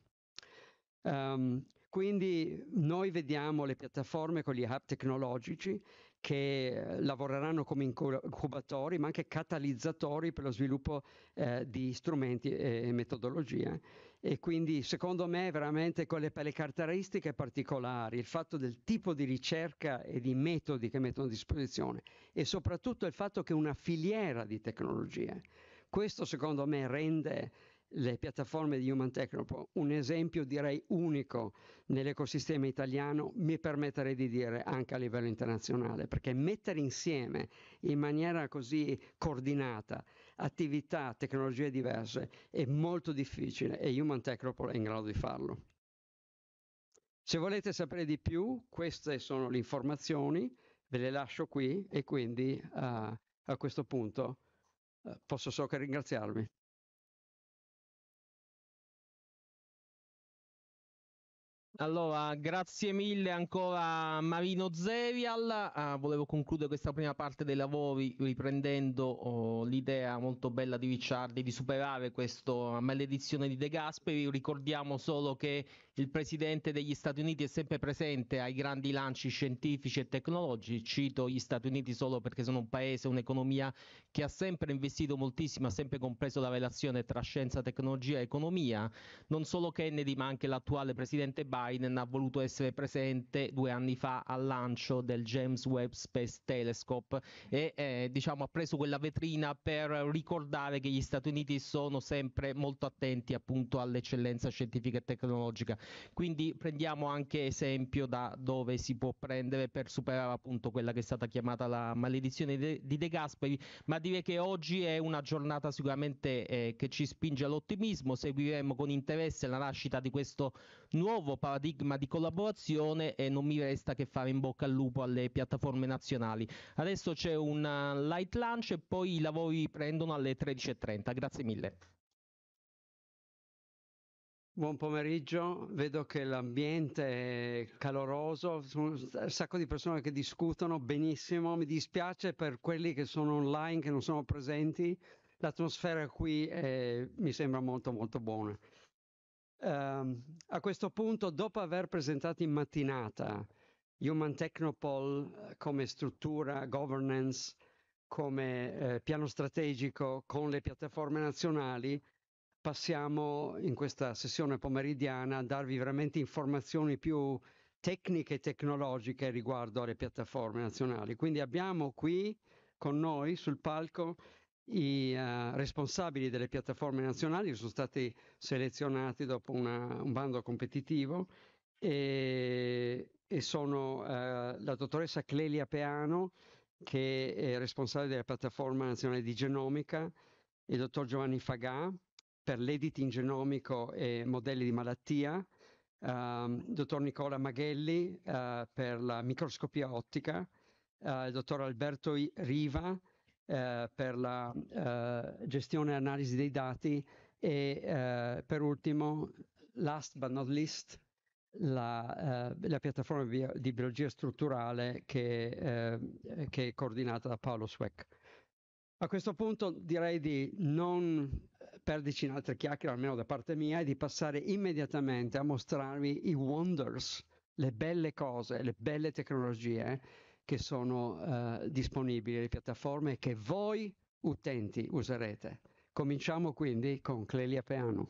Um, quindi noi vediamo le piattaforme con gli hub tecnologici che eh, lavoreranno come incubatori, ma anche catalizzatori per lo sviluppo eh, di strumenti e, metodologie. E quindi secondo me veramente quelle per le caratteristiche particolari, il fatto del tipo di ricerca e di metodi che mettono a disposizione e soprattutto il fatto che una filiera di tecnologie. Questo secondo me rende le piattaforme di Human Technopole, un esempio direi unico nell'ecosistema italiano, mi permetterei di dire anche a livello internazionale, perché mettere insieme in maniera così coordinata attività, tecnologie diverse è molto difficile e Human Technopole è in grado di farlo. Se volete sapere di più, queste sono le informazioni, ve le lascio qui e quindi uh, a questo punto uh, posso solo che ringraziarvi. Allora, grazie mille ancora Marino Zevial. Ah, volevo concludere questa prima parte dei lavori riprendendo oh, l'idea molto bella di Ricciardi di superare questa maledizione di De Gasperi. Ricordiamo solo che il Presidente degli Stati Uniti è sempre presente ai grandi lanci scientifici e tecnologici, cito gli Stati Uniti solo perché sono un paese, un'economia che ha sempre investito moltissimo, ha sempre compreso la relazione tra scienza, tecnologia e economia. Non solo Kennedy ma anche l'attuale Presidente Biden ha voluto essere presente due anni fa al lancio del James Webb Space Telescope e eh, diciamo, ha preso quella vetrina per ricordare che gli Stati Uniti sono sempre molto attenti appunto all'eccellenza scientifica e tecnologica. Quindi prendiamo anche esempio da dove si può prendere per superare appunto quella che è stata chiamata la maledizione di De Gasperi, ma dire che oggi è una giornata sicuramente eh, che ci spinge all'ottimismo, seguiremo con interesse la nascita di questo nuovo paradigma di collaborazione e non mi resta che fare in bocca al lupo alle piattaforme nazionali. Adesso c'è un eh, light lunch e poi i lavori prendono alle 13.30. Grazie mille. Buon pomeriggio, vedo che l'ambiente è caloroso, sono un sacco di persone che discutono benissimo, mi dispiace per quelli che sono online, che non sono presenti, l'atmosfera qui è, mi sembra molto molto buona. Um, a questo punto, dopo aver presentato in mattinata Human Technopol eh, come struttura, governance, come eh, piano strategico con le piattaforme nazionali, passiamo in questa sessione pomeridiana a darvi veramente informazioni più tecniche e tecnologiche riguardo alle piattaforme nazionali. Quindi abbiamo qui con noi sul palco i uh, responsabili delle piattaforme nazionali che sono stati selezionati dopo una, un bando competitivo e, e sono uh, la dottoressa Clelia Peano che è responsabile della piattaforma nazionale di genomica, il dottor Giovanni Fagà per l'editing genomico e modelli di malattia, um, dottor Nicola Maghelli uh, per la microscopia ottica, uh, il dottor Alberto I- Riva uh, per la gestione e analisi dei dati e per ultimo, last but not least, la, la piattaforma bio- di biologia strutturale che, che è coordinata da Paolo Sweck. A questo punto direi di non perdici in altre chiacchiere, almeno da parte mia, e di passare immediatamente a mostrarvi i wonders, le belle cose, le belle tecnologie che sono eh, disponibili, le piattaforme che voi utenti userete. Cominciamo quindi con Clelia Peano.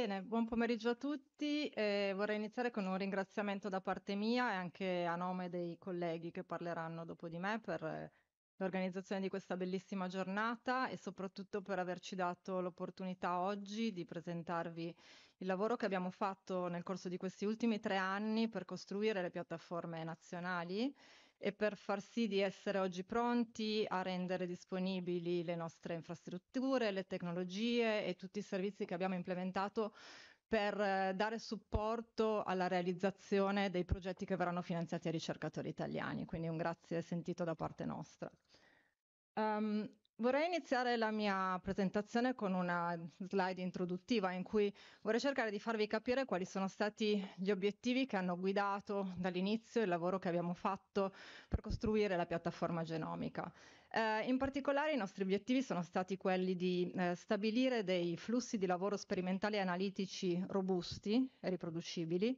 Bene, buon pomeriggio a tutti. Eh, vorrei iniziare con un ringraziamento da parte mia e anche a nome dei colleghi che parleranno dopo di me per eh, l'organizzazione di questa bellissima giornata e soprattutto per averci dato l'opportunità oggi di presentarvi il lavoro che abbiamo fatto nel corso di questi ultimi tre anni per costruire le piattaforme nazionali e per far sì di essere oggi pronti a rendere disponibili le nostre infrastrutture, le tecnologie e tutti i servizi che abbiamo implementato per eh, dare supporto alla realizzazione dei progetti che verranno finanziati ai ricercatori italiani. Quindi un grazie sentito da parte nostra. Um, Vorrei iniziare la mia presentazione con una slide introduttiva in cui vorrei cercare di farvi capire quali sono stati gli obiettivi che hanno guidato dall'inizio il lavoro che abbiamo fatto per costruire la piattaforma genomica. Eh, in particolare i nostri obiettivi sono stati quelli di eh, stabilire dei flussi di lavoro sperimentali e analitici robusti e riproducibili,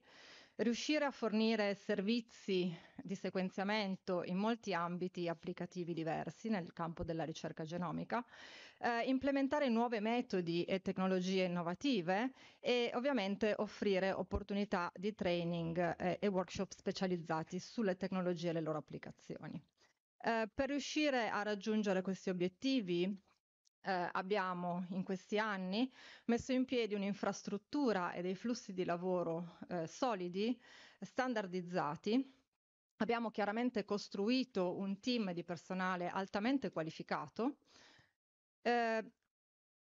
riuscire a fornire servizi di sequenziamento in molti ambiti applicativi diversi nel campo della ricerca genomica, eh, implementare nuove metodi e tecnologie innovative e ovviamente offrire opportunità di training eh, e workshop specializzati sulle tecnologie e le loro applicazioni. Eh, per riuscire a raggiungere questi obiettivi eh, abbiamo in questi anni messo in piedi un'infrastruttura e dei flussi di lavoro eh, solidi, standardizzati. Abbiamo chiaramente costruito un team di personale altamente qualificato eh,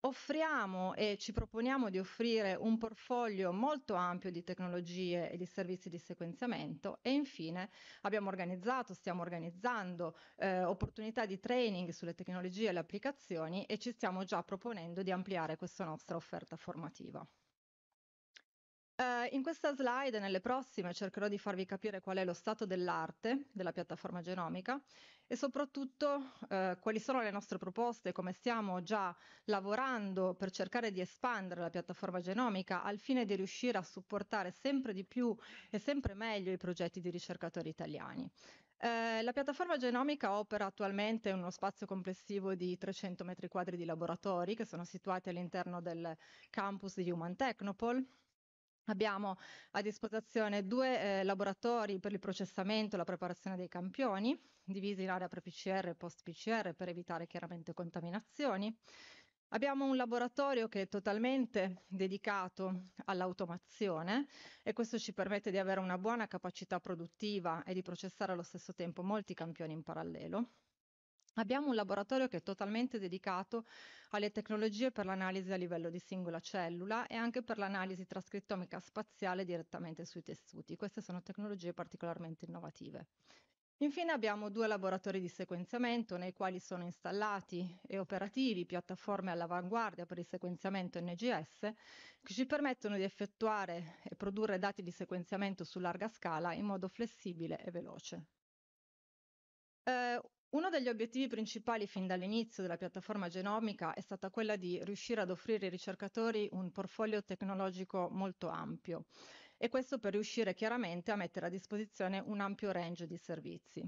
offriamo e ci proponiamo di offrire un portfolio molto ampio di tecnologie e di servizi di sequenziamento e infine abbiamo organizzato, stiamo organizzando eh, opportunità di training sulle tecnologie e le applicazioni e ci stiamo già proponendo di ampliare questa nostra offerta formativa in questa slide e nelle prossime cercherò di farvi capire qual è lo stato dell'arte della piattaforma genomica e soprattutto eh, quali sono le nostre proposte, come stiamo già lavorando per cercare di espandere la piattaforma genomica al fine di riuscire a supportare sempre di più e sempre meglio i progetti di ricercatori italiani. Eh, la piattaforma genomica opera attualmente in uno spazio complessivo di 300 metri quadri di laboratori che sono situati all'interno del campus di Human Technopole Abbiamo a disposizione due eh, laboratori per il processamento e la preparazione dei campioni, divisi in area pre-PCR e post-PCR per evitare chiaramente contaminazioni. Abbiamo un laboratorio che è totalmente dedicato all'automazione e questo ci permette di avere una buona capacità produttiva e di processare allo stesso tempo molti campioni in parallelo. Abbiamo un laboratorio che è totalmente dedicato alle tecnologie per l'analisi a livello di singola cellula e anche per l'analisi trascrittomica spaziale direttamente sui tessuti. Queste sono tecnologie particolarmente innovative. Infine abbiamo due laboratori di sequenziamento nei quali sono installati e operativi piattaforme all'avanguardia per il sequenziamento NGS che ci permettono di effettuare e produrre dati di sequenziamento su larga scala in modo flessibile e veloce. Eh, uno degli obiettivi principali fin dall'inizio della piattaforma genomica è stata quella di riuscire ad offrire ai ricercatori un portfolio tecnologico molto ampio e questo per riuscire chiaramente a mettere a disposizione un ampio range di servizi.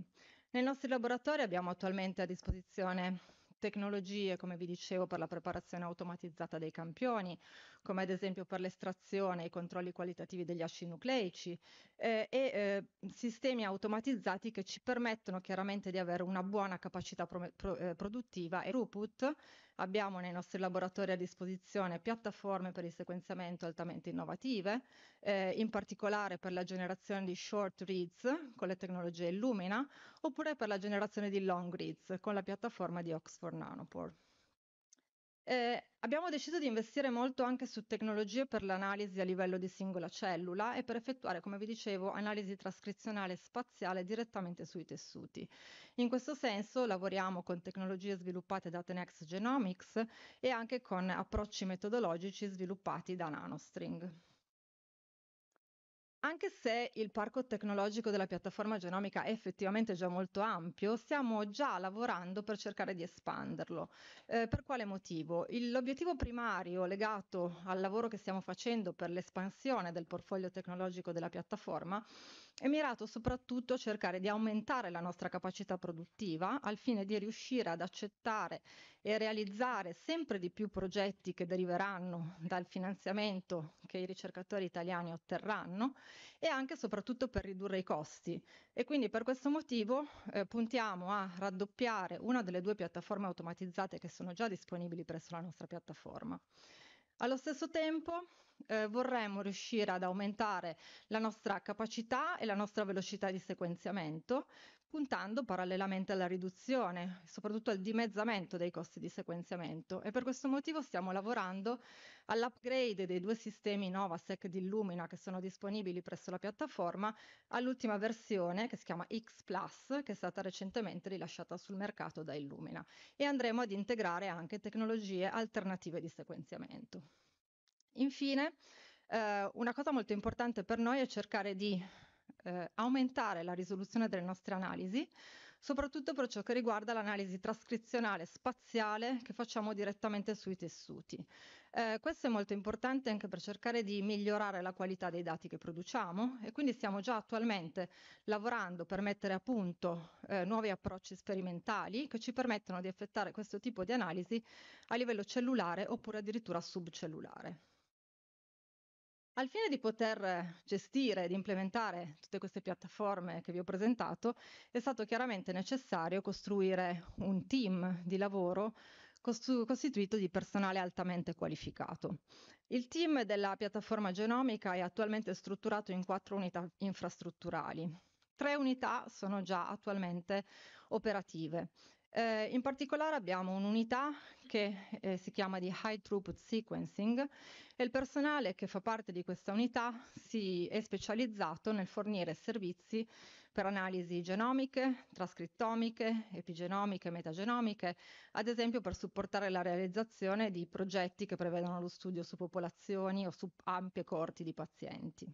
Nei nostri laboratori abbiamo attualmente a disposizione tecnologie, come vi dicevo, per la preparazione automatizzata dei campioni, come ad esempio per l'estrazione e i controlli qualitativi degli asci nucleici, eh, e eh, sistemi automatizzati che ci permettono chiaramente di avere una buona capacità pro- pro- eh, produttiva e throughput Abbiamo nei nostri laboratori a disposizione piattaforme per il sequenziamento altamente innovative, eh, in particolare per la generazione di short reads con le tecnologie Illumina, oppure per la generazione di long reads con la piattaforma di Oxford Nanopore. Eh, abbiamo deciso di investire molto anche su tecnologie per l'analisi a livello di singola cellula e per effettuare, come vi dicevo, analisi trascrizionale e spaziale direttamente sui tessuti. In questo senso lavoriamo con tecnologie sviluppate da Tenex Genomics e anche con approcci metodologici sviluppati da Nanostring. Anche se il parco tecnologico della piattaforma genomica è effettivamente già molto ampio, stiamo già lavorando per cercare di espanderlo. Eh, per quale motivo? Il, l'obiettivo primario legato al lavoro che stiamo facendo per l'espansione del portfolio tecnologico della piattaforma è mirato soprattutto a cercare di aumentare la nostra capacità produttiva al fine di riuscire ad accettare e realizzare sempre di più progetti che deriveranno dal finanziamento che i ricercatori italiani otterranno e anche e soprattutto per ridurre i costi. E quindi per questo motivo eh, puntiamo a raddoppiare una delle due piattaforme automatizzate che sono già disponibili presso la nostra piattaforma. Allo stesso tempo eh, vorremmo riuscire ad aumentare la nostra capacità e la nostra velocità di sequenziamento puntando parallelamente alla riduzione, soprattutto al dimezzamento dei costi di sequenziamento e per questo motivo stiamo lavorando all'upgrade dei due sistemi Novasec di Illumina che sono disponibili presso la piattaforma all'ultima versione che si chiama X Plus che è stata recentemente rilasciata sul mercato da Illumina e andremo ad integrare anche tecnologie alternative di sequenziamento. Infine, eh, una cosa molto importante per noi è cercare di eh, aumentare la risoluzione delle nostre analisi, soprattutto per ciò che riguarda l'analisi trascrizionale spaziale che facciamo direttamente sui tessuti. Eh, questo è molto importante anche per cercare di migliorare la qualità dei dati che produciamo e quindi stiamo già attualmente lavorando per mettere a punto eh, nuovi approcci sperimentali che ci permettono di effettuare questo tipo di analisi a livello cellulare oppure addirittura subcellulare. Al fine di poter eh, gestire ed implementare tutte queste piattaforme che vi ho presentato, è stato chiaramente necessario costruire un team di lavoro costituito di personale altamente qualificato. Il team della piattaforma genomica è attualmente strutturato in quattro unità infrastrutturali. Tre unità sono già attualmente operative, eh, in particolare abbiamo un'unità che eh, si chiama di High Throughput Sequencing e il personale che fa parte di questa unità si è specializzato nel fornire servizi per analisi genomiche, trascrittomiche, epigenomiche, metagenomiche, ad esempio per supportare la realizzazione di progetti che prevedono lo studio su popolazioni o su ampie corti di pazienti.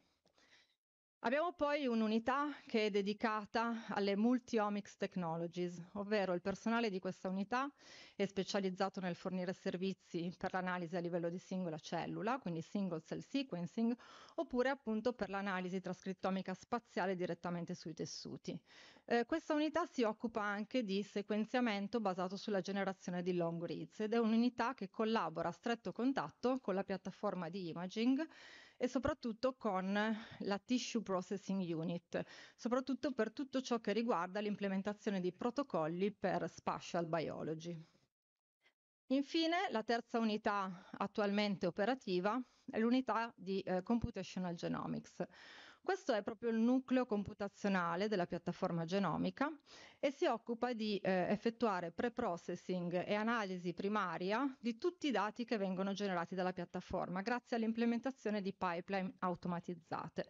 Abbiamo poi un'unità che è dedicata alle multi-omics technologies, ovvero il personale di questa unità è specializzato nel fornire servizi per l'analisi a livello di singola cellula, quindi single cell sequencing, oppure appunto per l'analisi trascrittomica spaziale direttamente sui tessuti. Eh, questa unità si occupa anche di sequenziamento basato sulla generazione di long reads ed è un'unità che collabora a stretto contatto con la piattaforma di imaging e soprattutto con la Tissue Processing Unit, soprattutto per tutto ciò che riguarda l'implementazione di protocolli per spatial biology. Infine, la terza unità attualmente operativa è l'unità di eh, Computational Genomics. Questo è proprio il nucleo computazionale della piattaforma genomica e si occupa di eh, effettuare pre-processing e analisi primaria di tutti i dati che vengono generati dalla piattaforma grazie all'implementazione di pipeline automatizzate.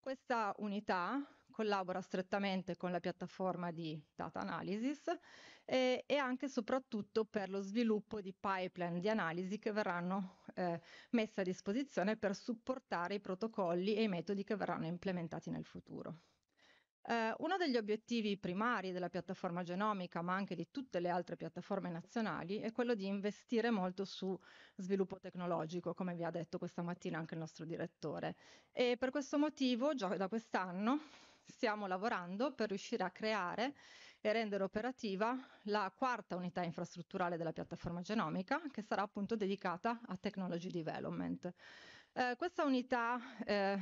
Questa unità collabora strettamente con la piattaforma di data analysis eh, e anche e soprattutto per lo sviluppo di pipeline di analisi che verranno eh, messe a disposizione per supportare i protocolli e i metodi che verranno implementati nel futuro. Eh, uno degli obiettivi primari della piattaforma genomica, ma anche di tutte le altre piattaforme nazionali, è quello di investire molto su sviluppo tecnologico, come vi ha detto questa mattina anche il nostro direttore. E per questo motivo, già da quest'anno, stiamo lavorando per riuscire a creare e rendere operativa la quarta unità infrastrutturale della piattaforma genomica, che sarà appunto dedicata a technology development. Eh, questa unità eh,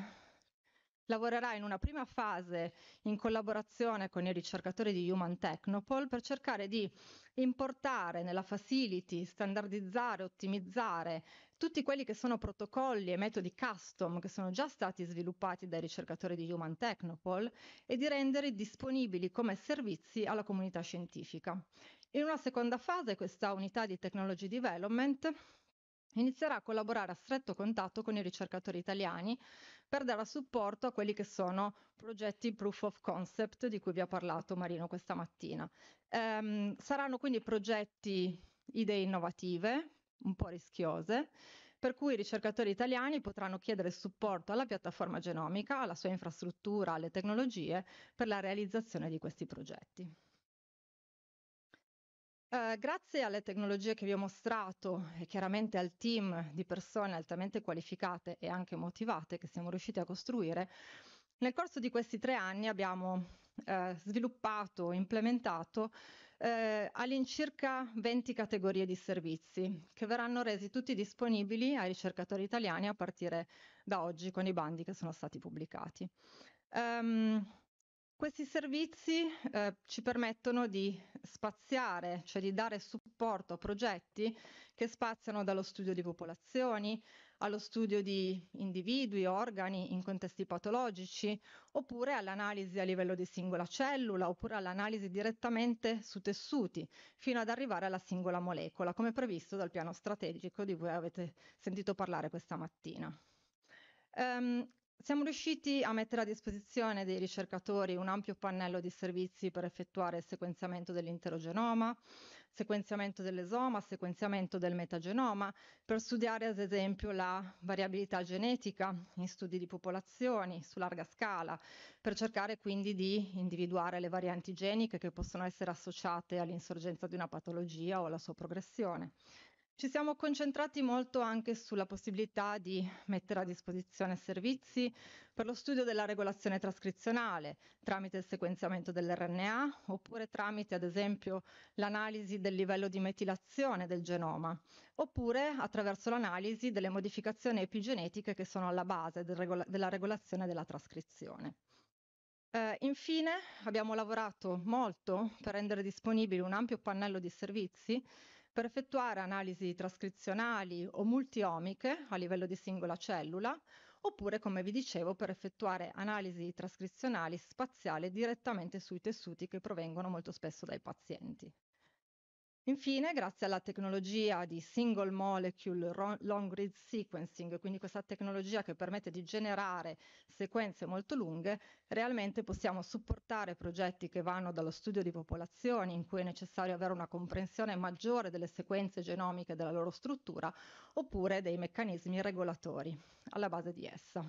lavorerà in una prima fase in collaborazione con i ricercatori di Human Technopol per cercare di importare nella facility, standardizzare, ottimizzare tutti quelli che sono protocolli e metodi custom che sono già stati sviluppati dai ricercatori di Human Technopol e di renderli disponibili come servizi alla comunità scientifica. In una seconda fase questa unità di technology development Inizierà a collaborare a stretto contatto con i ricercatori italiani per dare supporto a quelli che sono progetti proof of concept di cui vi ha parlato Marino questa mattina. Ehm, saranno quindi progetti idee innovative, un po' rischiose, per cui i ricercatori italiani potranno chiedere supporto alla piattaforma genomica, alla sua infrastruttura, alle tecnologie per la realizzazione di questi progetti. Eh, grazie alle tecnologie che vi ho mostrato e chiaramente al team di persone altamente qualificate e anche motivate che siamo riusciti a costruire, nel corso di questi tre anni abbiamo eh, sviluppato, implementato eh, all'incirca 20 categorie di servizi che verranno resi tutti disponibili ai ricercatori italiani a partire da oggi con i bandi che sono stati pubblicati. Um, questi servizi eh, ci permettono di spaziare, cioè di dare supporto a progetti che spaziano dallo studio di popolazioni, allo studio di individui, organi in contesti patologici, oppure all'analisi a livello di singola cellula, oppure all'analisi direttamente su tessuti, fino ad arrivare alla singola molecola, come previsto dal piano strategico di cui avete sentito parlare questa mattina. Um, siamo riusciti a mettere a disposizione dei ricercatori un ampio pannello di servizi per effettuare il sequenziamento dell'intero genoma, sequenziamento dell'esoma, sequenziamento del metagenoma, per studiare ad esempio la variabilità genetica in studi di popolazioni su larga scala, per cercare quindi di individuare le varianti geniche che possono essere associate all'insorgenza di una patologia o alla sua progressione. Ci siamo concentrati molto anche sulla possibilità di mettere a disposizione servizi per lo studio della regolazione trascrizionale tramite il sequenziamento dell'RNA oppure tramite ad esempio l'analisi del livello di metilazione del genoma oppure attraverso l'analisi delle modificazioni epigenetiche che sono alla base del regola- della regolazione della trascrizione. Eh, infine abbiamo lavorato molto per rendere disponibile un ampio pannello di servizi per effettuare analisi trascrizionali o multiomiche a livello di singola cellula, oppure, come vi dicevo, per effettuare analisi trascrizionali spaziali direttamente sui tessuti che provengono molto spesso dai pazienti. Infine, grazie alla tecnologia di single molecule long read sequencing, quindi questa tecnologia che permette di generare sequenze molto lunghe, realmente possiamo supportare progetti che vanno dallo studio di popolazioni in cui è necessario avere una comprensione maggiore delle sequenze genomiche della loro struttura, oppure dei meccanismi regolatori alla base di essa.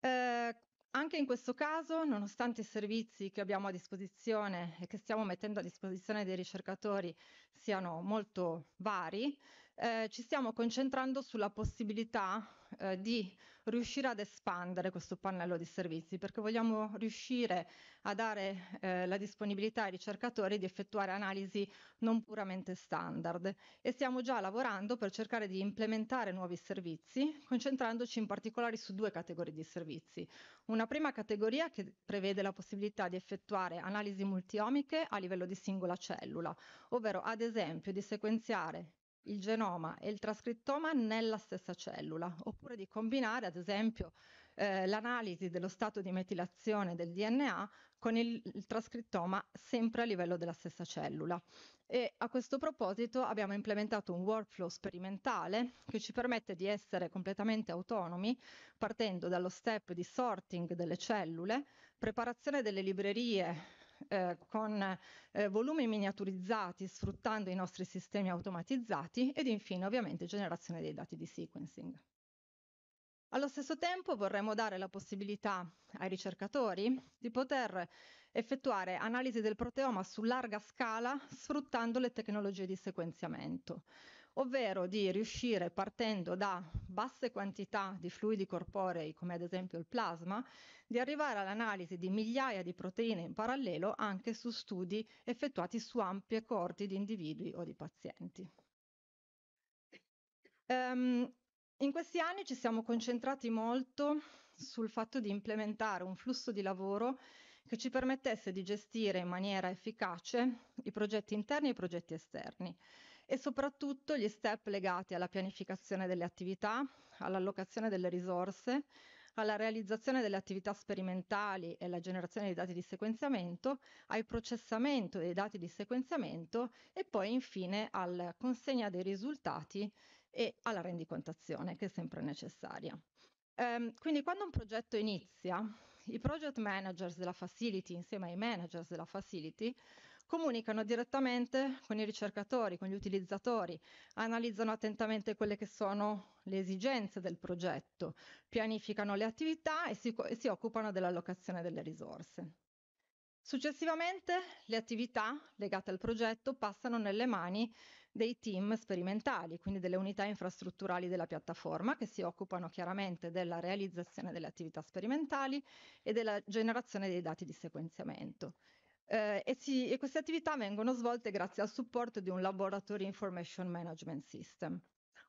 Eh, anche in questo caso, nonostante i servizi che abbiamo a disposizione e che stiamo mettendo a disposizione dei ricercatori siano molto vari, eh, ci stiamo concentrando sulla possibilità eh, di riuscire ad espandere questo pannello di servizi perché vogliamo riuscire a dare eh, la disponibilità ai ricercatori di effettuare analisi non puramente standard e stiamo già lavorando per cercare di implementare nuovi servizi concentrandoci in particolare su due categorie di servizi. Una prima categoria che prevede la possibilità di effettuare analisi multiomiche a livello di singola cellula, ovvero ad esempio di sequenziare il genoma e il trascrittoma nella stessa cellula, oppure di combinare ad esempio eh, l'analisi dello stato di metilazione del DNA con il, il, trascrittoma sempre a livello della stessa cellula. E a questo proposito abbiamo implementato un workflow sperimentale che ci permette di essere completamente autonomi partendo dallo step di sorting delle cellule, preparazione delle librerie eh, con eh, volumi miniaturizzati sfruttando i nostri sistemi automatizzati ed infine ovviamente generazione dei dati di sequencing. Allo stesso tempo vorremmo dare la possibilità ai ricercatori di poter effettuare analisi del proteoma su larga scala sfruttando le tecnologie di sequenziamento ovvero di riuscire partendo da basse quantità di fluidi corporei come ad esempio il plasma, di arrivare all'analisi di migliaia di proteine in parallelo anche su studi effettuati su ampie corti di individui o di pazienti. Um, in questi anni ci siamo concentrati molto sul fatto di implementare un flusso di lavoro che ci permettesse di gestire in maniera efficace i progetti interni e i progetti esterni e soprattutto gli step legati alla pianificazione delle attività, all'allocazione delle risorse, alla realizzazione delle attività sperimentali e la generazione dei dati di sequenziamento, al processamento dei dati di sequenziamento e poi infine alla consegna dei risultati e alla rendicontazione che è sempre necessaria. Um, quindi quando un progetto inizia, i project managers della facility insieme ai managers della facility comunicano direttamente con i ricercatori, con gli utilizzatori, analizzano attentamente quelle che sono le esigenze del progetto, pianificano le attività e si, e si occupano dell'allocazione delle risorse. Successivamente le attività legate al progetto passano nelle mani dei team sperimentali, quindi delle unità infrastrutturali della piattaforma che si occupano chiaramente della realizzazione delle attività sperimentali e della generazione dei dati di sequenziamento. Eh, e, si, e queste attività vengono svolte grazie al supporto di un Laboratory Information Management System.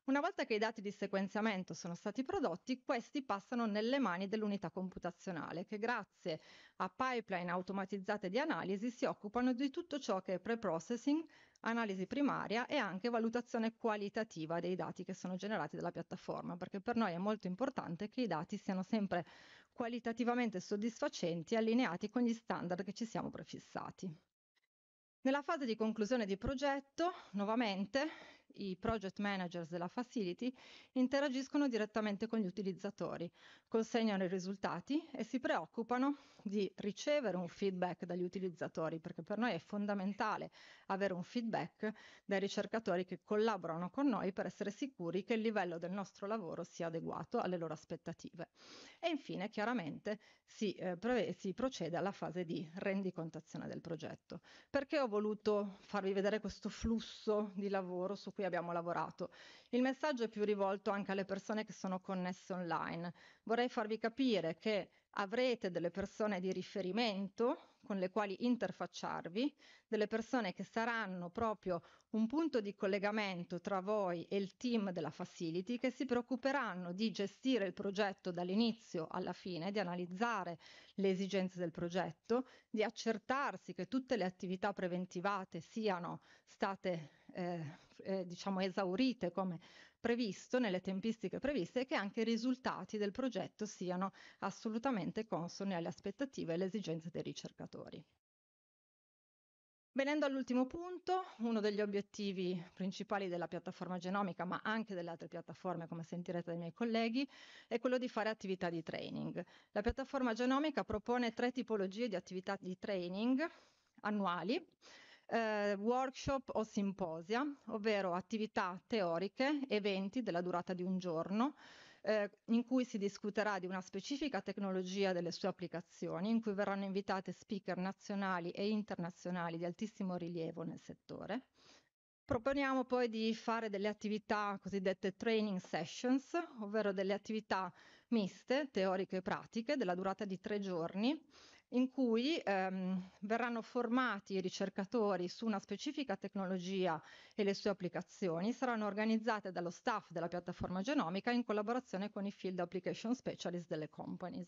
Una volta che i dati di sequenziamento sono stati prodotti, questi passano nelle mani dell'unità computazionale che grazie a pipeline automatizzate di analisi si occupano di tutto ciò che è pre-processing, analisi primaria e anche valutazione qualitativa dei dati che sono generati dalla piattaforma, perché per noi è molto importante che i dati siano sempre qualitativamente soddisfacenti e allineati con gli standard che ci siamo prefissati. Nella fase di conclusione di progetto, nuovamente, i project managers della facility interagiscono direttamente con gli utilizzatori, consegnano i risultati e si preoccupano di ricevere un feedback dagli utilizzatori, perché per noi è fondamentale avere un feedback dai ricercatori che collaborano con noi per essere sicuri che il livello del nostro lavoro sia adeguato alle loro aspettative e infine chiaramente si, eh, pre- si procede alla fase di rendicontazione del progetto. Perché ho voluto farvi vedere questo flusso di lavoro su cui abbiamo lavorato? Il messaggio è più rivolto anche alle persone che sono connesse online. Vorrei farvi capire che avrete delle persone di riferimento con le quali interfacciarvi, delle persone che saranno proprio un punto di collegamento tra voi e il team della facility che si preoccuperanno di gestire il progetto dall'inizio alla fine, di analizzare le esigenze del progetto, di accertarsi che tutte le attività preventivate siano state eh, eh, diciamo esaurite come previsto, nelle tempistiche previste, e che anche i risultati del progetto siano assolutamente consoni alle aspettative e alle esigenze dei ricercatori. Venendo all'ultimo punto, uno degli obiettivi principali della piattaforma genomica, ma anche delle altre piattaforme, come sentirete dai miei colleghi, è quello di fare attività di training. La piattaforma genomica propone tre tipologie di attività di training annuali eh, workshop o simposia, ovvero attività teoriche, eventi della durata di un giorno, eh, in cui si discuterà di una specifica tecnologia e delle sue applicazioni, in cui verranno invitate speaker nazionali e internazionali di altissimo rilievo nel settore. Proponiamo poi di fare delle attività cosiddette training sessions, ovvero delle attività miste, teoriche e pratiche, della durata di tre giorni, in cui ehm, verranno formati i ricercatori su una specifica tecnologia e le sue applicazioni, saranno organizzate dallo staff della piattaforma genomica in collaborazione con i field application specialist delle companies.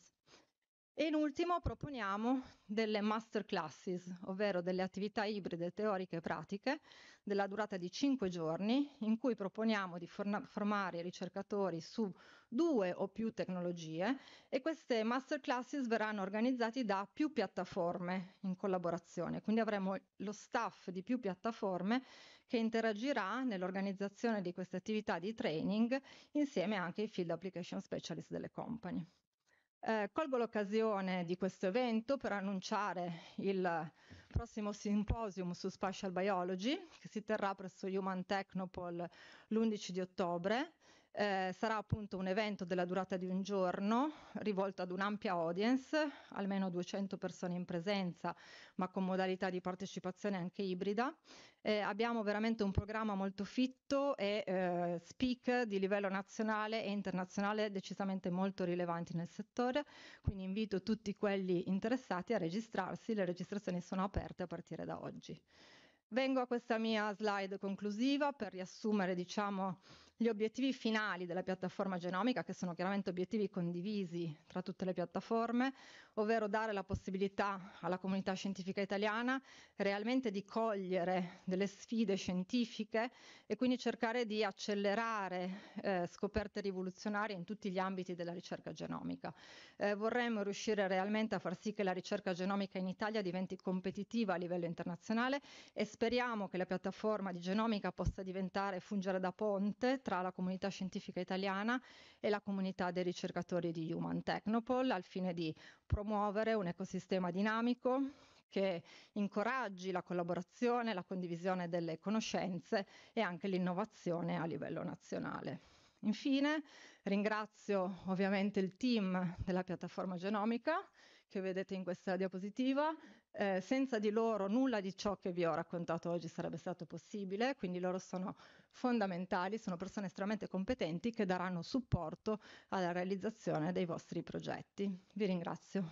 E in ultimo proponiamo delle masterclasses, ovvero delle attività ibride teoriche e pratiche della durata di 5 giorni, in cui proponiamo di formare i ricercatori su due o più tecnologie e queste masterclasses verranno organizzate da più piattaforme in collaborazione. Quindi avremo lo staff di più piattaforme che interagirà nell'organizzazione di queste attività di training insieme anche ai field application specialist delle company. Eh, colgo l'occasione di questo evento per annunciare il prossimo symposium su Spatial Biology che si terrà presso Human Technopol l'11 di ottobre eh, sarà appunto un evento della durata di un giorno, rivolto ad un'ampia audience, almeno 200 persone in presenza, ma con modalità di partecipazione anche ibrida. Eh, abbiamo veramente un programma molto fitto e eh, speak di livello nazionale e internazionale decisamente molto rilevanti nel settore, quindi invito tutti quelli interessati a registrarsi, le registrazioni sono aperte a partire da oggi. Vengo a questa mia slide conclusiva per riassumere diciamo, gli obiettivi finali della piattaforma genomica, che sono chiaramente obiettivi condivisi tra tutte le piattaforme, ovvero dare la possibilità alla comunità scientifica italiana realmente di cogliere delle sfide scientifiche e quindi cercare di accelerare eh, scoperte rivoluzionarie in tutti gli ambiti della ricerca genomica. Eh, vorremmo riuscire realmente a far sì che la ricerca genomica in Italia diventi competitiva a livello internazionale e speriamo che la piattaforma di genomica possa diventare fungere da ponte tra la comunità scientifica italiana e la comunità dei ricercatori di Human Technopol al fine di promuovere un ecosistema dinamico che incoraggi la collaborazione, la condivisione delle conoscenze e anche l'innovazione a livello nazionale. Infine ringrazio ovviamente il team della piattaforma genomica che vedete in questa diapositiva, eh, senza di loro nulla di ciò che vi ho raccontato oggi sarebbe stato possibile, quindi loro sono fondamentali, sono persone estremamente competenti che daranno supporto alla realizzazione dei vostri progetti. Vi ringrazio.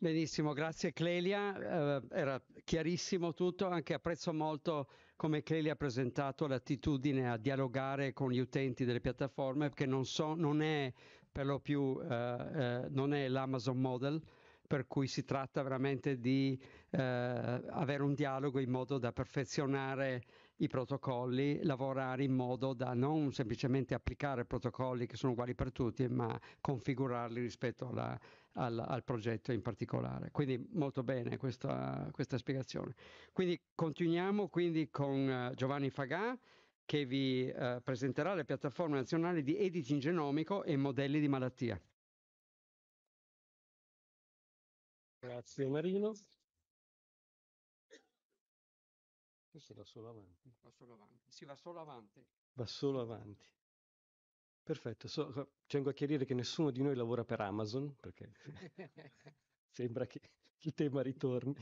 Benissimo, grazie Clelia, eh, era chiarissimo tutto, anche apprezzo molto come Clelia ha presentato l'attitudine a dialogare con gli utenti delle piattaforme, perché non, so, non è per lo più eh, eh, non è l'Amazon Model, per cui si tratta veramente di eh, avere un dialogo in modo da perfezionare i protocolli, lavorare in modo da non semplicemente applicare protocolli che sono uguali per tutti, ma configurarli rispetto alla, al, al, progetto in particolare. Quindi molto bene questa, questa spiegazione. Quindi continuiamo quindi con eh, Giovanni Fagà che vi eh, presenterà la piattaforma nazionale di editing genomico e modelli di malattia. Grazie Marino. Questo va solo avanti. Va solo avanti. Si va solo avanti. Va solo avanti. Perfetto, so, c'è a chiarire che nessuno di noi lavora per Amazon, perché sembra che il tema ritorni.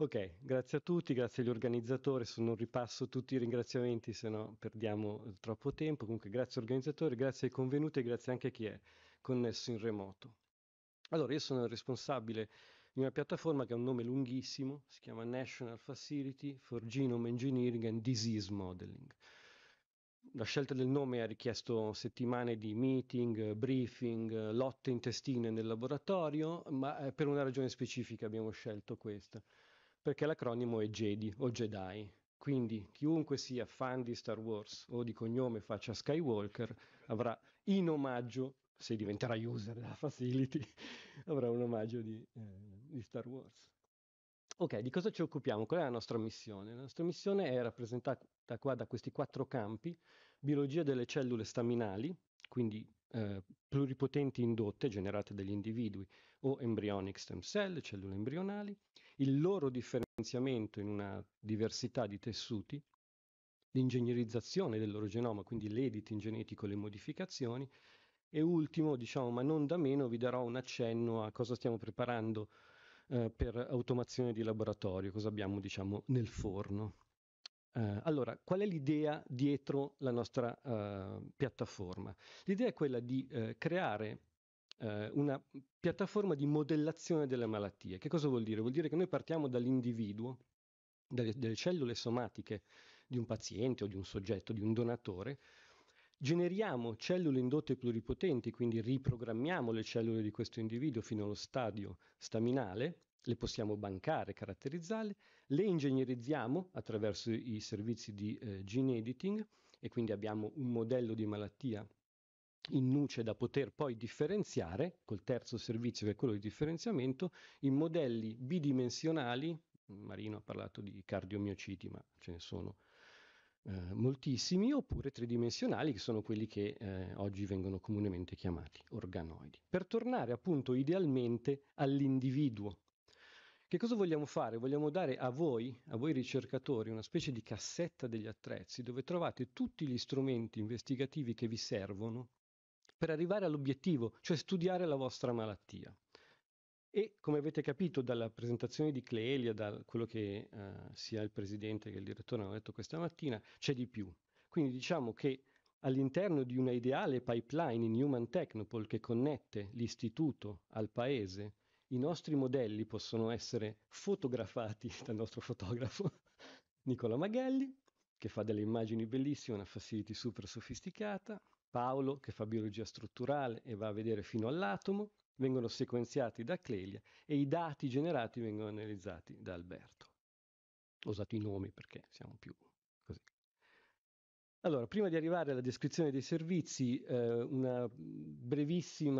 Ok, grazie a tutti, grazie agli organizzatori, se non ripasso tutti i ringraziamenti se no perdiamo troppo tempo, comunque grazie agli organizzatori, grazie ai convenuti e grazie anche a chi è connesso in remoto. Allora, io sono il responsabile di una piattaforma che ha un nome lunghissimo, si chiama National Facility for Genome Engineering and Disease Modeling. La scelta del nome ha richiesto settimane di meeting, briefing, lotte intestine nel laboratorio, ma eh, per una ragione specifica abbiamo scelto questa perché l'acronimo è Jedi o Jedi. Quindi chiunque sia fan di Star Wars o di cognome faccia Skywalker avrà in omaggio, se diventerà user della facility, avrà un omaggio di, eh, di Star Wars. Ok, di cosa ci occupiamo? Qual è la nostra missione? La nostra missione è rappresentata qua da questi quattro campi, biologia delle cellule staminali, quindi eh, pluripotenti indotte generate dagli individui, o embryonic stem cell, cellule embrionali, il loro differenziamento in una diversità di tessuti, l'ingegnerizzazione del loro genoma, quindi l'editing genetico, le modificazioni, e ultimo, diciamo, ma non da meno, vi darò un accenno a cosa stiamo preparando eh, per automazione di laboratorio, cosa abbiamo, diciamo, nel forno. Eh, allora, qual è l'idea dietro la nostra eh, piattaforma? L'idea è quella di eh, creare eh, una piattaforma di modellazione delle malattie. Che cosa vuol dire? Vuol dire che noi partiamo dall'individuo, dalle, dalle cellule somatiche di un paziente o di un soggetto, di un donatore, generiamo cellule indotte pluripotenti, quindi riprogrammiamo le cellule di questo individuo fino allo stadio staminale, le possiamo bancare, caratterizzarle, le ingegnerizziamo attraverso i servizi di eh, gene editing e quindi abbiamo un modello di malattia in nuce da poter poi differenziare, col terzo servizio che è quello di differenziamento, in modelli bidimensionali, Marino ha parlato di cardiomiociti, ma ce ne sono eh, moltissimi, oppure tridimensionali, che sono quelli che eh, oggi vengono comunemente chiamati organoidi, per tornare appunto idealmente all'individuo. Che cosa vogliamo fare? Vogliamo dare a voi, a voi ricercatori, una specie di cassetta degli attrezzi dove trovate tutti gli strumenti investigativi che vi servono per arrivare all'obiettivo, cioè studiare la vostra malattia. E come avete capito dalla presentazione di Cleelia, da quello che eh, sia il presidente che il direttore hanno detto questa mattina, c'è di più. Quindi diciamo che all'interno di una ideale pipeline in Human Technopole che connette l'istituto al paese, i nostri modelli possono essere fotografati dal nostro fotografo Nicola Maghelli, che fa delle immagini bellissime, una facility super sofisticata, Paolo che fa biologia strutturale e va a vedere fino all'atomo, vengono sequenziati da Clelia e i dati generati vengono analizzati da Alberto. Ho usato i nomi perché siamo più così. Allora, prima di arrivare alla descrizione dei servizi, eh, eh, un brevissimo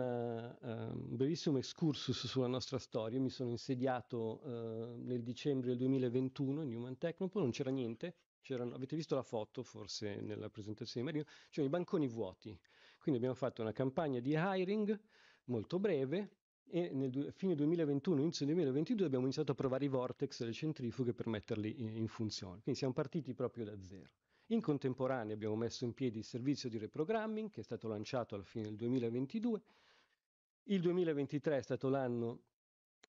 excursus sulla nostra storia. Mi sono insediato eh, nel dicembre del 2021 in Human Technopole, non c'era niente, C'erano, avete visto la foto forse nella presentazione di Marino, c'erano i banconi vuoti. Quindi abbiamo fatto una campagna di hiring molto breve e nel fine 2021, inizio 2022 abbiamo iniziato a provare i vortex e le centrifughe per metterli in, in funzione. Quindi siamo partiti proprio da zero. In contemporanea abbiamo messo in piedi il servizio di reprogramming che è stato lanciato alla fine del 2022. Il 2023 è stato l'anno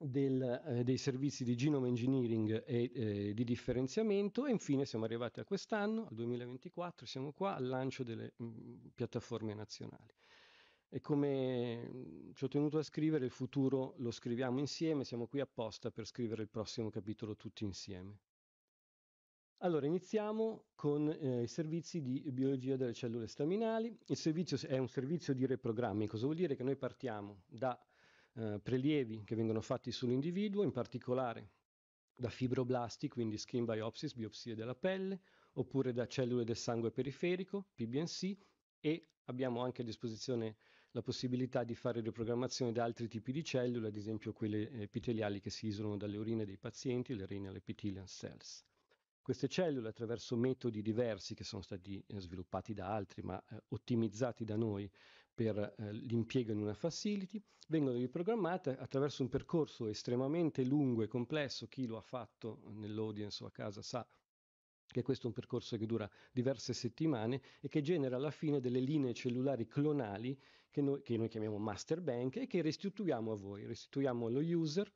del, eh, dei servizi di genome engineering e eh, di differenziamento e infine siamo arrivati a quest'anno, al 2024, siamo qua al lancio delle mh, mm, piattaforme nazionali. E come mm, ci ho tenuto a scrivere, il futuro lo scriviamo insieme, siamo qui apposta per scrivere il prossimo capitolo tutti insieme. Allora, iniziamo con eh, i servizi di biologia delle cellule staminali. Il servizio è un servizio di reprogramming, cosa vuol dire che noi partiamo da eh, prelievi che vengono fatti sull'individuo, in particolare da fibroblasti, quindi skin biopsies, biopsie della pelle, oppure da cellule del sangue periferico, PBNC, e abbiamo anche a disposizione la possibilità di fare riprogrammazione da altri tipi di cellule, ad esempio quelle epiteliali che si isolano dalle urine dei pazienti, le renal epithelial cells. Queste cellule, attraverso metodi diversi che sono stati eh, sviluppati da altri ma eh, ottimizzati da noi per eh, l'impiego in una facility, vengono riprogrammate attraverso un percorso estremamente lungo e complesso, chi lo ha fatto nell'audience o a casa sa che questo è un percorso che dura diverse settimane e che genera alla fine delle linee cellulari clonali che noi, che noi chiamiamo master bank e che restituiamo a voi, restituiamo allo user.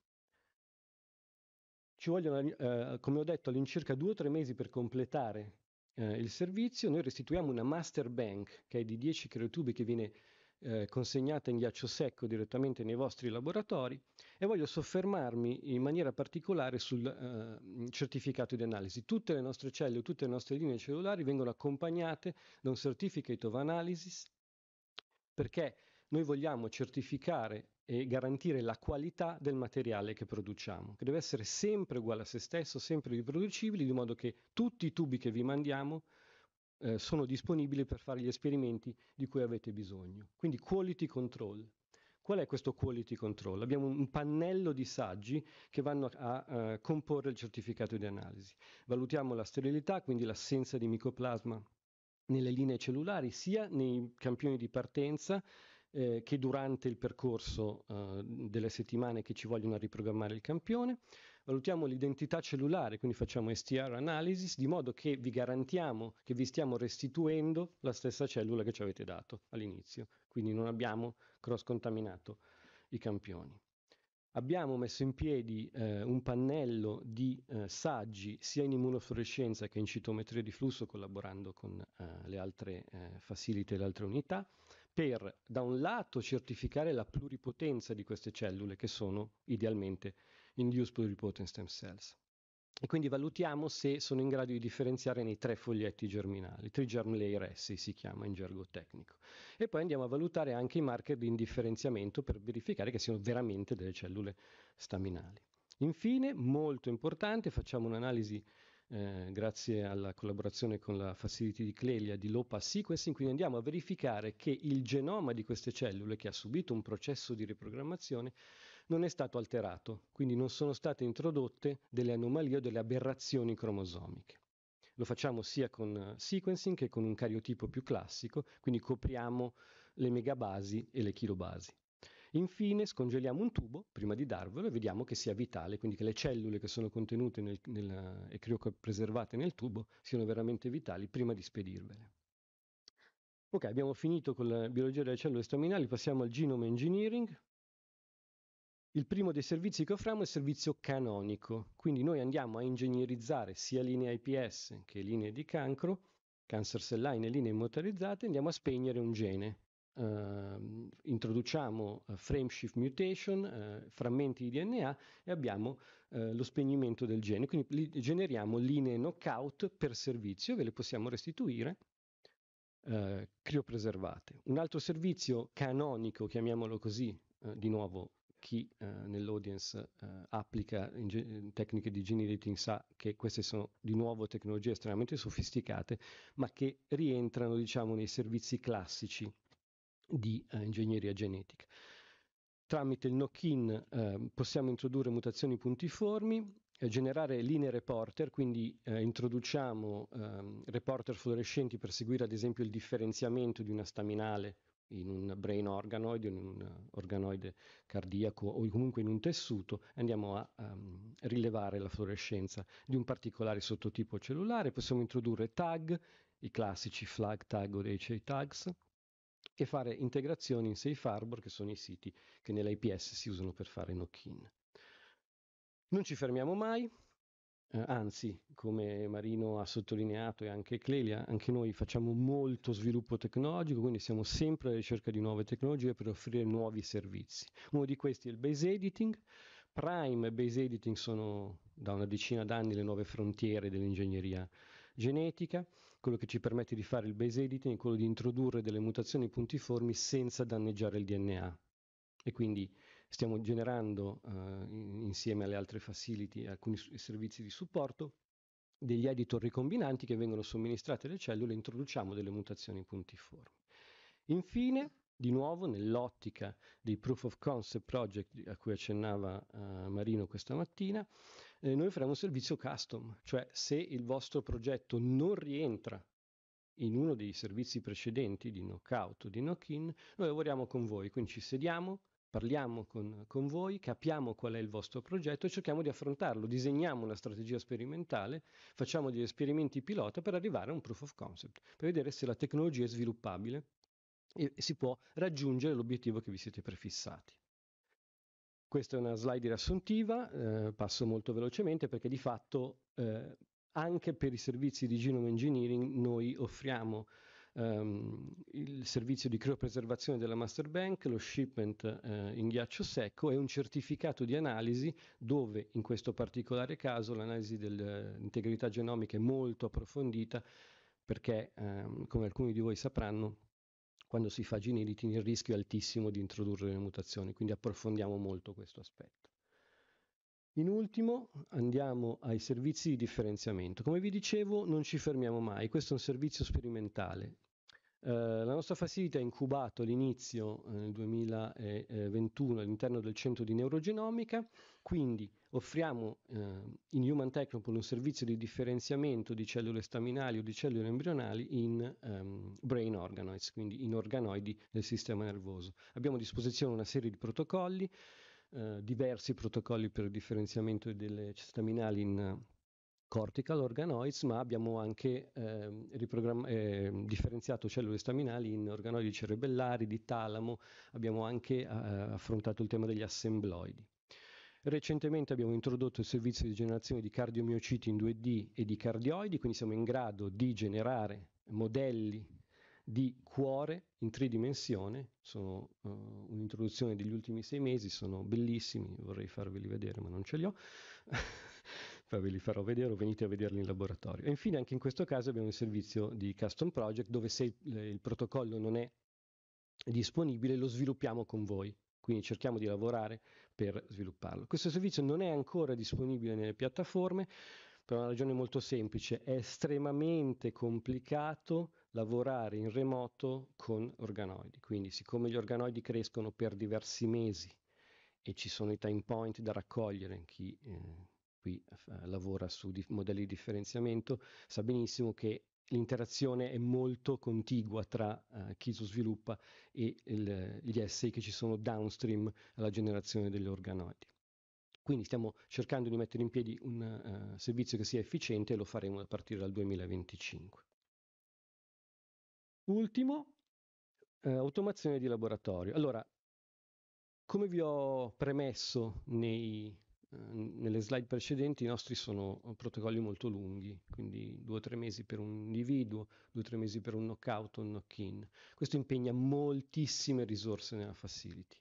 Ci vogliono, eh, come ho detto, all'incirca due o tre mesi per completare eh, il servizio, noi restituiamo una master bank che è di 10 kilotube che viene eh, consegnata in ghiaccio secco direttamente nei vostri laboratori e voglio soffermarmi in maniera particolare sul eh, certificato di analisi. Tutte le nostre cellule, tutte le nostre linee cellulari vengono accompagnate da un certificate of analysis perché noi vogliamo certificare e garantire la qualità del materiale che produciamo, che deve essere sempre uguale a se stesso, sempre riproducibile, di modo che tutti i tubi che vi mandiamo eh, sono disponibili per fare gli esperimenti di cui avete bisogno. Quindi quality control. Qual è questo quality control? Abbiamo un pannello di saggi che vanno a, a eh, comporre il certificato di analisi. Valutiamo la sterilità, quindi l'assenza di micoplasma nelle linee cellulari, sia nei campioni di partenza eh, che durante il percorso eh, delle settimane che ci vogliono a riprogrammare il campione valutiamo l'identità cellulare, quindi facciamo STR analysis, di modo che vi garantiamo che vi stiamo restituendo la stessa cellula che ci avete dato all'inizio, quindi non abbiamo cross contaminato i campioni. Abbiamo messo in piedi eh, un pannello di eh, saggi sia in immunofluorescenza che in citometria di flusso collaborando con eh, le altre eh, facility e le altre unità per da un lato certificare la pluripotenza di queste cellule che sono idealmente induced pluripotent stem cells. E quindi valutiamo se sono in grado di differenziare nei tre foglietti germinali, trigerm layer S si chiama in gergo tecnico. E poi andiamo a valutare anche i marker di indifferenziamento per verificare che siano veramente delle cellule staminali. Infine, molto importante, facciamo un'analisi eh, grazie alla collaborazione con la Facility di Clelia di Lopa Sequencing, quindi andiamo a verificare che il genoma di queste cellule che ha subito un processo di riprogrammazione non è stato alterato, quindi non sono state introdotte delle anomalie o delle aberrazioni cromosomiche. Lo facciamo sia con eh, sequencing che con un cariotipo più classico, quindi copriamo le megabasi e le chilobasi. Infine scongeliamo un tubo prima di darvelo e vediamo che sia vitale, quindi che le cellule che sono contenute nel, nel, e preservate nel tubo siano veramente vitali prima di spedirvele. Ok, abbiamo finito con la biologia delle cellule staminali, passiamo al genome engineering, il primo dei servizi che offriamo è il servizio canonico, quindi noi andiamo a ingegnerizzare sia linee IPS che linee di cancro, cancer cell line e linee motorizzate, andiamo a spegnere un gene. Uh, introduciamo uh, eh, frameshift mutation, uh, frammenti di DNA e abbiamo eh, lo spegnimento del gene. Quindi li- generiamo linee knockout per servizio, ve le possiamo restituire criopreservate. Un altro servizio canonico, chiamiamolo così, di nuovo chi eh, nell'audience eh, applica ge- eh, tecniche di generating sa che queste sono di nuovo tecnologie estremamente sofisticate, ma che rientrano diciamo, nei servizi classici di eh, ingegneria genetica. Tramite il knock-in eh, possiamo introdurre mutazioni puntiformi, eh, generare linee reporter, quindi introduciamo ehm, reporter fluorescenti per seguire ad esempio il differenziamento di una staminale in un brain organoid, in un eh, organoide cardiaco o comunque in un tessuto, andiamo a um, rilevare la fluorescenza di un particolare sottotipo cellulare, possiamo introdurre tag, i classici flag tag o dei tags, e fare integrazioni in safe harbor, che sono i siti che nell'IPS si usano per fare knock-in. Non ci fermiamo mai, eh, anzi, come Marino ha sottolineato e anche Clelia, anche noi facciamo molto sviluppo tecnologico, quindi siamo sempre alla ricerca di nuove tecnologie per offrire nuovi servizi. Uno di questi è il base editing. Prime e base editing sono da una decina d'anni le nuove frontiere dell'ingegneria genetica. Quello che ci permette di fare il base editing è quello di introdurre delle mutazioni puntiformi senza danneggiare il DNA. E quindi stiamo generando eh, insieme alle altre facility alcuni servizi di supporto degli editor ricombinanti che vengono somministrati alle cellule e introduciamo delle mutazioni puntiformi. Infine, di nuovo nell'ottica dei proof of concept project a cui accennava uh, Marino questa mattina, eh, noi faremo un servizio custom, cioè se il vostro progetto non rientra in uno dei servizi precedenti di knockout o di knock-in, noi lavoriamo con voi, quindi ci sediamo, parliamo con, con, voi, capiamo qual è il vostro progetto e cerchiamo di affrontarlo, disegniamo una strategia sperimentale, facciamo degli esperimenti pilota per arrivare a un proof of concept, per vedere se la tecnologia è sviluppabile e si può raggiungere l'obiettivo che vi siete prefissati. Questa è una slide riassuntiva, eh, passo molto velocemente perché di fatto eh, anche per i servizi di genome engineering noi offriamo um, il servizio di criopreservazione della master bank, lo shipment eh, in ghiaccio secco e un certificato di analisi dove in questo particolare caso l'analisi dell'integrità genomica è molto approfondita perché, ehm, come alcuni di voi sapranno, quando si fa gene editing il rischio è altissimo di introdurre le mutazioni, quindi approfondiamo molto questo aspetto. In ultimo andiamo ai servizi di differenziamento. Come vi dicevo non ci fermiamo mai, questo è un servizio sperimentale, eh, la nostra facility ha incubato all'inizio, eh, nel 2021, all'interno del centro di neurogenomica, quindi offriamo eh, in Human Technopole un servizio di differenziamento di cellule staminali o di cellule embrionali in ehm, brain organoids, quindi in organoidi del sistema nervoso. Abbiamo a disposizione una serie di protocolli, eh, diversi protocolli per il differenziamento delle staminali in cortical organoids, ma abbiamo anche eh, eh, differenziato cellule staminali in organoidi cerebellari, di talamo, abbiamo anche eh, affrontato il tema degli assembloidi. Recentemente abbiamo introdotto il servizio di generazione di cardiomiociti in 2D e di cardioidi, quindi siamo in grado di generare modelli di cuore in tridimensione, sono uh, un'introduzione degli ultimi sei mesi, sono bellissimi, vorrei farveli vedere ma non ce li ho. ve li farò vedere o venite a vederli in laboratorio. E infine anche in questo caso abbiamo il servizio di custom project dove se il, il protocollo non è disponibile lo sviluppiamo con voi, quindi cerchiamo di lavorare per svilupparlo. Questo servizio non è ancora disponibile nelle piattaforme per una ragione molto semplice, è estremamente complicato lavorare in remoto con organoidi, quindi siccome gli organoidi crescono per diversi mesi e ci sono i time point da raccogliere, chi eh, qui eh, lavora su di- modelli di differenziamento, sa benissimo che l'interazione è molto contigua tra uh, chi lo sviluppa e il, gli essay che ci sono downstream alla generazione degli organoidi. Quindi stiamo cercando di mettere in piedi un uh, servizio che sia efficiente e lo faremo a partire dal 2025. Ultimo, uh, automazione di laboratorio. Allora, come vi ho premesso nei Ehm, nelle slide precedenti i nostri sono eh, protocolli molto lunghi, quindi 2-3 mesi per un individuo, 2-3 mesi per un knockout o un knock-in. Questo impegna moltissime risorse nella facility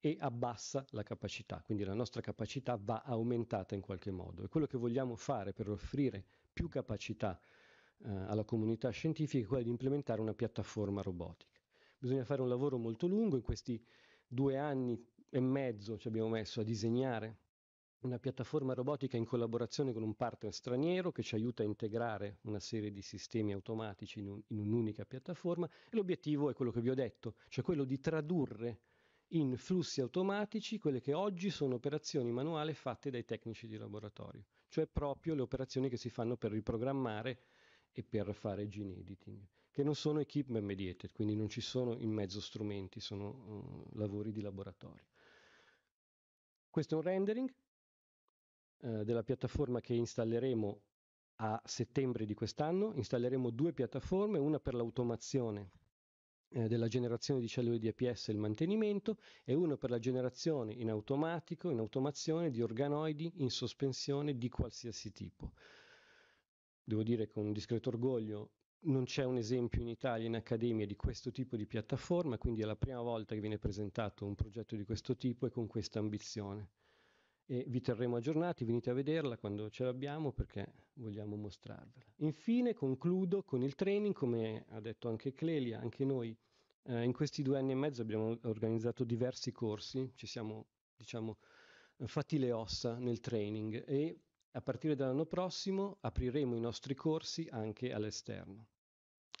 e abbassa la capacità, quindi la nostra capacità va aumentata in qualche modo e quello che vogliamo fare per offrire più capacità eh, alla comunità scientifica è quello di implementare una piattaforma robotica. Bisogna fare un lavoro molto lungo, in questi due anni e mezzo ci abbiamo messo a disegnare una piattaforma robotica in collaborazione con un partner straniero che ci aiuta a integrare una serie di sistemi automatici in, un, in un'unica piattaforma e l'obiettivo è quello che vi ho detto, cioè quello di tradurre in flussi automatici quelle che oggi sono operazioni manuali fatte dai tecnici di laboratorio, cioè proprio le operazioni che si fanno per riprogrammare e per fare gene editing, che non sono equipment mediated, quindi non ci sono in mezzo strumenti, sono um, lavori di laboratorio. Questo è un rendering, eh, della piattaforma che installeremo a settembre di quest'anno, installeremo due piattaforme, una per l'automazione eh, della generazione di cellule di APS e il mantenimento e una per la generazione in automatico, in automazione di organoidi in sospensione di qualsiasi tipo. Devo dire con discreto orgoglio non c'è un esempio in Italia, in accademia, di questo tipo di piattaforma, quindi è la prima volta che viene presentato un progetto di questo tipo e con questa ambizione e vi terremo aggiornati, venite a vederla quando ce l'abbiamo perché vogliamo mostrarvela. Infine concludo con il training, come ha detto anche Clelia, anche noi eh, in questi due anni e mezzo abbiamo organizzato diversi corsi, ci siamo diciamo fatti le ossa nel training e a partire dall'anno prossimo apriremo i nostri corsi anche all'esterno.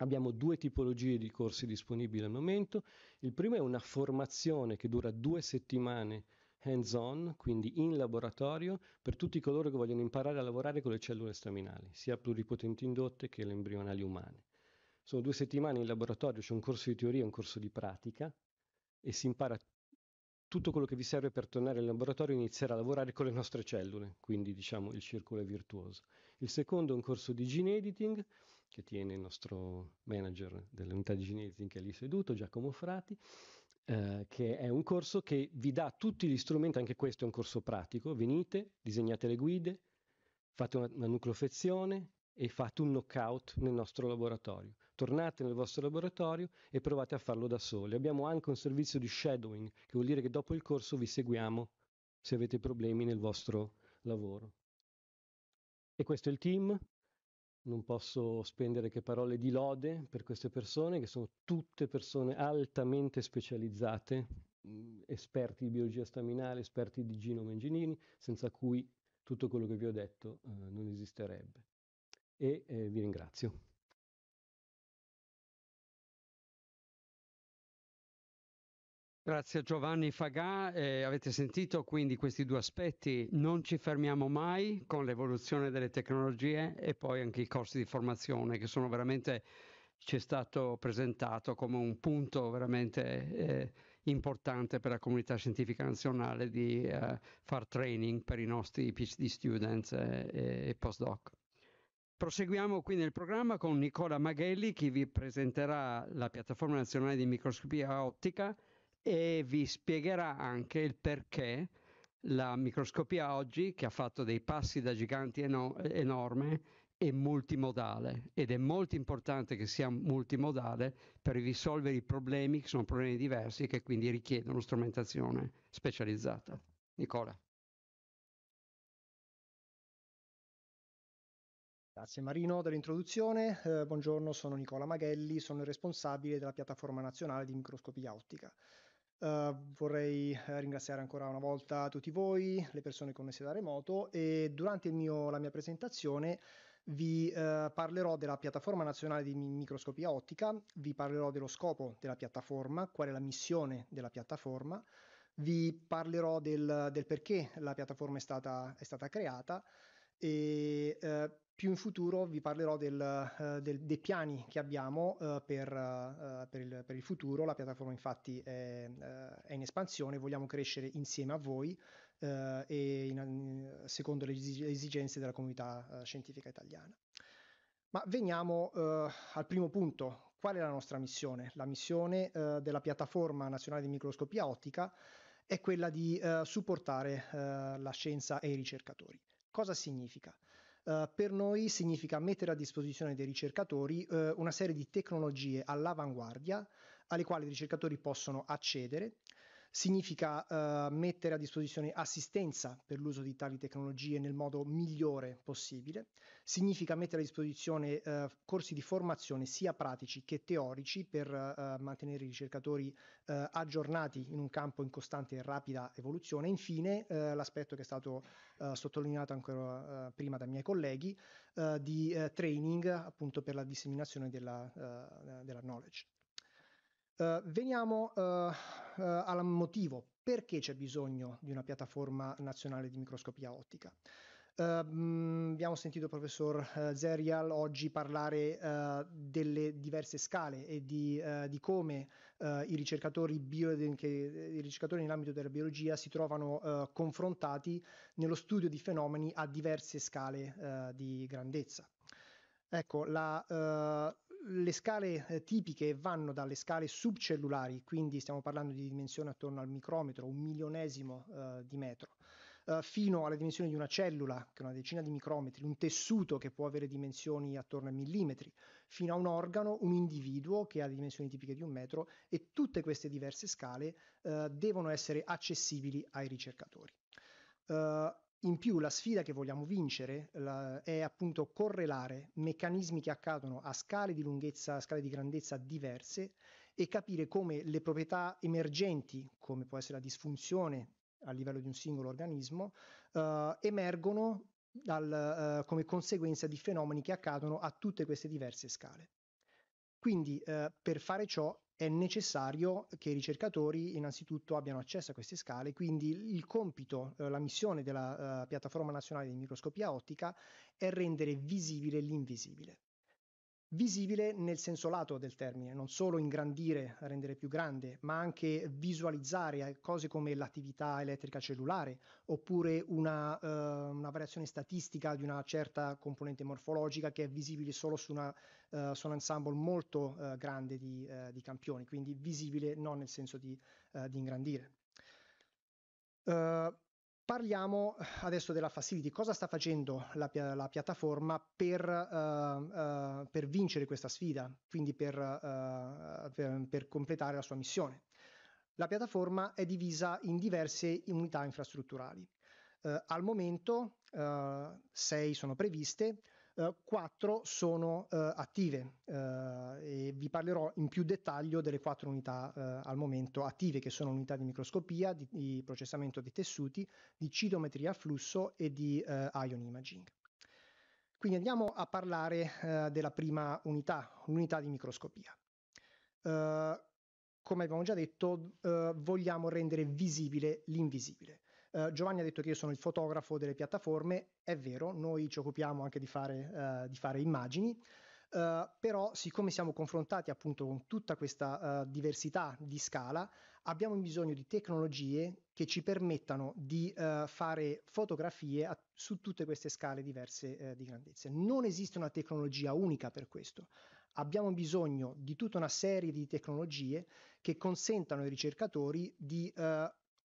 Abbiamo due tipologie di corsi disponibili al momento. Il primo è una formazione che dura due settimane hands-on, quindi in laboratorio, per tutti coloro che vogliono imparare a lavorare con le cellule staminali, sia pluripotenti indotte che le embrionali umane. Sono due settimane in laboratorio, c'è un corso di teoria e un corso di pratica e si impara tutto quello che vi serve per tornare in laboratorio e iniziare a lavorare con le nostre cellule, quindi diciamo il circolo è virtuoso. Il secondo è un corso di gene editing che tiene il nostro manager dell'unità di gene editing che è lì seduto, Giacomo Frati, eh, che è un corso che vi dà tutti gli strumenti, anche questo è un corso pratico, venite, disegnate le guide, fate una, una nucleofezione e fate un knockout nel nostro laboratorio. Tornate nel vostro laboratorio e provate a farlo da soli. Abbiamo anche un servizio di shadowing, che vuol dire che dopo il corso vi seguiamo se avete problemi nel vostro lavoro. E questo è il team, non posso spendere che parole di lode per queste persone, che sono tutte persone altamente specializzate, esperti di biologia staminale, esperti di genoma engineering, senza cui tutto quello che vi ho detto eh, non esisterebbe. E eh, vi ringrazio. Grazie a Giovanni Fagà, eh, avete sentito quindi questi due aspetti, non ci fermiamo mai con l'evoluzione delle tecnologie e poi anche i corsi di formazione che sono veramente, ci è stato presentato come un punto veramente eh, importante per la comunità scientifica nazionale di eh, far training per i nostri PhD students eh, e postdoc. Proseguiamo qui nel programma con Nicola Maghelli che vi presenterà la piattaforma nazionale di microscopia ottica e vi spiegherà anche il perché la microscopia oggi, che ha fatto dei passi da giganti eno- enorme, è multimodale ed è molto importante che sia multimodale per risolvere i problemi che sono problemi diversi e che quindi richiedono strumentazione specializzata. Nicola. Grazie Marino dell'introduzione, eh, buongiorno sono Nicola Maghelli, sono il responsabile della piattaforma nazionale di microscopia ottica. Ehm, vorrei eh, ringraziare ancora una volta tutti voi, le persone connesse da remoto e durante mio, la mia presentazione vi uh, parlerò della piattaforma nazionale di microscopia ottica, vi parlerò dello scopo della piattaforma, qual è la missione della piattaforma, vi parlerò del, del perché la piattaforma è stata, è stata creata e uh, più in futuro vi parlerò del, eh, del, dei piani che abbiamo eh, per, eh, per, il, per, il, futuro. La piattaforma infatti è, è, in espansione, vogliamo crescere insieme a voi e in, secondo le esigenze della comunità scientifica italiana. Ma veniamo al primo punto, qual è la nostra missione? La missione della piattaforma nazionale di microscopia ottica è quella di supportare la scienza e i ricercatori. Cosa significa? Eh, per noi significa mettere a disposizione dei ricercatori eh, una serie di tecnologie all'avanguardia alle quali i ricercatori possono accedere significa eh, mettere a disposizione assistenza per l'uso di tali tecnologie nel modo migliore possibile, significa mettere a disposizione eh, corsi di formazione sia pratici che teorici per eh, mantenere i ricercatori eh, aggiornati in un campo in costante e rapida evoluzione. Infine, eh, l'aspetto che è stato eh, sottolineato ancora prima dai miei colleghi, di training appunto per la disseminazione della, della knowledge. Ehm, veniamo uh, al motivo perché c'è bisogno di una piattaforma nazionale di microscopia ottica. Uh, abbiamo sentito il professor uh, Zerial oggi parlare uh, delle diverse scale e di, di come i ricercatori, bio, i, ricercatori nell'ambito della biologia si trovano confrontati nello studio di fenomeni a diverse scale di grandezza. Ecco, la, le scale eh, tipiche vanno dalle scale subcellulari, quindi stiamo parlando di dimensioni attorno al micrometro, un milionesimo eh, di metro, eh, fino alla dimensione di una cellula, che è una decina di micrometri, un tessuto che può avere dimensioni attorno ai millimetri, fino a un organo, un individuo che ha dimensioni tipiche di un metro e tutte queste diverse scale eh, devono essere accessibili ai ricercatori. Uh, in più la sfida che vogliamo vincere la, è appunto correlare meccanismi che accadono a scale di lunghezza, scale di grandezza diverse e capire come le proprietà emergenti, come può essere la disfunzione a livello di un singolo organismo, eh, emergono dal, eh, come conseguenza di fenomeni che accadono a tutte queste diverse scale. Quindi eh, per fare ciò è necessario che i ricercatori innanzitutto abbiano accesso a queste scale, quindi il compito, eh, la missione della eh, piattaforma nazionale di microscopia ottica è rendere visibile l'invisibile visibile nel senso lato del termine, non solo ingrandire, rendere più grande, ma anche visualizzare eh, cose come l'attività elettrica cellulare oppure una, eh, una variazione statistica di una certa componente morfologica che è visibile solo su, una, eh, su un ensemble molto eh, grande di, eh, di, campioni, quindi visibile non nel senso di, eh, di ingrandire. Uh, Parliamo adesso della facility, cosa sta facendo la, la piattaforma per, uh, uh, per, vincere questa sfida, quindi per, uh, per, per completare la sua missione. La piattaforma è divisa in diverse unità infrastrutturali. Uh, al momento uh, sei sono previste, eh, quattro sono eh, attive eh, e vi parlerò in più dettaglio delle quattro unità al momento attive che sono unità di microscopia, di, di processamento dei tessuti, di citometria a flusso e di ion imaging. Quindi andiamo a parlare eh, della prima unità, l'unità di microscopia. Eh, come abbiamo già detto, eh, vogliamo rendere visibile l'invisibile. Uh, Giovanni ha detto che io sono il fotografo delle piattaforme, è vero, noi ci occupiamo anche di fare, uh, di fare immagini. Uh, però siccome siamo confrontati appunto con tutta questa diversità di scala, abbiamo bisogno di tecnologie che ci permettano di fare fotografie a, su tutte queste scale diverse di grandezza. Non esiste una tecnologia unica per questo. Abbiamo bisogno di tutta una serie di tecnologie che consentano ai ricercatori di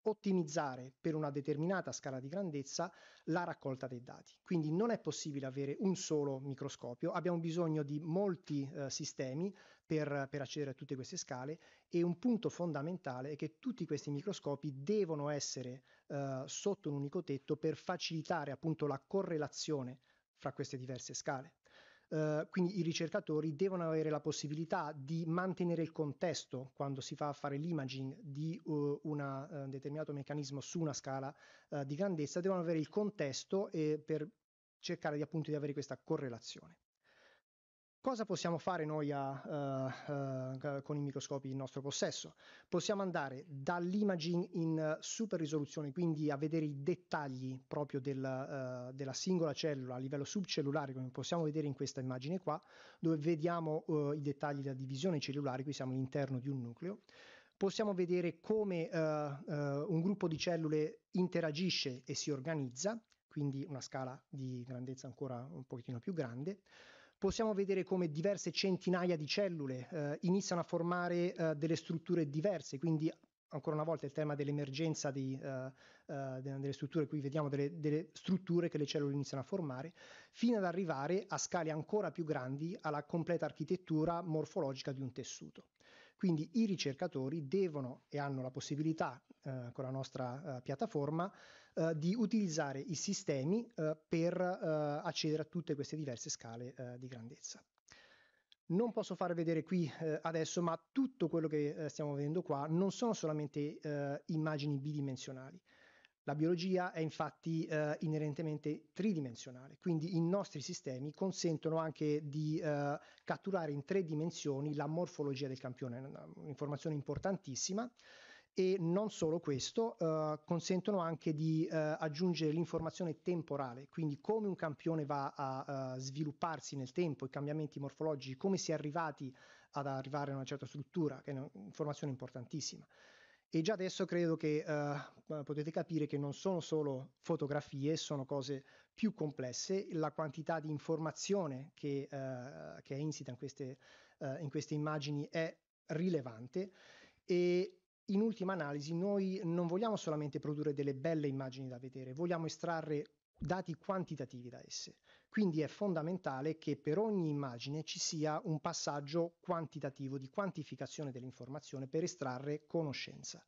ottimizzare per una determinata scala di grandezza la raccolta dei dati. Quindi non è possibile avere un solo microscopio, abbiamo bisogno di molti eh, sistemi per, per, accedere a tutte queste scale e un punto fondamentale è che tutti questi microscopi devono essere eh, sotto un unico tetto per facilitare appunto la correlazione fra queste diverse scale. Ehm, quindi i ricercatori devono avere la possibilità di mantenere il contesto quando si fa fare l'imaging di uh, una, uh, un determinato meccanismo su una scala eh, di grandezza, devono avere il contesto per cercare di, appunto di avere questa correlazione. Cosa possiamo fare noi a, uh, uh, con i microscopi in nostro possesso? Possiamo andare dall'imaging in super risoluzione, quindi a vedere i dettagli proprio del, uh, della singola cellula a livello subcellulare, come possiamo vedere in questa immagine qua, dove vediamo i dettagli della divisione cellulare, qui siamo all'interno di un nucleo possiamo vedere come uh, uh, un gruppo di cellule interagisce e si organizza, quindi una scala di grandezza ancora un pochino più grande possiamo vedere come diverse centinaia di cellule eh, iniziano a formare eh, delle strutture diverse, quindi ancora una volta il tema dell'emergenza di, uh, uh, delle strutture, qui vediamo delle, delle, strutture che le cellule iniziano a formare, fino ad arrivare a scale ancora più grandi alla completa architettura morfologica di un tessuto. Quindi i ricercatori devono e hanno la possibilità eh, con la nostra eh, piattaforma eh, di utilizzare i sistemi eh, per eh, accedere a tutte queste diverse scale eh, di grandezza. Non posso far vedere qui eh, adesso, ma tutto quello che eh, stiamo vedendo qua non sono solamente eh, immagini bidimensionali. La biologia è infatti eh, inerentemente tridimensionale, quindi i nostri sistemi consentono anche di eh, catturare in tre dimensioni la morfologia del campione, un'informazione importantissima e non solo questo, eh, consentono anche di eh, aggiungere l'informazione temporale, quindi come un campione va a, a eh, svilupparsi nel tempo, i cambiamenti morfologici, come si è arrivati ad arrivare a una certa struttura, che è un'informazione importantissima. E già adesso credo che uh, potete capire che non sono solo fotografie, sono cose più complesse. La quantità di informazione che, uh, che è insita in queste, uh, in queste immagini è rilevante e in ultima analisi noi non vogliamo solamente produrre delle belle immagini da vedere, vogliamo estrarre dati quantitativi da esse. Quindi è fondamentale che per ogni immagine ci sia un passaggio quantitativo di quantificazione dell'informazione per estrarre conoscenza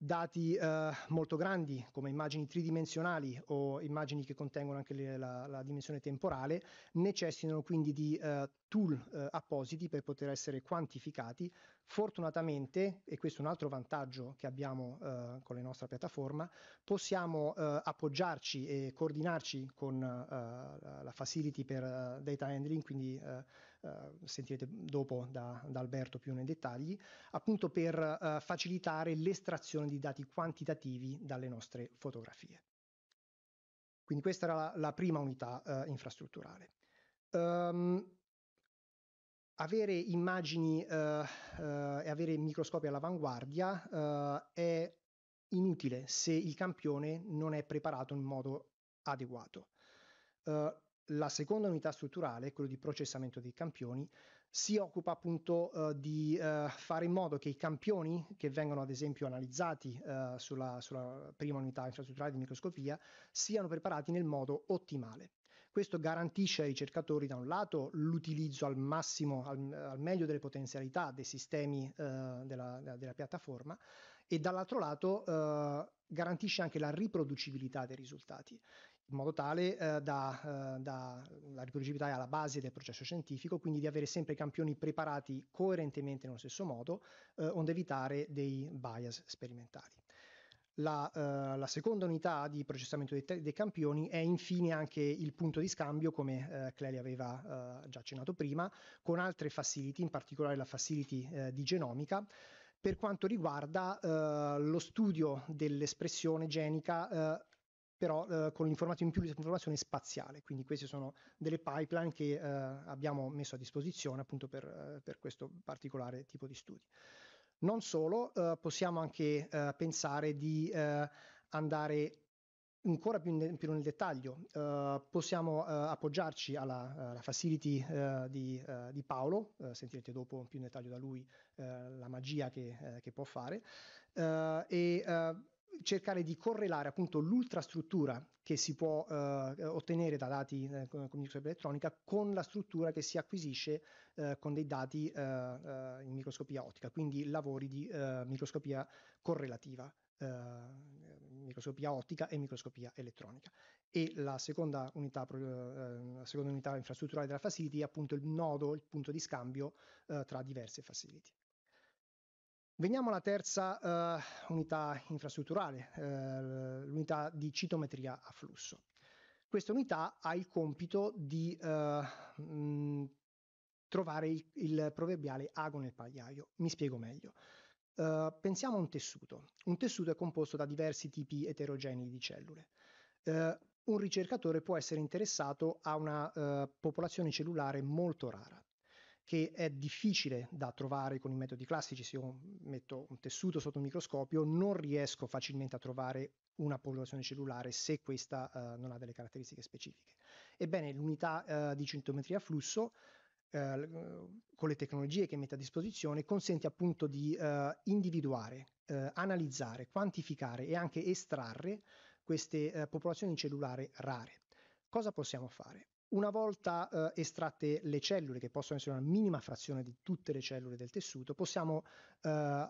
dati eh, molto grandi come immagini tridimensionali o immagini che contengono anche le, la, la, dimensione temporale necessitano quindi di eh, tool eh, appositi per poter essere quantificati fortunatamente e questo è un altro vantaggio che abbiamo eh, con la nostra piattaforma possiamo eh, appoggiarci e coordinarci con eh, la facility per data handling quindi eh, sentirete dopo da, da, Alberto più nei dettagli, appunto per eh, facilitare l'estrazione di dati quantitativi dalle nostre fotografie. Quindi questa era la, la prima unità eh, infrastrutturale. Um, avere immagini eh, eh, e avere microscopi all'avanguardia eh, è inutile se il campione non è preparato in modo adeguato. Uh, la seconda unità strutturale, quello di processamento dei campioni, si occupa appunto uh, di uh, fare in modo che i campioni che vengono ad esempio analizzati uh, sulla, sulla, prima unità infrastrutturale di microscopia siano preparati nel modo ottimale. Questo garantisce ai ricercatori da un lato l'utilizzo al massimo, al, al meglio delle potenzialità dei sistemi della, della, della, piattaforma e dall'altro lato garantisce anche la riproducibilità dei risultati in modo tale eh, da, eh, da, la riproducibilità è alla base del processo scientifico, quindi di avere sempre i campioni preparati coerentemente nello stesso modo, eh, onde evitare dei bias sperimentali. La, eh, la seconda unità di processamento dei, te- dei, campioni è infine anche il punto di scambio, come eh, Clelia aveva eh, già accennato prima, con altre facility, in particolare la facility di genomica, per quanto riguarda lo studio dell'espressione genica però eh, con l'informazione in più l'informazione spaziale, quindi queste sono delle pipeline che eh, abbiamo messo a disposizione appunto per, eh, per, questo particolare tipo di studi. Non solo, eh, possiamo anche eh, pensare di andare ancora più, in, più nel dettaglio, possiamo appoggiarci alla, alla facility di, di, Paolo, sentirete dopo più in dettaglio da lui la magia che, che può fare, e cercare di correlare appunto l'ultrastruttura che si può eh, ottenere da dati eh, con microscopia elettronica con la struttura che si acquisisce eh, con dei dati eh, eh, in microscopia ottica, quindi lavori di eh, microscopia correlativa. microscopia ottica e microscopia elettronica e la seconda unità, la seconda unità infrastrutturale della facility è appunto il nodo, il punto di scambio tra diverse facility. Veniamo alla terza uh, unità infrastrutturale, uh, l'unità di citometria a flusso. Questa unità ha il compito di uh, mh, trovare il, il, proverbiale ago nel pagliaio. Mi spiego meglio. pensiamo a un tessuto. Un tessuto è composto da diversi tipi eterogenei di cellule. un ricercatore può essere interessato a una popolazione cellulare molto rara che è difficile da trovare con i metodi classici, se io metto un tessuto sotto un microscopio non riesco facilmente a trovare una popolazione cellulare se questa uh, non ha delle caratteristiche specifiche. Ebbene, l'unità uh, di centometria flusso uh, con le tecnologie che mette a disposizione consente appunto di individuare, analizzare, quantificare e anche estrarre queste popolazioni cellulari rare. Cosa possiamo fare? Una volta eh, estratte le cellule, che possono essere una minima frazione di tutte le cellule del tessuto, possiamo eh,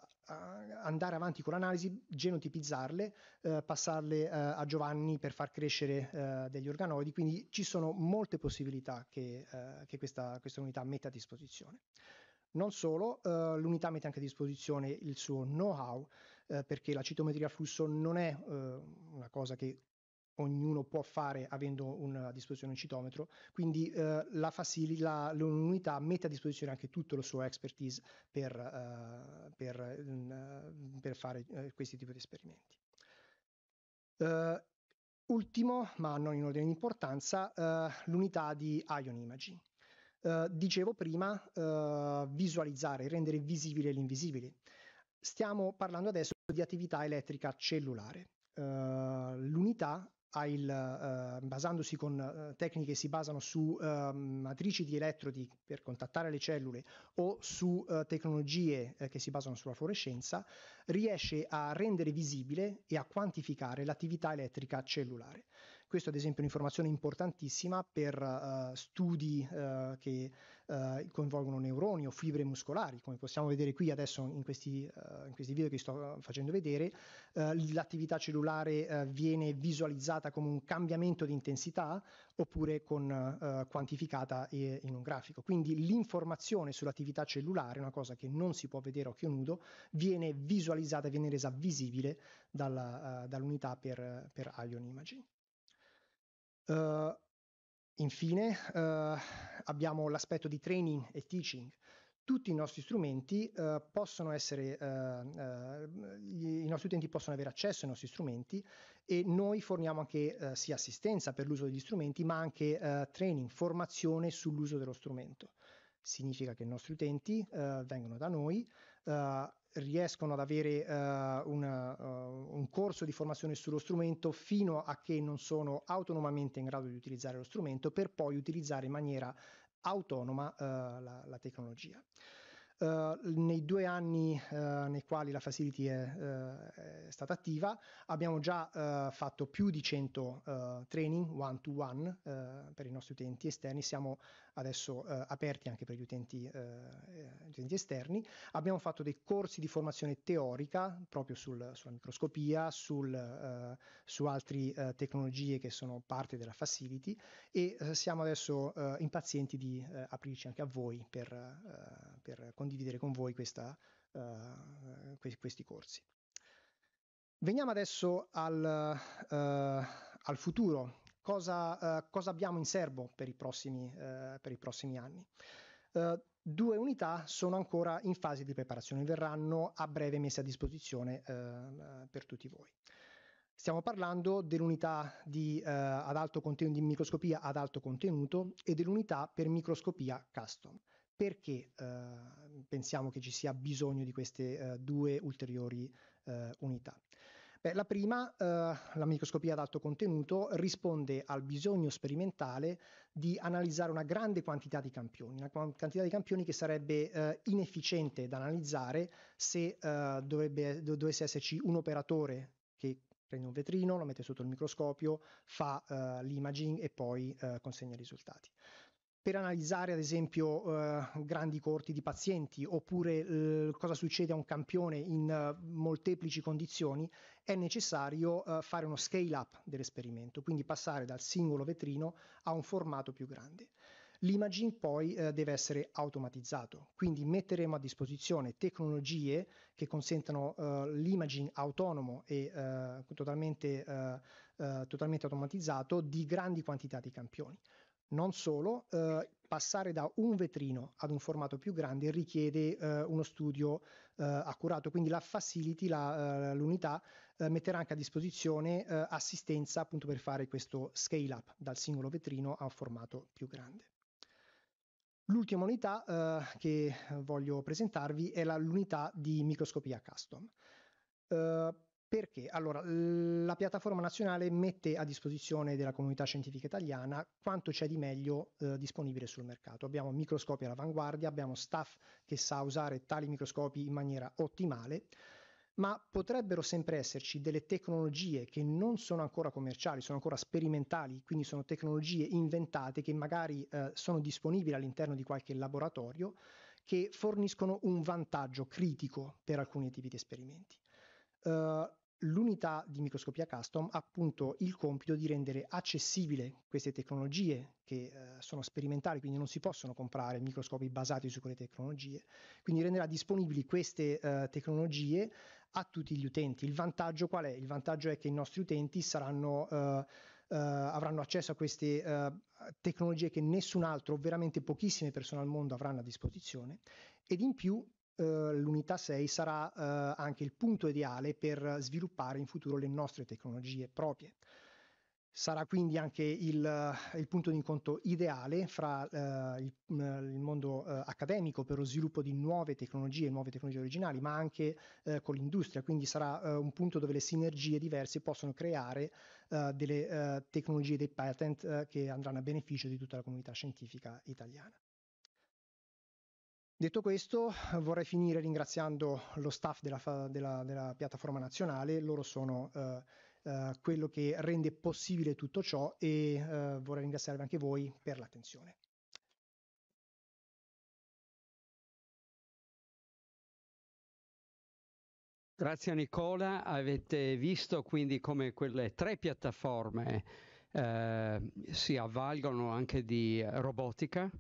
andare avanti con l'analisi, genotipizzarle, eh, passarle eh, a Giovanni per far crescere eh, degli organoidi, quindi ci sono molte possibilità che, eh, che questa, questa unità mette a disposizione. Non solo, eh, l'unità mette anche a disposizione il suo know-how, eh, perché la citometria flusso non è eh, una cosa che ognuno può fare avendo un, a disposizione un citometro, quindi eh, la facili, la, l'unità mette a disposizione anche tutto lo suo expertise per, uh, per, uh, per fare uh, questi tipi di esperimenti. ultimo, ma non in ordine di importanza, l'unità di Ion Imaging. dicevo prima, visualizzare, rendere visibile l'invisibile. Stiamo parlando adesso di attività elettrica cellulare. Uh, l'unità il, eh, basandosi con eh, tecniche che si basano su ehm, matrici di elettrodi per contattare le cellule o su eh, tecnologie che si basano sulla fluorescenza, riesce a rendere visibile e a quantificare l'attività elettrica cellulare. Questo ad esempio è un'informazione importantissima per uh, studi uh, che uh, coinvolgono neuroni o fibre muscolari, come possiamo vedere qui adesso in questi, in questi video che sto facendo vedere, l'attività cellulare viene visualizzata come un cambiamento di intensità oppure con, quantificata e, in un grafico. Quindi l'informazione sull'attività cellulare, una cosa che non si può vedere a occhio nudo, viene visualizzata, viene resa visibile dalla, dall'unità per, per Ion Imaging. Uh, infine uh, abbiamo l'aspetto di training e teaching. Tutti i nostri strumenti uh, possono essere, gli, i nostri utenti possono avere accesso ai nostri strumenti e noi forniamo anche sia assistenza per l'uso degli strumenti, ma anche training, formazione sull'uso dello strumento significa che i nostri utenti uh, vengono da noi, uh, riescono ad avere uh, eh, una, uh, eh, un corso di formazione sullo strumento fino a che non sono autonomamente in grado di utilizzare lo strumento per poi utilizzare in maniera autonoma uh, la, la, tecnologia. nei due anni nei quali la facility è, è, stata attiva abbiamo già fatto più di 100 training one to one per i nostri utenti esterni, siamo adesso eh, aperti anche per gli utenti, eh, eh, gli utenti, esterni. Abbiamo fatto dei corsi di formazione teorica proprio sul, sulla microscopia, sul, eh, su altre eh, tecnologie che sono parte della facility e siamo adesso impazienti di aprirci anche a voi per, per condividere con voi questa, que- questi corsi. Veniamo adesso al, uh, al futuro cosa, uh, cosa abbiamo in serbo per i prossimi, uh, per i prossimi anni. Uh, due unità sono ancora in fase di preparazione, verranno a breve messe a disposizione per tutti voi. Stiamo parlando dell'unità di, alto contenuto, di microscopia ad alto contenuto e dell'unità per microscopia custom perché eh, pensiamo che ci sia bisogno di queste eh, due ulteriori eh, unità. Beh, la prima, eh, la microscopia ad alto contenuto, risponde al bisogno sperimentale di analizzare una grande quantità di campioni, una quantità di campioni che sarebbe eh, inefficiente da analizzare se eh, dovrebbe, dov- dovesse esserci un operatore che prende un vetrino, lo mette sotto il microscopio, fa uh, l'imaging e poi uh, consegna i risultati per analizzare ad esempio eh, grandi corti di pazienti oppure eh, cosa succede a un campione in eh, molteplici condizioni, è necessario eh, fare uno scale up dell'esperimento, quindi passare dal singolo vetrino a un formato più grande. L'imaging poi eh, deve essere automatizzato, quindi metteremo a disposizione tecnologie che consentano eh, l'imaging autonomo e eh, totalmente, eh, eh, totalmente automatizzato di grandi quantità di campioni. Non solo, eh, passare da un vetrino ad un formato più grande richiede eh, uno studio eh, accurato, quindi la facility, la, eh, l'unità, eh, metterà anche a disposizione eh, assistenza appunto per fare questo scale up dal singolo vetrino a un formato più grande. L'ultima unità che voglio presentarvi è la, l'unità di microscopia custom. Uh, perché? Allora, la piattaforma nazionale mette a disposizione della comunità scientifica italiana quanto c'è di meglio eh, disponibile sul mercato. Abbiamo microscopi all'avanguardia, abbiamo staff che sa usare tali microscopi in maniera ottimale, ma potrebbero sempre esserci delle tecnologie che non sono ancora commerciali, sono ancora sperimentali, quindi sono tecnologie inventate che magari eh, sono disponibili all'interno di qualche laboratorio, che forniscono un vantaggio critico per alcuni tipi di esperimenti. Ehm, l'unità di microscopia custom ha appunto il compito di rendere accessibile queste tecnologie che uh, sono sperimentali, quindi non si possono comprare microscopi basati su quelle tecnologie, quindi renderà disponibili queste uh, tecnologie a tutti gli utenti. Il vantaggio qual è? Il vantaggio è che i nostri utenti saranno... Uh, avranno accesso a queste uh, tecnologie che nessun altro, veramente pochissime persone al mondo avranno a disposizione ed in più eh, l'unità 6 sarà eh, anche il punto ideale per sviluppare in futuro le nostre tecnologie proprie. Sarà quindi anche il, il punto di incontro ideale fra eh, il, eh, il, mondo eh, accademico per lo sviluppo di nuove tecnologie, nuove tecnologie originali, ma anche con l'industria, quindi sarà un punto dove le sinergie diverse possono creare delle tecnologie, dei patent che andranno a beneficio di tutta la comunità scientifica italiana. Detto questo, vorrei finire ringraziando lo staff della, della, della piattaforma nazionale, loro sono eh, eh, quello che rende possibile tutto ciò e eh, vorrei ringraziarvi anche voi per l'attenzione. Grazie Nicola, avete visto quindi come quelle tre piattaforme eh, si avvalgono anche di robotica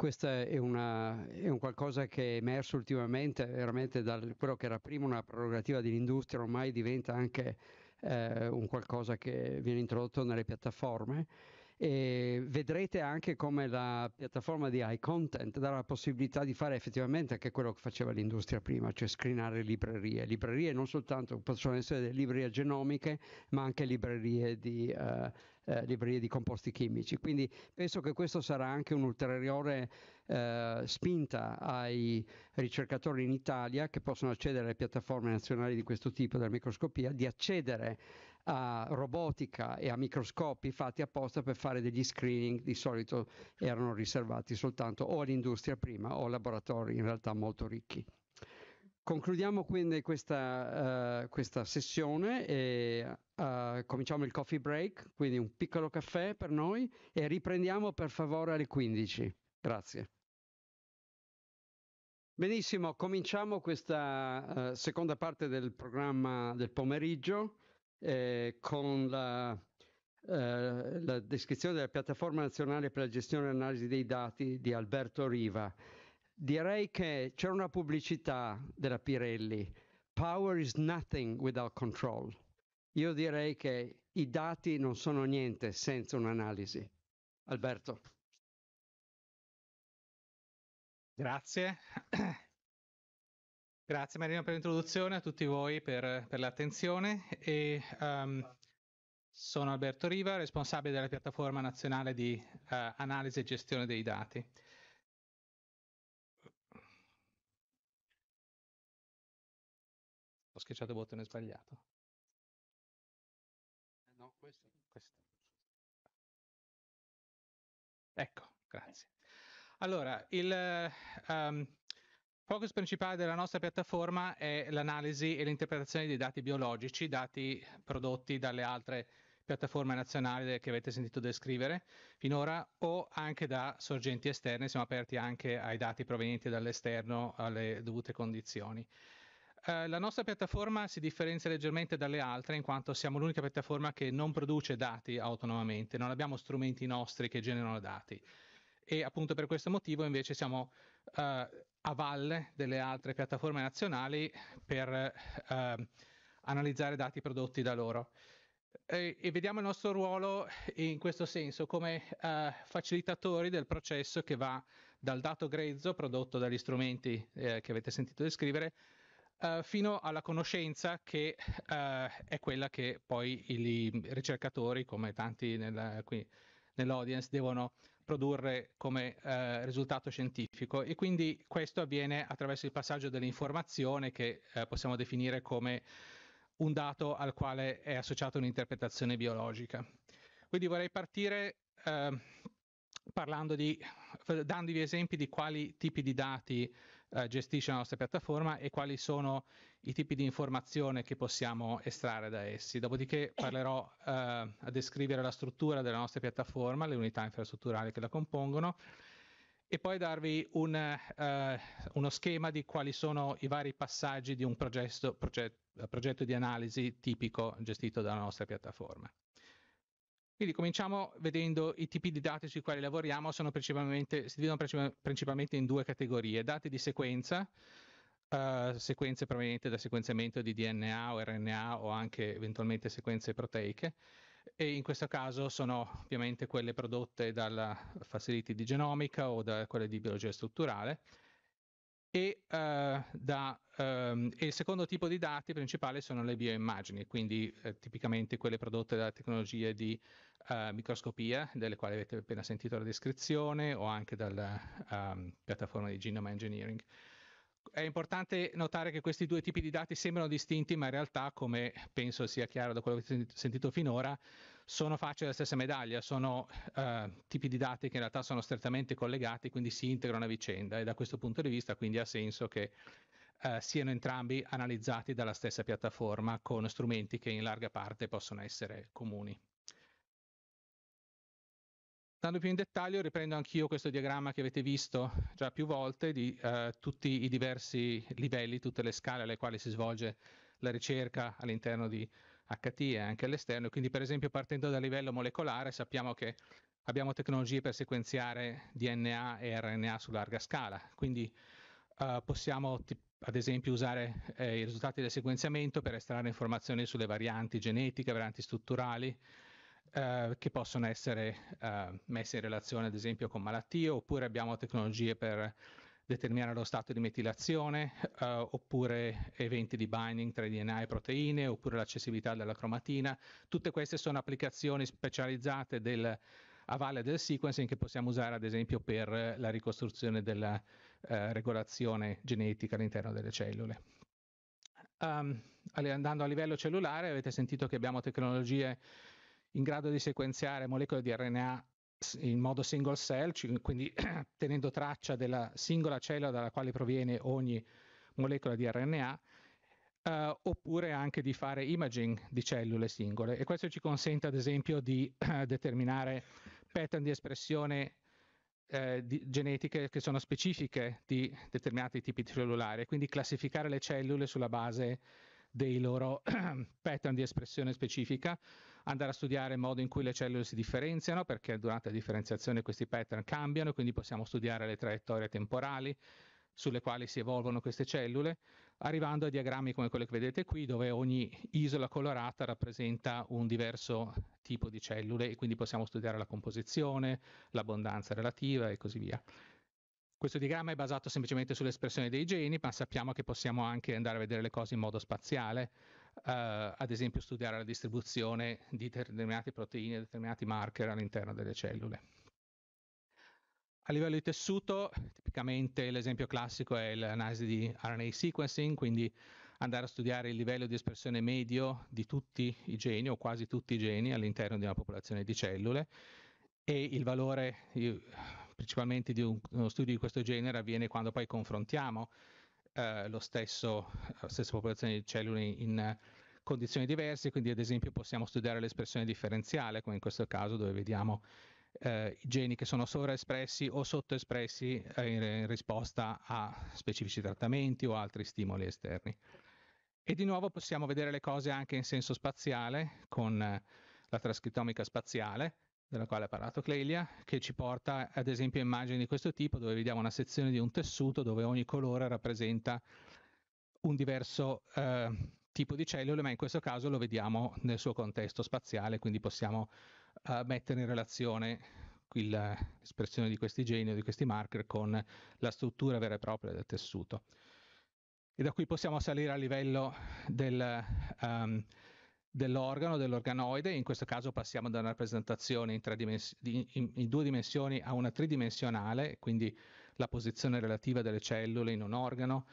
questo è, una, è, un qualcosa che è emerso ultimamente veramente da quello che era prima una prerogativa dell'industria, ormai diventa anche eh, un qualcosa che viene introdotto nelle piattaforme e vedrete anche come la piattaforma di iContent darà la possibilità di fare effettivamente anche quello che faceva l'industria prima, cioè screenare librerie. Librerie non soltanto possono essere delle librerie genomiche, ma anche librerie di, uh, uh, librerie di composti chimici. Quindi penso che questo sarà anche un'ulteriore uh, spinta ai ricercatori in Italia che possono accedere alle piattaforme nazionali di questo tipo della microscopia, di accedere a robotica e a microscopi fatti apposta per fare degli screening, di solito erano riservati soltanto o all'industria prima o a laboratori in realtà molto ricchi. Concludiamo quindi questa, uh, questa sessione e uh, cominciamo il coffee break, quindi un piccolo caffè per noi e riprendiamo per favore alle 15. Grazie. Benissimo, cominciamo questa uh, seconda parte del programma del pomeriggio eh, con la, eh, la, descrizione della piattaforma nazionale per la gestione e l'analisi dei dati di Alberto Riva. Direi che c'era una pubblicità della Pirelli, Power is nothing without control. Io direi che i dati non sono niente senza un'analisi. Alberto. Grazie. Grazie Marino per l'introduzione, a tutti voi per, per l'attenzione. E, um, sono Alberto Riva, responsabile della piattaforma nazionale di uh, analisi e gestione dei dati. Ho schiacciato il bottone sbagliato. Eh, no, questo. questo. Ecco, grazie. Allora, il... Um, focus principale della nostra piattaforma è l'analisi e l'interpretazione dei dati biologici, dati prodotti dalle altre piattaforme nazionali che avete sentito descrivere finora o anche da sorgenti esterne, siamo aperti anche ai dati provenienti dall'esterno alle dovute condizioni. Eh, la nostra piattaforma si differenzia leggermente dalle altre in quanto siamo l'unica piattaforma che non produce dati autonomamente, non abbiamo strumenti nostri che generano dati e appunto per questo motivo invece siamo eh, a valle delle altre piattaforme nazionali per eh, analizzare dati prodotti da loro. E, e, vediamo il nostro ruolo in questo senso come eh, facilitatori del processo che va dal dato grezzo prodotto dagli strumenti eh, che avete sentito descrivere eh, fino alla conoscenza che eh, è quella che poi i ricercatori, come tanti nella, qui nell'audience, devono produrre come eh, risultato scientifico e quindi questo avviene attraverso il passaggio dell'informazione che eh, possiamo definire come un dato al quale è associata un'interpretazione biologica. Quindi vorrei partire eh, parlando di, dandovi esempi di quali tipi di dati eh, gestisce la nostra piattaforma e quali sono i tipi di informazione che possiamo estrarre da essi. Dopodiché parlerò eh, a descrivere la struttura della nostra piattaforma, le unità infrastrutturali che la compongono e poi darvi un, eh, uno schema di quali sono i vari passaggi di un progetto, progetto, progetto di analisi tipico gestito dalla nostra piattaforma. Quindi cominciamo vedendo i tipi di dati sui quali lavoriamo, principalmente, si dividono principalmente in due categorie, dati di sequenza, Uh, sequenze provenienti da sequenziamento di DNA o RNA o anche eventualmente sequenze proteiche e in questo caso sono ovviamente quelle prodotte dalla facility di genomica o da quelle di biologia strutturale e, eh, da, ehm, e, il secondo tipo di dati principale sono le bioimmagini, quindi eh, tipicamente quelle prodotte da tecnologie di eh, microscopia, delle quali avete appena sentito la descrizione, o anche dalla ehm, piattaforma di Genome Engineering. È importante notare che questi due tipi di dati sembrano distinti, ma in realtà, come penso sia chiaro da quello che avete sentito finora, sono facce della stessa medaglia, sono eh, tipi di dati che in realtà sono strettamente collegati, quindi si integrano a vicenda e da questo punto di vista quindi ha senso che eh, siano entrambi analizzati dalla stessa piattaforma con strumenti che in larga parte possono essere comuni. Andando più in dettaglio riprendo anch'io questo diagramma che avete visto già più volte di eh, tutti i diversi livelli, tutte le scale alle quali si svolge la ricerca all'interno di HT anche all'esterno. Quindi, per esempio, partendo dal livello molecolare, sappiamo che abbiamo tecnologie per sequenziare DNA e RNA su larga scala. Quindi uh, possiamo, ad esempio, usare eh, i risultati del sequenziamento per estrarre informazioni sulle varianti genetiche, varianti strutturali. Uh, che possono essere uh, messe in relazione ad esempio con malattie oppure abbiamo tecnologie per determinare lo stato di metilazione, eh, oppure eventi di binding tra DNA e proteine, oppure l'accessibilità della cromatina. Tutte queste sono applicazioni specializzate del, a valle del sequencing che possiamo usare ad esempio per la ricostruzione della eh, regolazione genetica all'interno delle cellule. Um, andando a livello cellulare avete sentito che abbiamo tecnologie in grado di sequenziare molecole di RNA in modo single cell, quindi tenendo traccia della singola cellula dalla quale proviene ogni molecola di RNA, eh, oppure anche di fare imaging di cellule singole. E questo ci consente ad esempio di eh, determinare pattern di espressione eh, di, genetiche che sono specifiche di determinati tipi di cellulari, quindi classificare le cellule sulla base dei loro pattern di espressione specifica andare a studiare il modo in cui le cellule si differenziano, perché durante la differenziazione questi pattern cambiano, quindi possiamo studiare le traiettorie temporali sulle quali si evolvono queste cellule, arrivando a diagrammi come quello che vedete qui, dove ogni isola colorata rappresenta un diverso tipo di cellule e quindi possiamo studiare la composizione, l'abbondanza relativa e così via. Questo diagramma è basato semplicemente sull'espressione dei geni, ma sappiamo che possiamo anche andare a vedere le cose in modo spaziale, eh, ad esempio studiare la distribuzione di determinate proteine, determinati marker all'interno delle cellule. A livello di tessuto, tipicamente l'esempio classico è l'analisi di RNA sequencing, quindi andare a studiare il livello di espressione medio di tutti i geni o quasi tutti i geni all'interno di una popolazione di cellule e il valore eh, principalmente di uno studio di questo genere avviene quando poi confrontiamo eh, lo stesso, la eh, stessa popolazione di cellule in condizioni diverse, quindi ad esempio possiamo studiare l'espressione differenziale, come in questo caso dove vediamo eh, i geni che sono sovraespressi o sottoespressi eh, in, in, risposta a specifici trattamenti o altri stimoli esterni. E di nuovo possiamo vedere le cose anche in senso spaziale con eh, la trascrittomica spaziale, della quale ha parlato Clelia, che ci porta ad esempio a immagini di questo tipo dove vediamo una sezione di un tessuto dove ogni colore rappresenta un diverso eh, tipo di cellule, ma in questo caso lo vediamo nel suo contesto spaziale, quindi possiamo eh, mettere in relazione l'espressione di questi geni o di questi marker con la struttura vera e propria del tessuto. E da qui possiamo salire a livello del, um, dell'organo, dell'organoide, in questo caso passiamo da una rappresentazione in, dimens- in, in, due dimensioni a una tridimensionale, quindi la posizione relativa delle cellule in un organo,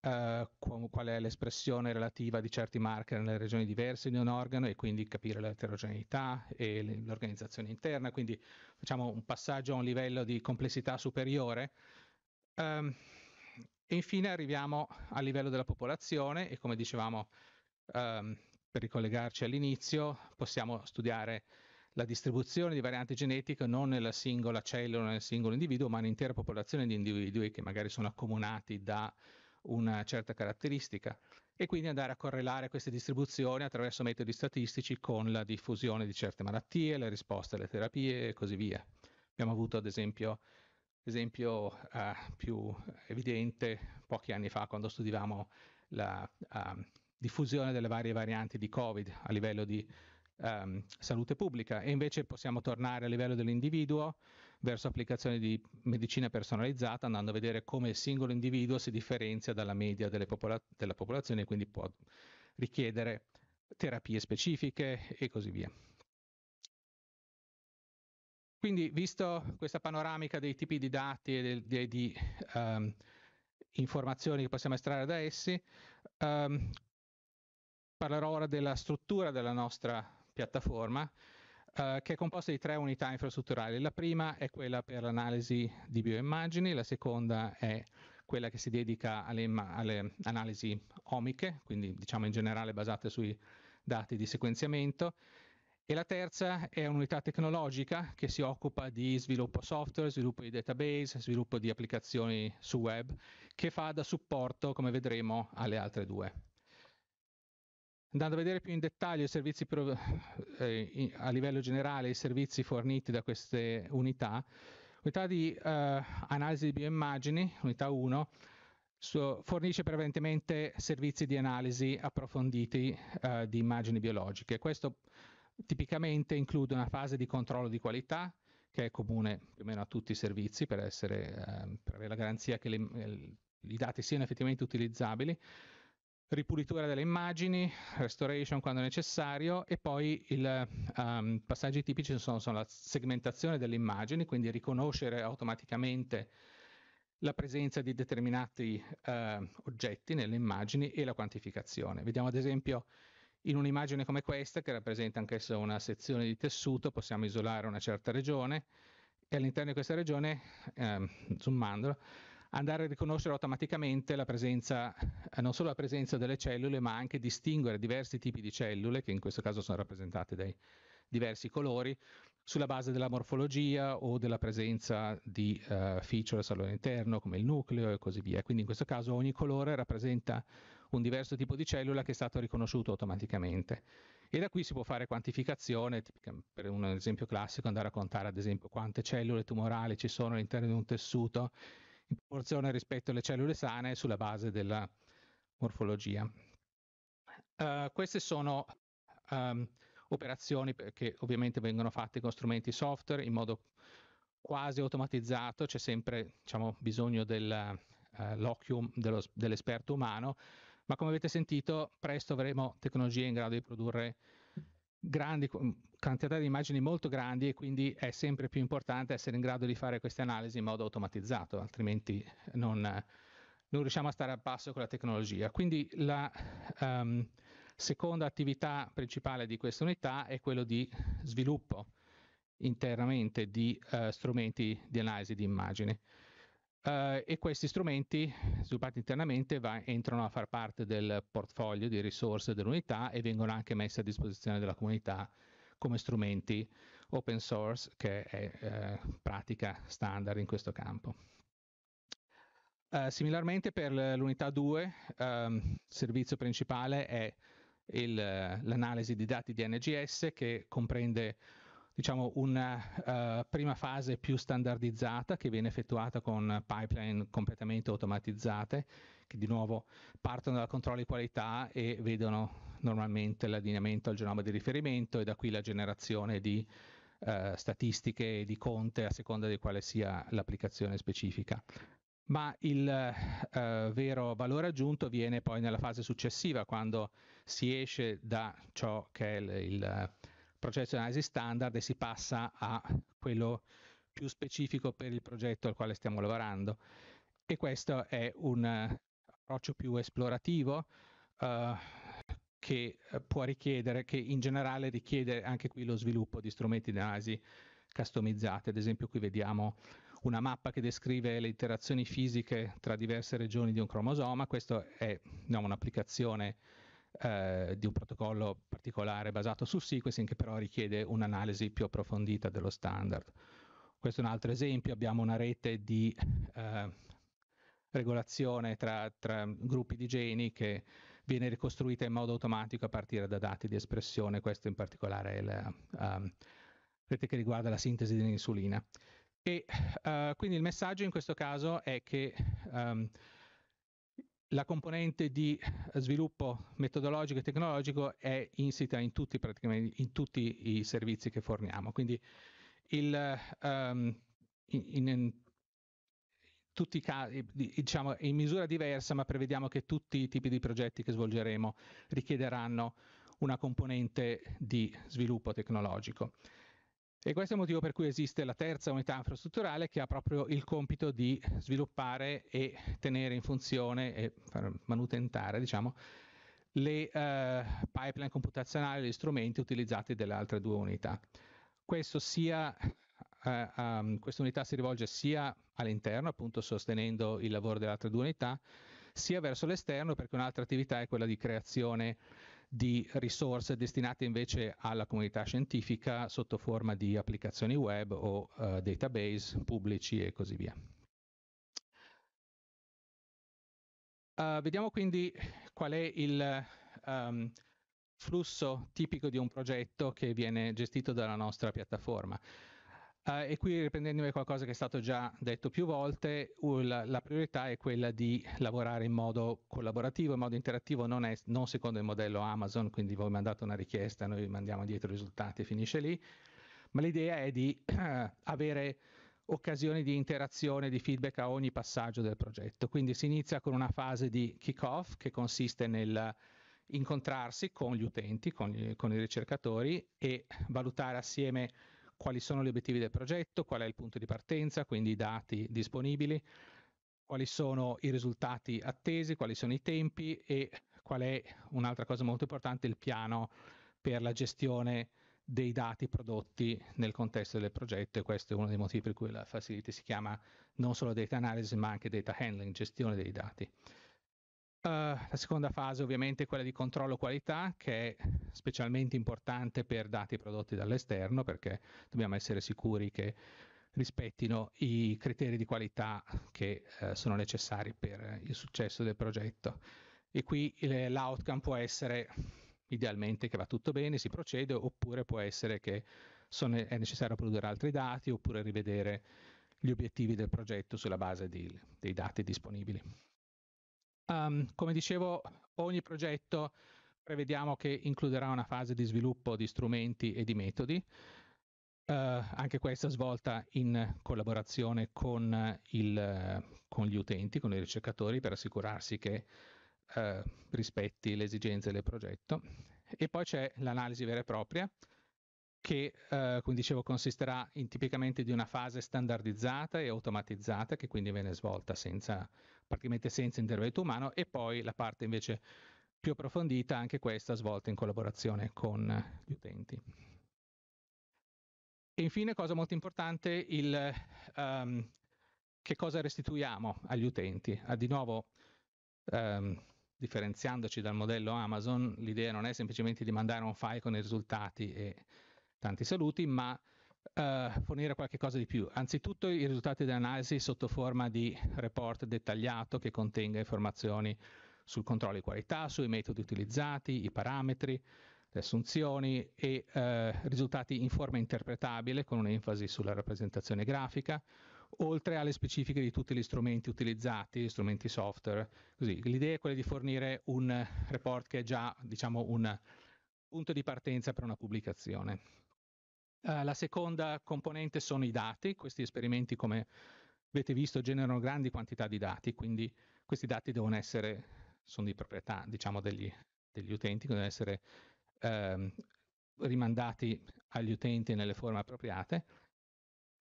eh, qual è l'espressione relativa di certi marker nelle regioni diverse di un organo e quindi capire l'eterogeneità e l'organizzazione interna, quindi facciamo un passaggio a un livello di complessità superiore. Um, e infine arriviamo al livello della popolazione e come dicevamo um, per ricollegarci all'inizio, possiamo studiare la distribuzione di varianti genetiche non nella singola cellula, nel singolo individuo, ma in un'intera popolazione di individui che magari sono accomunati da una certa caratteristica e quindi andare a correlare queste distribuzioni attraverso metodi statistici con la diffusione di certe malattie, le risposte alle terapie e così via. Abbiamo avuto ad esempio l'esempio uh, eh, più evidente pochi anni fa quando studiavamo la, uh, diffusione delle varie varianti di Covid a livello di ehm, salute pubblica e invece possiamo tornare a livello dell'individuo verso applicazioni di medicina personalizzata andando a vedere come il singolo individuo si differenzia dalla media popola- della popolazione e quindi può richiedere terapie specifiche e così via. Quindi, visto questa panoramica dei tipi di dati e del, de, di um, informazioni che possiamo estrarre da essi, um, parlerò ora della struttura della nostra piattaforma, eh, che è composta di tre unità infrastrutturali. La prima è quella per l'analisi di bioimmagini, la seconda è quella che si dedica alle, alle analisi omiche, quindi diciamo in generale basate sui dati di sequenziamento, e la terza è un'unità tecnologica che si occupa di sviluppo software, sviluppo di database, sviluppo di applicazioni su web, che fa da supporto, come vedremo, alle altre due. Andando a vedere più in dettaglio i servizi pro- eh, a livello generale, i servizi forniti da queste unità, l'unità di eh, analisi di bioimmagini, unità 1, su- fornisce prevalentemente servizi di analisi approfonditi eh, di immagini biologiche. Questo tipicamente include una fase di controllo di qualità, che è comune più o meno a tutti i servizi per, essere, eh, per avere la garanzia che le, eh, i dati siano effettivamente utilizzabili ripulitura delle immagini, restoration quando necessario e poi i um, ehm, passaggi tipici sono, sono, la segmentazione delle immagini, quindi riconoscere automaticamente la presenza di determinati uh, oggetti nelle immagini e la quantificazione. Vediamo ad esempio in un'immagine come questa, che rappresenta anch'essa una sezione di tessuto, possiamo isolare una certa regione e all'interno di questa regione, um, ehm, zoomandola, andare a riconoscere automaticamente la presenza, eh, non solo la presenza delle cellule, ma anche distinguere diversi tipi di cellule, che in questo caso sono rappresentate dai diversi colori, sulla base della morfologia o della presenza di uh, eh, loro interno, come il nucleo e così via. Quindi in questo caso ogni colore rappresenta un diverso tipo di cellula che è stato riconosciuto automaticamente. E da qui si può fare quantificazione, per un esempio classico andare a contare ad esempio quante cellule tumorali ci sono all'interno di un tessuto proporzione rispetto alle cellule sane sulla base della morfologia. Uh, queste sono um, operazioni che ovviamente vengono fatte con strumenti software in modo quasi automatizzato, c'è sempre diciamo, bisogno dell'occhio eh, uh, um, dello, dell'esperto umano, ma come avete sentito presto avremo tecnologie in grado di produrre grandi quantità mm, di immagini molto grandi e quindi è sempre più importante essere in grado di fare queste analisi in modo automatizzato, altrimenti non, non riusciamo a stare a passo con la tecnologia. Quindi la um, seconda attività principale di questa unità è quello di sviluppo internamente di uh, strumenti di analisi di immagini. Uh, e questi strumenti sviluppati internamente va, entrano a far parte del portfolio di risorse dell'unità e vengono anche messi a disposizione della comunità come strumenti open source che è eh, pratica standard in questo campo. Uh, similarmente per l'unità 2 um, il servizio principale è l'analisi di dati di NGS che comprende diciamo, una uh, eh, prima fase più standardizzata che viene effettuata con pipeline completamente automatizzate che di nuovo partono dal controllo di qualità e vedono normalmente l'allineamento al genoma di riferimento e da qui la generazione di uh, statistiche e di conte a seconda di quale sia l'applicazione specifica. Ma il uh, vero valore aggiunto viene poi nella fase successiva, quando si esce da ciò che è il, il processo di analisi standard e si passa a quello più specifico per il progetto al quale stiamo lavorando. E questo è un eh, approccio più esplorativo eh, che eh, può richiedere, che in generale richiede anche qui lo sviluppo di strumenti di analisi customizzati. Ad esempio qui vediamo una mappa che descrive le interazioni fisiche tra diverse regioni di un cromosoma. Questa è no, diciamo, un'applicazione eh, di un protocollo particolare basato su sequencing che però richiede un'analisi più approfondita dello standard. Questo è un altro esempio, abbiamo una rete di eh, regolazione tra, tra, gruppi di geni che viene ricostruita in modo automatico a partire da dati di espressione, questo in particolare è la um, rete che riguarda la sintesi dell'insulina. E uh, quindi il messaggio in questo caso è che um, la componente di sviluppo metodologico e tecnologico è insita in tutti, in tutti i servizi che forniamo, quindi il, um, in, in, tutti i casi, diciamo in misura diversa, ma prevediamo che tutti i tipi di progetti che svolgeremo richiederanno una componente di sviluppo tecnologico. E questo è il motivo per cui esiste la terza unità infrastrutturale che ha proprio il compito di sviluppare e tenere in funzione e far manutentare, diciamo, le eh, pipeline computazionali, gli strumenti utilizzati dalle altre due unità. Sia, eh, um, questa unità si rivolge sia all'interno, appunto sostenendo il lavoro delle altre due unità, sia verso l'esterno perché un'altra attività è quella di creazione di risorse destinate invece alla comunità scientifica sotto forma di applicazioni web o eh, database pubblici e così via. Uh, vediamo quindi qual è il um, flusso tipico di un progetto che viene gestito dalla nostra piattaforma. Uh, e qui riprendendomi qualcosa che è stato già detto più volte, la, la, priorità è quella di lavorare in modo collaborativo, in modo interattivo, non, è, non, secondo il modello Amazon, quindi voi mandate una richiesta, noi mandiamo dietro i risultati e finisce lì, ma l'idea è di uh, avere occasioni di interazione, di feedback a ogni passaggio del progetto. Quindi si inizia con una fase di kick-off che consiste nel incontrarsi con gli utenti, con, gli, con i ricercatori e valutare assieme quali sono gli obiettivi del progetto, qual è il punto di partenza, quindi i dati disponibili, quali sono i risultati attesi, quali sono i tempi e qual è un'altra cosa molto importante, il piano per la gestione dei dati prodotti nel contesto del progetto e questo è uno dei motivi per cui la facility si chiama non solo data analysis ma anche data handling, gestione dei dati. Eh, la seconda fase ovviamente è quella di controllo qualità che è specialmente importante per dati prodotti dall'esterno perché dobbiamo essere sicuri che rispettino i criteri di qualità che eh, sono necessari per il successo del progetto. E qui il, l'outcome può essere idealmente che va tutto bene, si procede, oppure può essere che sono, è necessario produrre altri dati, oppure rivedere gli obiettivi del progetto sulla base di, dei dati disponibili. Um, come dicevo, ogni progetto prevediamo che includerà una fase di sviluppo di strumenti e di metodi, uh, anche questa svolta in collaborazione con, il, con, gli utenti, con i ricercatori, per assicurarsi che uh, rispetti le esigenze del progetto. E poi c'è l'analisi vera e propria, che, eh, come dicevo, consisterà in, tipicamente di una fase standardizzata e automatizzata che quindi viene svolta senza, praticamente senza intervento umano e poi la parte invece più approfondita, anche questa svolta in collaborazione con gli utenti. E infine, cosa molto importante, il, um, che cosa restituiamo agli utenti. Ah, di nuovo, um, differenziandoci dal modello Amazon, l'idea non è semplicemente di mandare un file con i risultati e tanti saluti, ma eh, fornire qualcosa di più. Anzitutto i risultati dell'analisi sotto forma di report dettagliato che contenga informazioni sul controllo di qualità, sui metodi utilizzati, i parametri, le assunzioni e eh, risultati in forma interpretabile con un'enfasi sulla rappresentazione grafica, oltre alle specifiche di tutti gli strumenti utilizzati, strumenti software. Così. L'idea è quella di fornire un report che è già diciamo, un punto di partenza per una pubblicazione. Eh, la seconda componente sono i dati, questi esperimenti come avete visto generano grandi quantità di dati, quindi questi dati devono essere, sono di proprietà diciamo degli, degli utenti, devono essere ehm, rimandati agli utenti nelle forme appropriate.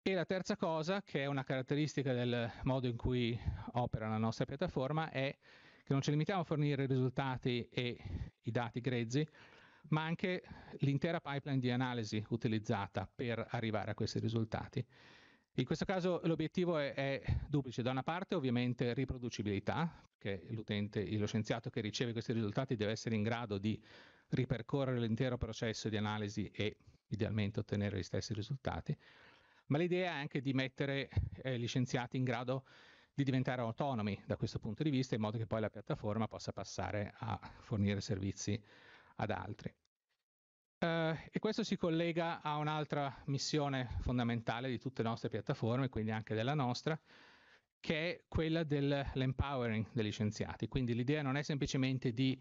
E la terza cosa, che è una caratteristica del modo in cui opera la nostra piattaforma, è che non ci limitiamo a fornire risultati e i dati grezzi, ma anche l'intera pipeline di analisi utilizzata per arrivare a questi risultati. In questo caso l'obiettivo è, è duplice, da una parte ovviamente riproducibilità, che l'utente, lo scienziato che riceve questi risultati deve essere in grado di ripercorrere l'intero processo di analisi e idealmente ottenere gli stessi risultati, ma l'idea è anche di mettere eh, gli scienziati in grado di diventare autonomi da questo punto di vista, in modo che poi la piattaforma possa passare a fornire servizi ad altri. Uh, e questo si collega a un'altra missione fondamentale di tutte le nostre piattaforme, quindi anche della nostra, che è quella dell'empowering degli scienziati. Quindi l'idea non è semplicemente di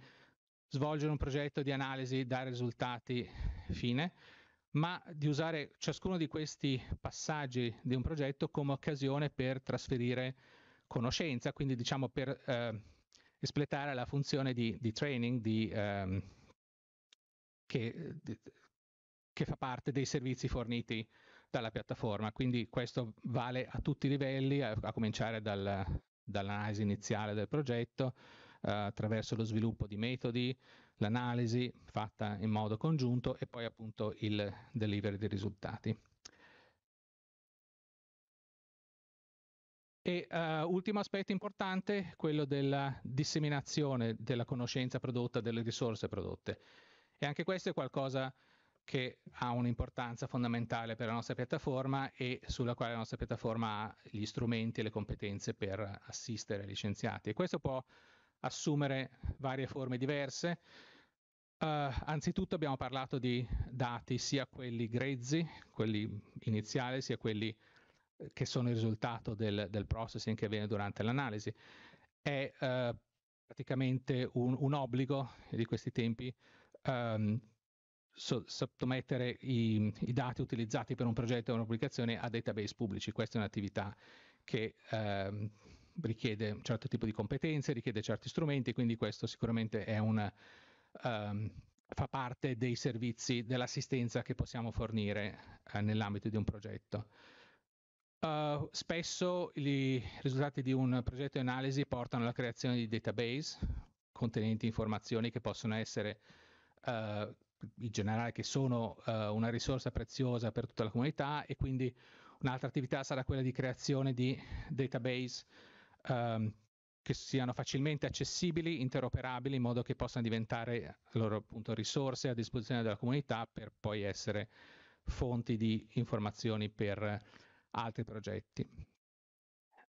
svolgere un progetto di analisi, dare risultati, fine, ma di usare ciascuno di questi passaggi di un progetto come occasione per trasferire conoscenza, quindi diciamo per eh, espletare la funzione di, di training, di... Ehm, che, eh, che fa parte dei servizi forniti dalla piattaforma. Quindi questo vale a tutti i livelli, a, a cominciare dal, dall'analisi iniziale del progetto, eh, attraverso lo sviluppo di metodi, l'analisi fatta in modo congiunto e poi appunto il delivery dei risultati. E uh, ultimo aspetto importante, quello della disseminazione della conoscenza prodotta, delle risorse prodotte. E anche questo è qualcosa che ha un'importanza fondamentale per la nostra piattaforma e sulla quale la nostra piattaforma ha gli strumenti e le competenze per assistere i licenziati. E questo può assumere varie forme diverse. Uh, anzitutto abbiamo parlato di dati, sia quelli grezzi, quelli iniziali, sia quelli eh, che sono il risultato del, del processing che avviene durante l'analisi. È uh, praticamente un, un obbligo di questi tempi um, sottomettere i, i, dati utilizzati per un progetto o un'applicazione a database pubblici. Questa è un'attività che um, richiede un certo tipo di competenze, richiede certi strumenti, quindi questo sicuramente è una, um, ehm, fa parte dei servizi dell'assistenza che possiamo fornire uh, nell'ambito di un progetto. Uh, spesso i risultati di un progetto di analisi portano alla creazione di database contenenti informazioni che possono essere eh, in generale che sono eh, una risorsa preziosa per tutta la comunità e quindi un'altra attività sarà quella di creazione di database ehm, che siano facilmente accessibili, interoperabili, in modo che possano diventare loro appunto risorse a disposizione della comunità per poi essere fonti di informazioni per altri progetti.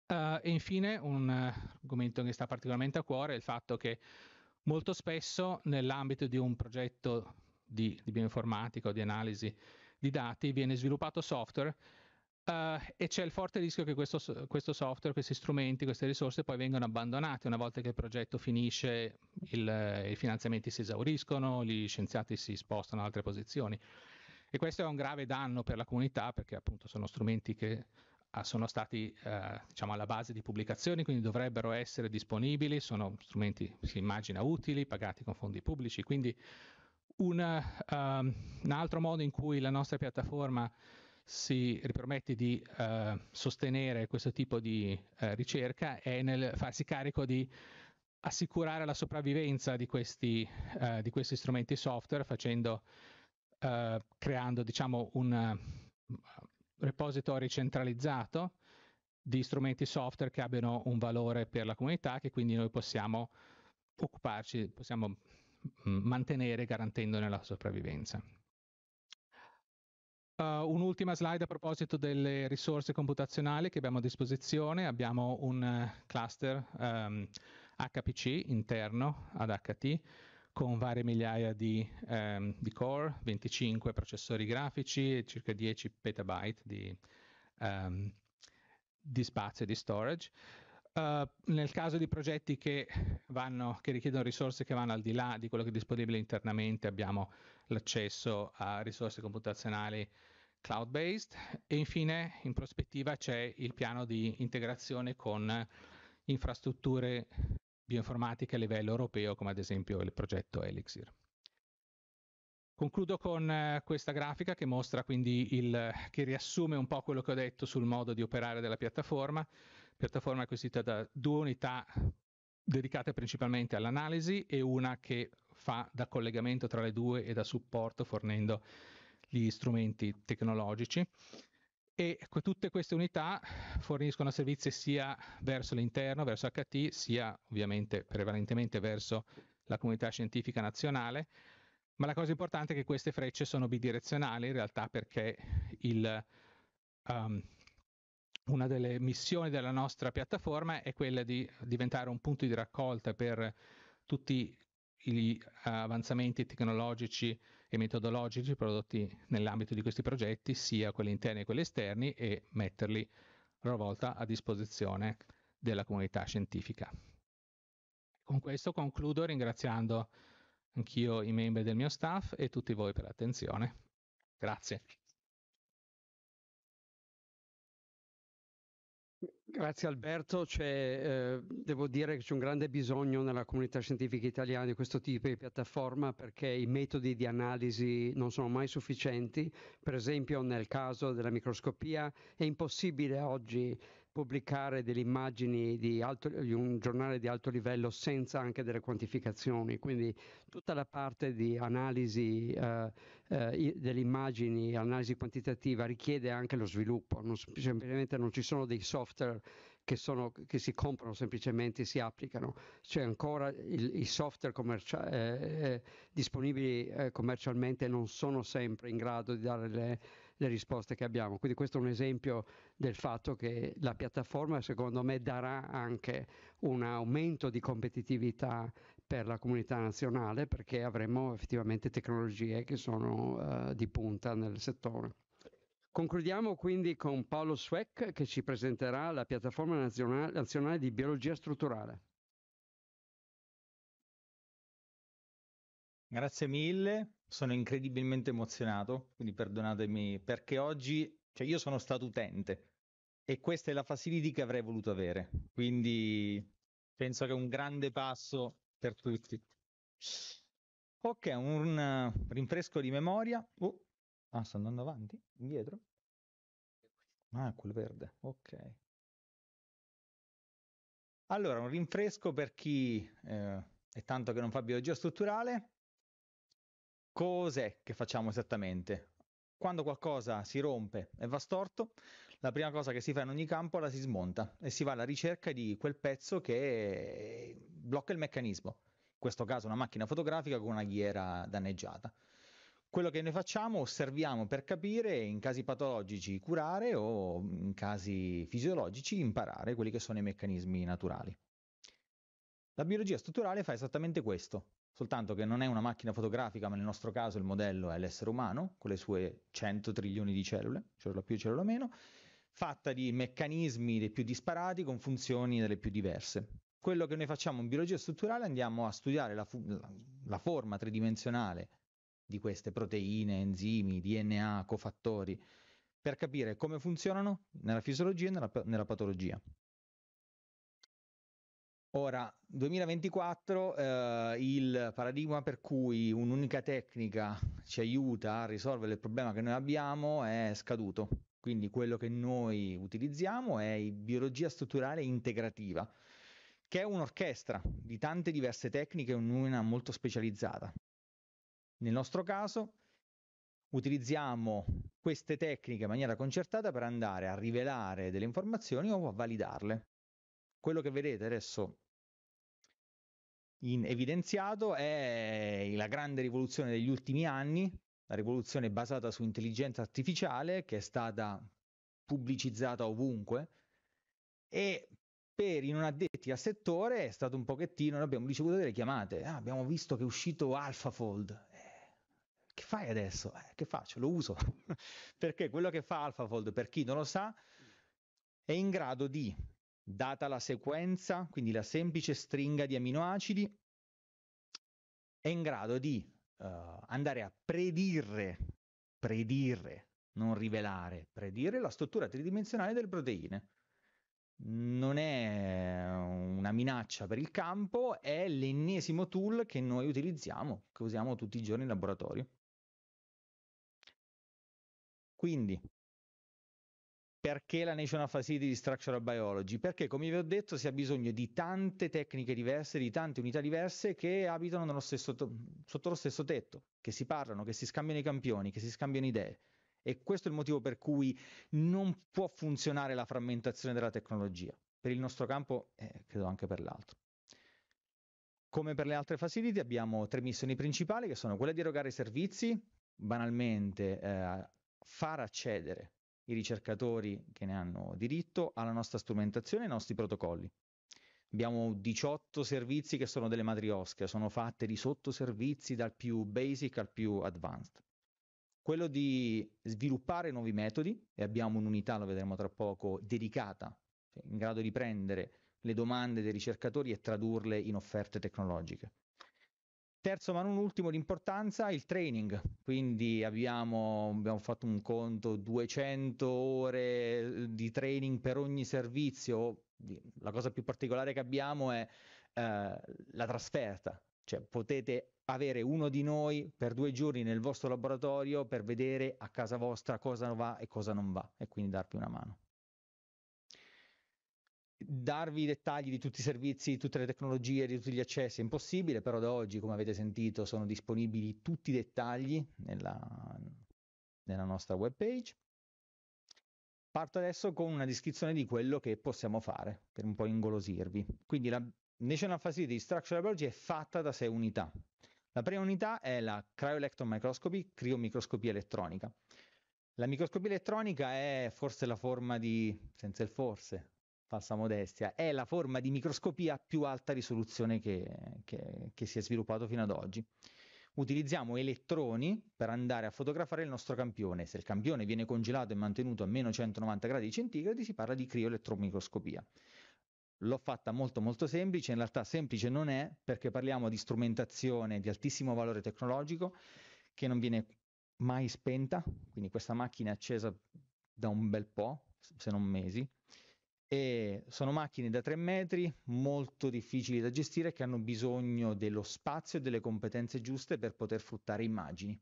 Uh, e infine un argomento che sta particolarmente a cuore è il fatto che Molto spesso nell'ambito di un progetto di, di bioinformatica o di analisi di dati viene sviluppato software Uh, e c'è il forte rischio che questo, questo, software, questi strumenti, queste risorse poi vengano abbandonate una volta che il progetto finisce, il, i finanziamenti si esauriscono, gli scienziati si spostano ad altre posizioni. E questo è un grave danno per la comunità perché appunto sono strumenti che Ah, sono stati eh, diciamo alla base di pubblicazioni, quindi dovrebbero essere disponibili, sono strumenti, si immagina, utili, pagati con fondi pubblici, quindi una, um, ehm, un altro modo in cui la nostra piattaforma si ripromette di uh, sostenere questo tipo di uh, ricerca è nel farsi carico di assicurare la sopravvivenza di questi, uh, di questi strumenti software facendo, creando diciamo un repository centralizzato di strumenti software che abbiano un valore per la comunità che quindi noi possiamo occuparci, possiamo mantenere garantendone la sopravvivenza. Uh, un'ultima slide a proposito delle risorse computazionali che abbiamo a disposizione. Abbiamo un eh, cluster um, ehm, HPC interno ad HT con varie migliaia di, ehm, di, core, 25 processori grafici e circa 10 petabyte di, ehm, di spazio di storage. Uh, nel caso di progetti che, vanno, che, richiedono risorse che vanno al di là di quello che è disponibile internamente, abbiamo l'accesso a risorse computazionali cloud-based e infine in prospettiva c'è il piano di integrazione con infrastrutture bioinformatica a livello europeo, come ad esempio il progetto Elixir. Concludo con eh, questa grafica che mostra quindi il, che riassume un po' quello che ho detto sul modo di operare della piattaforma. La piattaforma è costituita da due unità dedicate principalmente all'analisi e una che fa da collegamento tra le due e da supporto fornendo gli strumenti tecnologici e tutte queste unità forniscono servizi sia verso l'interno, verso HT, sia ovviamente prevalentemente verso la comunità scientifica nazionale, ma la cosa importante è che queste frecce sono bidirezionali in realtà perché il, um, una delle missioni della nostra piattaforma è quella di diventare un punto di raccolta per tutti gli uh, avanzamenti tecnologici e metodologici prodotti nell'ambito di questi progetti, sia quelli interni che quelli esterni, e metterli a loro volta a disposizione della comunità scientifica. Con questo concludo ringraziando anch'io i membri del mio staff e tutti voi per l'attenzione. Grazie. Grazie Alberto, eh, devo dire che c'è un grande bisogno nella comunità scientifica italiana di questo tipo di piattaforma perché i metodi di analisi non sono mai sufficienti, per esempio nel caso della microscopia è impossibile oggi pubblicare delle immagini di, alto, di, un giornale di alto livello senza anche delle quantificazioni, quindi tutta la parte di analisi eh, eh, delle immagini, analisi quantitativa richiede anche lo sviluppo, non, semplicemente non ci sono dei software che, sono, che si comprano semplicemente e si applicano, cioè ancora i software commercia- eh, eh disponibili eh, commercialmente non sono sempre in grado di dare le, le risposte che abbiamo, quindi questo è un esempio del fatto che la piattaforma secondo me darà anche un aumento di competitività per la comunità nazionale perché avremo effettivamente tecnologie che sono uh, di punta nel settore. Concludiamo quindi con Paolo Sweck che ci presenterà la piattaforma nazionale, nazionale di biologia strutturale. Grazie mille, sono incredibilmente emozionato, quindi perdonatemi perché oggi cioè io sono stato utente e questa è la facility che avrei voluto avere. Quindi penso che è un grande passo per tutti. Ok, un rinfresco di memoria. Oh. Ah, sto andando avanti, indietro. Ah, quel verde, ok. Allora, un rinfresco per chi eh, è tanto che non fa biologia strutturale. Cos'è che facciamo esattamente? Quando qualcosa si rompe e va storto, la prima cosa che si fa in ogni campo è la si smonta e si va alla ricerca di quel pezzo che blocca il meccanismo. In questo caso una macchina fotografica con una ghiera danneggiata. Quello che noi facciamo, osserviamo per capire in casi patologici curare o in casi fisiologici imparare quelli che sono i meccanismi naturali. La biologia strutturale fa esattamente questo, soltanto che non è una macchina fotografica, ma nel nostro caso il modello è l'essere umano, con le sue 100 trilioni di cellule, cellula più, cellula meno, fatta di meccanismi dei più disparati con funzioni delle più diverse. Quello che noi facciamo in biologia strutturale andiamo a studiare la, fu- la forma tridimensionale di queste proteine, enzimi, DNA, cofattori, per capire come funzionano nella fisiologia e nella, nella patologia. Ora, 2024, eh, il paradigma per cui un'unica tecnica ci aiuta a risolvere il problema che noi abbiamo è scaduto. Quindi quello che noi utilizziamo è biologia strutturale integrativa, che è un'orchestra di tante diverse tecniche, una molto specializzata. Nel nostro caso utilizziamo queste tecniche in maniera concertata per andare a rivelare delle informazioni o a validarle quello che vedete adesso in evidenziato è la grande rivoluzione degli ultimi anni, la rivoluzione basata su intelligenza artificiale che è stata pubblicizzata ovunque e per i non addetti al settore è stato un pochettino, noi abbiamo ricevuto delle chiamate, ah, abbiamo visto che è uscito AlphaFold, eh, che fai adesso? Eh, che faccio? Lo uso, perché quello che fa AlphaFold, per chi non lo sa, è in grado di data la sequenza, quindi la semplice stringa di aminoacidi, è in grado di uh, andare a predire, predire, non rivelare, predire la struttura tridimensionale delle proteine. Non è una minaccia per il campo, è l'ennesimo tool che noi utilizziamo, che usiamo tutti i giorni in laboratorio. Quindi perché la National Facility di Structural Biology? Perché, come vi ho detto, si ha bisogno di tante tecniche diverse, di tante unità diverse che abitano stesso, sotto lo stesso tetto, che si parlano, che si scambiano i campioni, che si scambiano idee. E questo è il motivo per cui non può funzionare la frammentazione della tecnologia, per il nostro campo e eh, credo anche per l'altro. Come per le altre facility abbiamo tre missioni principali che sono quella di erogare servizi, banalmente eh, far accedere i ricercatori che ne hanno diritto alla nostra strumentazione e ai nostri protocolli. Abbiamo 18 servizi che sono delle matriosche, sono fatte di sottoservizi dal più basic al più advanced. Quello di sviluppare nuovi metodi, e abbiamo un'unità, lo vedremo tra poco, dedicata, cioè in grado di prendere le domande dei ricercatori e tradurle in offerte tecnologiche. Terzo ma non ultimo l'importanza, il training, quindi abbiamo, abbiamo, fatto un conto 200 ore eh, di training per ogni servizio, la cosa più particolare che abbiamo è eh, la trasferta, cioè potete avere uno di noi per due giorni nel vostro laboratorio per vedere a casa vostra cosa va e cosa non va e quindi darvi una mano darvi i dettagli di tutti i servizi, di tutte le tecnologie, di tutti gli accessi è impossibile, però da oggi, come avete sentito, sono disponibili tutti i dettagli nella, nella nostra web page. Parto adesso con una descrizione di quello che possiamo fare, per un po' ingolosirvi. Quindi la National Facility Structural Biology è fatta da sei unità. La prima unità è la Cryo-Electron Microscopy, criomicroscopia elettronica. La microscopia elettronica è forse la forma di, senza il forse, falsa modestia, è la forma di microscopia a più alta risoluzione che, che, che si è sviluppato fino ad oggi. Utilizziamo elettroni per andare a fotografare il nostro campione. Se il campione viene congelato e mantenuto a meno 190 gradi centigradi, si parla di crioelettromicroscopia. L'ho fatta molto molto semplice, in realtà semplice non è perché parliamo di strumentazione di altissimo valore tecnologico che non viene mai spenta, quindi questa macchina è accesa da un bel po', se non mesi, e sono macchine da 3 metri, molto difficili da gestire, che hanno bisogno dello spazio e delle competenze giuste per poter fruttare immagini.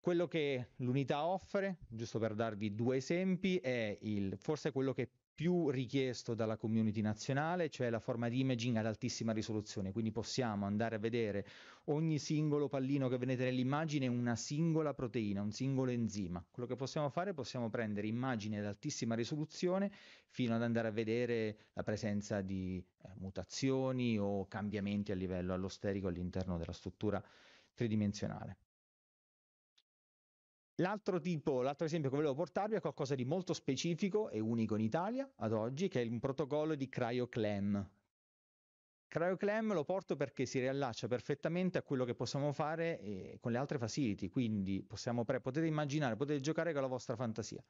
Quello che l'unità offre, giusto per darvi due esempi, è il, forse quello che più richiesto dalla community nazionale, cioè la forma di imaging ad altissima risoluzione, quindi possiamo andare a vedere ogni singolo pallino che vedete nell'immagine, una singola proteina, un singolo enzima. Quello che possiamo fare, possiamo prendere immagini ad altissima risoluzione fino ad andare a vedere la presenza di eh, mutazioni o cambiamenti a livello allosterico all'interno della struttura tridimensionale. L'altro tipo, l'altro esempio che volevo portarvi è qualcosa di molto specifico e unico in Italia ad oggi, che è un protocollo di CryoClam. CryoClam lo porto perché si riallaccia perfettamente a quello che possiamo fare eh, con le altre facility, quindi pre- potete immaginare, potete giocare con la vostra fantasia.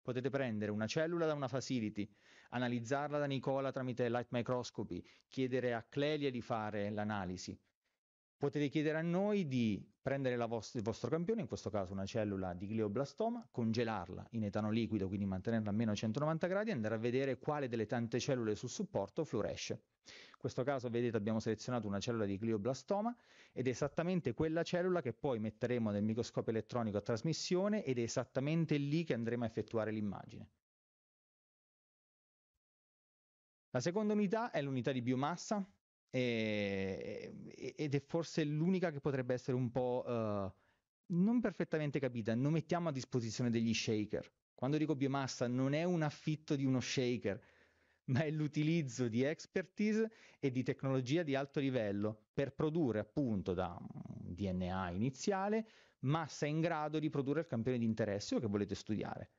Potete prendere una cellula da una facility, analizzarla da Nicola tramite light microscopy, chiedere a Clelia di fare l'analisi. Potete chiedere a noi di prendere vostra, il vostro campione, in questo caso una cellula di glioblastoma, congelarla in etano liquido, quindi mantenerla a meno 190 gradi e andare a vedere quale delle tante cellule sul supporto fluoresce. In questo caso, vedete, abbiamo selezionato una cellula di glioblastoma ed è esattamente quella cellula che poi metteremo nel microscopio elettronico a trasmissione ed è esattamente lì che andremo a effettuare l'immagine. La seconda unità è l'unità di biomassa, Ehm, e, ed è forse l'unica che potrebbe essere un po' uh, non perfettamente capita. Non mettiamo a disposizione degli shaker. Quando dico biomassa, non è un affitto di uno shaker, ma è l'utilizzo di expertise e di tecnologia di alto livello per produrre appunto da mm, DNA iniziale massa in grado di produrre il campione di interesse o che volete studiare.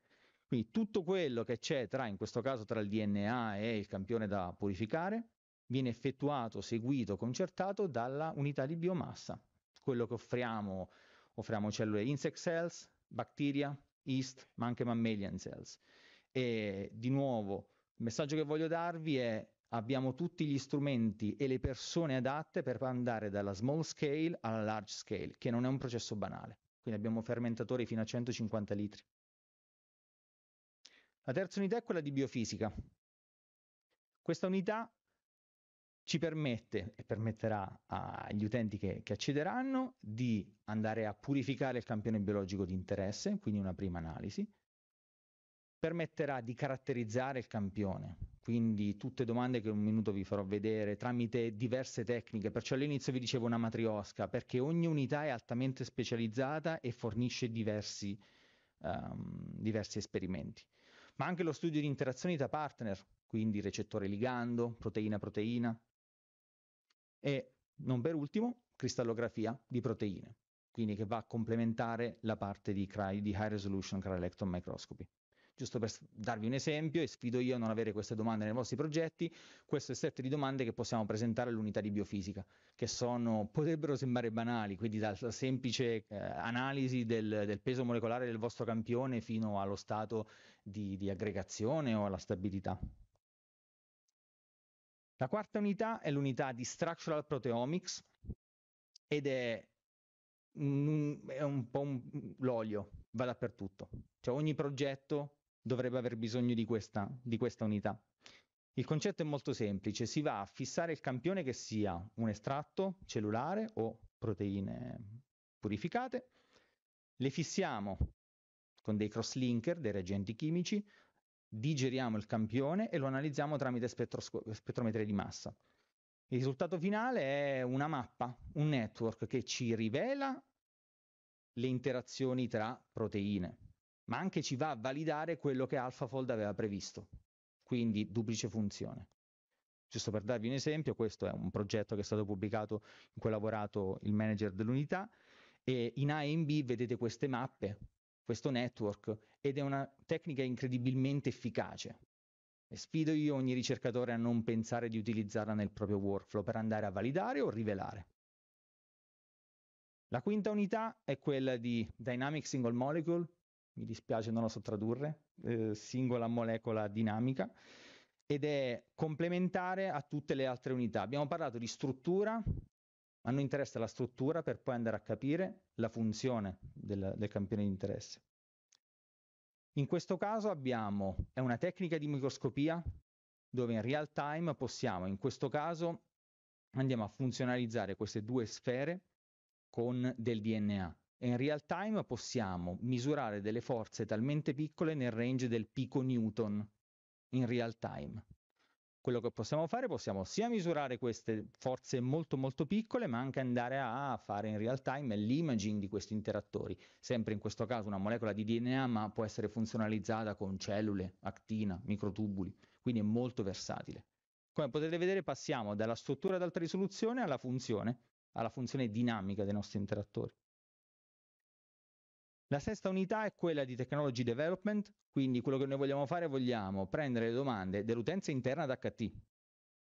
Quindi tutto quello che c'è tra, in questo caso, tra il DNA e il campione da purificare viene effettuato, seguito, concertato dalla unità di biomassa. Quello che offriamo, offriamo cellule insect cells, bacteria, yeast, ma anche mammalian cells. E di nuovo, il messaggio che voglio darvi è abbiamo tutti gli strumenti e le persone adatte per andare dalla small scale alla large scale, che non è un processo banale. Quindi abbiamo fermentatori fino a 150 litri. La terza unità è quella di biofisica. Questa unità ci permette e permetterà agli utenti che, che, accederanno di andare a purificare il campione biologico di interesse, quindi una prima analisi, permetterà di caratterizzare il campione, quindi tutte domande che in un minuto vi farò vedere tramite diverse tecniche, perciò all'inizio vi dicevo una matriosca, perché ogni unità è altamente specializzata e fornisce diversi, um, diversi esperimenti, ma anche lo studio di interazioni da partner, quindi recettore ligando, proteina-proteina, e non per ultimo cristallografia di proteine, quindi che va a complementare la parte di, cry, di high resolution cryo electron microscopy. Giusto per darvi un esempio, e sfido io a non avere queste domande nei vostri progetti, questo è il set di domande che possiamo presentare all'unità di biofisica, che sono, potrebbero sembrare banali, quindi dalla semplice eh, analisi del, del, peso molecolare del vostro campione fino allo stato di, di aggregazione o alla stabilità. La quarta unità è l'unità di Structural Proteomics ed è un, è un po' un, l'olio, va dappertutto. Cioè ogni progetto dovrebbe aver bisogno di questa, di questa unità. Il concetto è molto semplice, si va a fissare il campione che sia un estratto cellulare o proteine purificate, le fissiamo con dei cross linker, dei reagenti chimici, digeriamo il campione e lo analizziamo tramite spettrosco- spettrometria di massa. Il risultato finale è una mappa, un network che ci rivela le interazioni tra proteine, ma anche ci va a validare quello che AlphaFold aveva previsto, quindi duplice funzione. Giusto per darvi un esempio, questo è un progetto che è stato pubblicato in cui ha lavorato il manager dell'unità e in A e in B vedete queste mappe questo network ed è una tecnica incredibilmente efficace. E sfido io ogni ricercatore a non pensare di utilizzarla nel proprio workflow per andare a validare o rivelare. La quinta unità è quella di Dynamic Single Molecule, mi dispiace non la so tradurre, eh, singola molecola dinamica, ed è complementare a tutte le altre unità. Abbiamo parlato di struttura, a noi interessa la struttura per poi andare a capire la funzione del, del campione di interesse. In questo caso abbiamo, è una tecnica di microscopia dove in real time possiamo, in questo caso andiamo a funzionalizzare queste due sfere con del DNA e in real time possiamo misurare delle forze talmente piccole nel range del pico Newton in real time quello che possiamo fare, possiamo sia misurare queste forze molto molto piccole, ma anche andare a fare in real time l'imaging di questi interattori. Sempre in questo caso una molecola di DNA, ma può essere funzionalizzata con cellule, actina, microtubuli, quindi è molto versatile. Come potete vedere passiamo dalla struttura ad alta risoluzione alla funzione, alla funzione dinamica dei nostri interattori. La sesta unità è quella di technology development, quindi quello che noi vogliamo fare, vogliamo prendere le domande dell'utenza interna ad HT,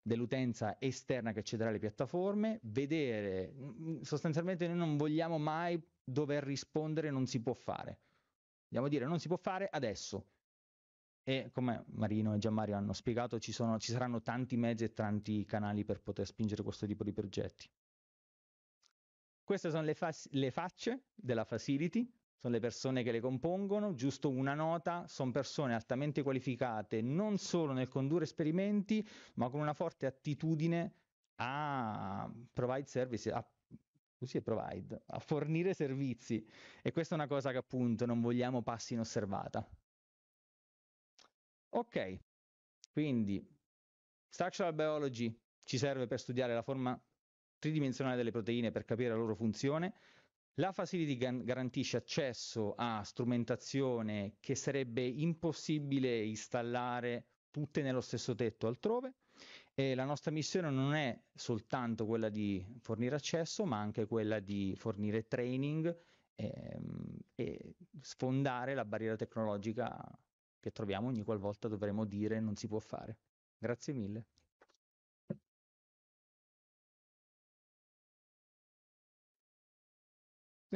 dell'utenza esterna che accederà alle piattaforme, vedere, mm, mm, sostanzialmente noi non vogliamo mai dover rispondere non si può fare. Vogliamo dire non si può fare adesso. E come Marino e Gianmario hanno spiegato, ci, sono, ci saranno tanti mezzi e tanti canali per poter spingere questo tipo di progetti. Queste sono le, fa- le facce della facility, sono le persone che le compongono, giusto una nota, sono persone altamente qualificate non solo nel condurre esperimenti, ma con una forte attitudine a provide service, a così provide, a fornire servizi. E questa è una cosa che appunto non vogliamo passi inosservata. Ok, quindi structural biology ci serve per studiare la forma tridimensionale delle proteine per capire la loro funzione, la facility garantisce accesso a strumentazione che sarebbe impossibile installare tutte nello stesso tetto altrove e la nostra missione non è soltanto quella di fornire accesso ma anche quella di fornire training e, ehm, e sfondare la barriera tecnologica che troviamo ogni qualvolta dovremo dire non si può fare. Grazie mille.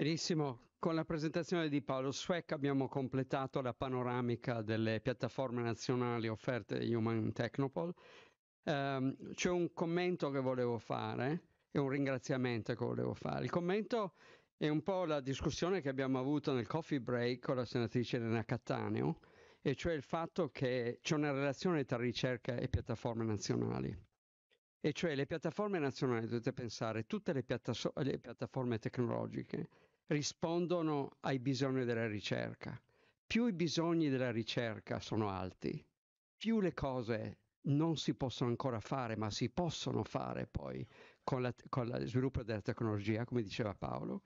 Benissimo, con la presentazione di Paolo Sweck abbiamo completato la panoramica delle piattaforme nazionali offerte da Human Technopol. Um, ehm, c'è un commento che volevo fare e un ringraziamento che volevo fare. Il commento è un po' la discussione che abbiamo avuto nel coffee break con la senatrice Elena Cattaneo, e cioè il fatto che c'è una relazione tra ricerca e piattaforme nazionali. E cioè le piattaforme nazionali, dovete pensare, tutte le, piatta- le piattaforme tecnologiche rispondono ai bisogni della ricerca. Più i bisogni della ricerca sono alti, più le cose non si possono ancora fare, ma si possono fare poi con, la, con lo sviluppo della tecnologia, come diceva Paolo,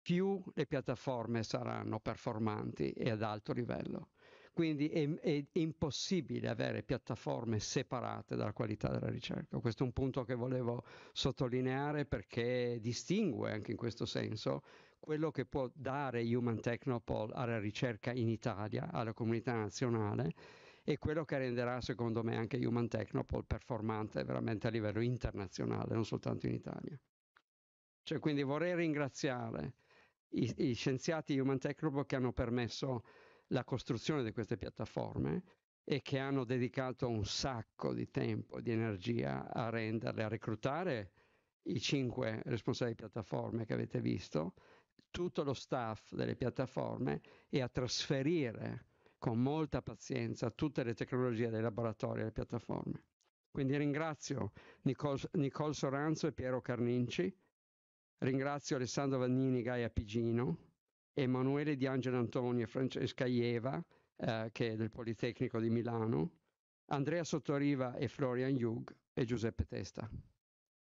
più le piattaforme saranno performanti e ad alto livello. Quindi è, è, impossibile avere piattaforme separate dalla qualità della ricerca. Questo è un punto che volevo sottolineare perché distingue anche in questo senso quello che può dare Human Technopole alla ricerca in Italia, alla comunità nazionale, e quello che renderà secondo me anche Human Technopole performante veramente a livello internazionale, non soltanto in Italia. Cioè, quindi vorrei ringraziare i, i scienziati Human Technopole che hanno permesso la costruzione di queste piattaforme e che hanno dedicato un sacco di tempo e di energia a renderle, a reclutare i cinque responsabili di piattaforme che avete visto, tutto lo staff delle piattaforme e a trasferire con molta pazienza tutte le tecnologie dei laboratori alle piattaforme. Quindi ringrazio Nicole, Nicole Soranzo e Piero Carninci, ringrazio Alessandro Vannini, Gaia Pigino, Emanuele Di Angelo Antonio e Francesca Ieva, eh, che è del Politecnico di Milano, Andrea Sottoriva e Florian Jug e Giuseppe Testa.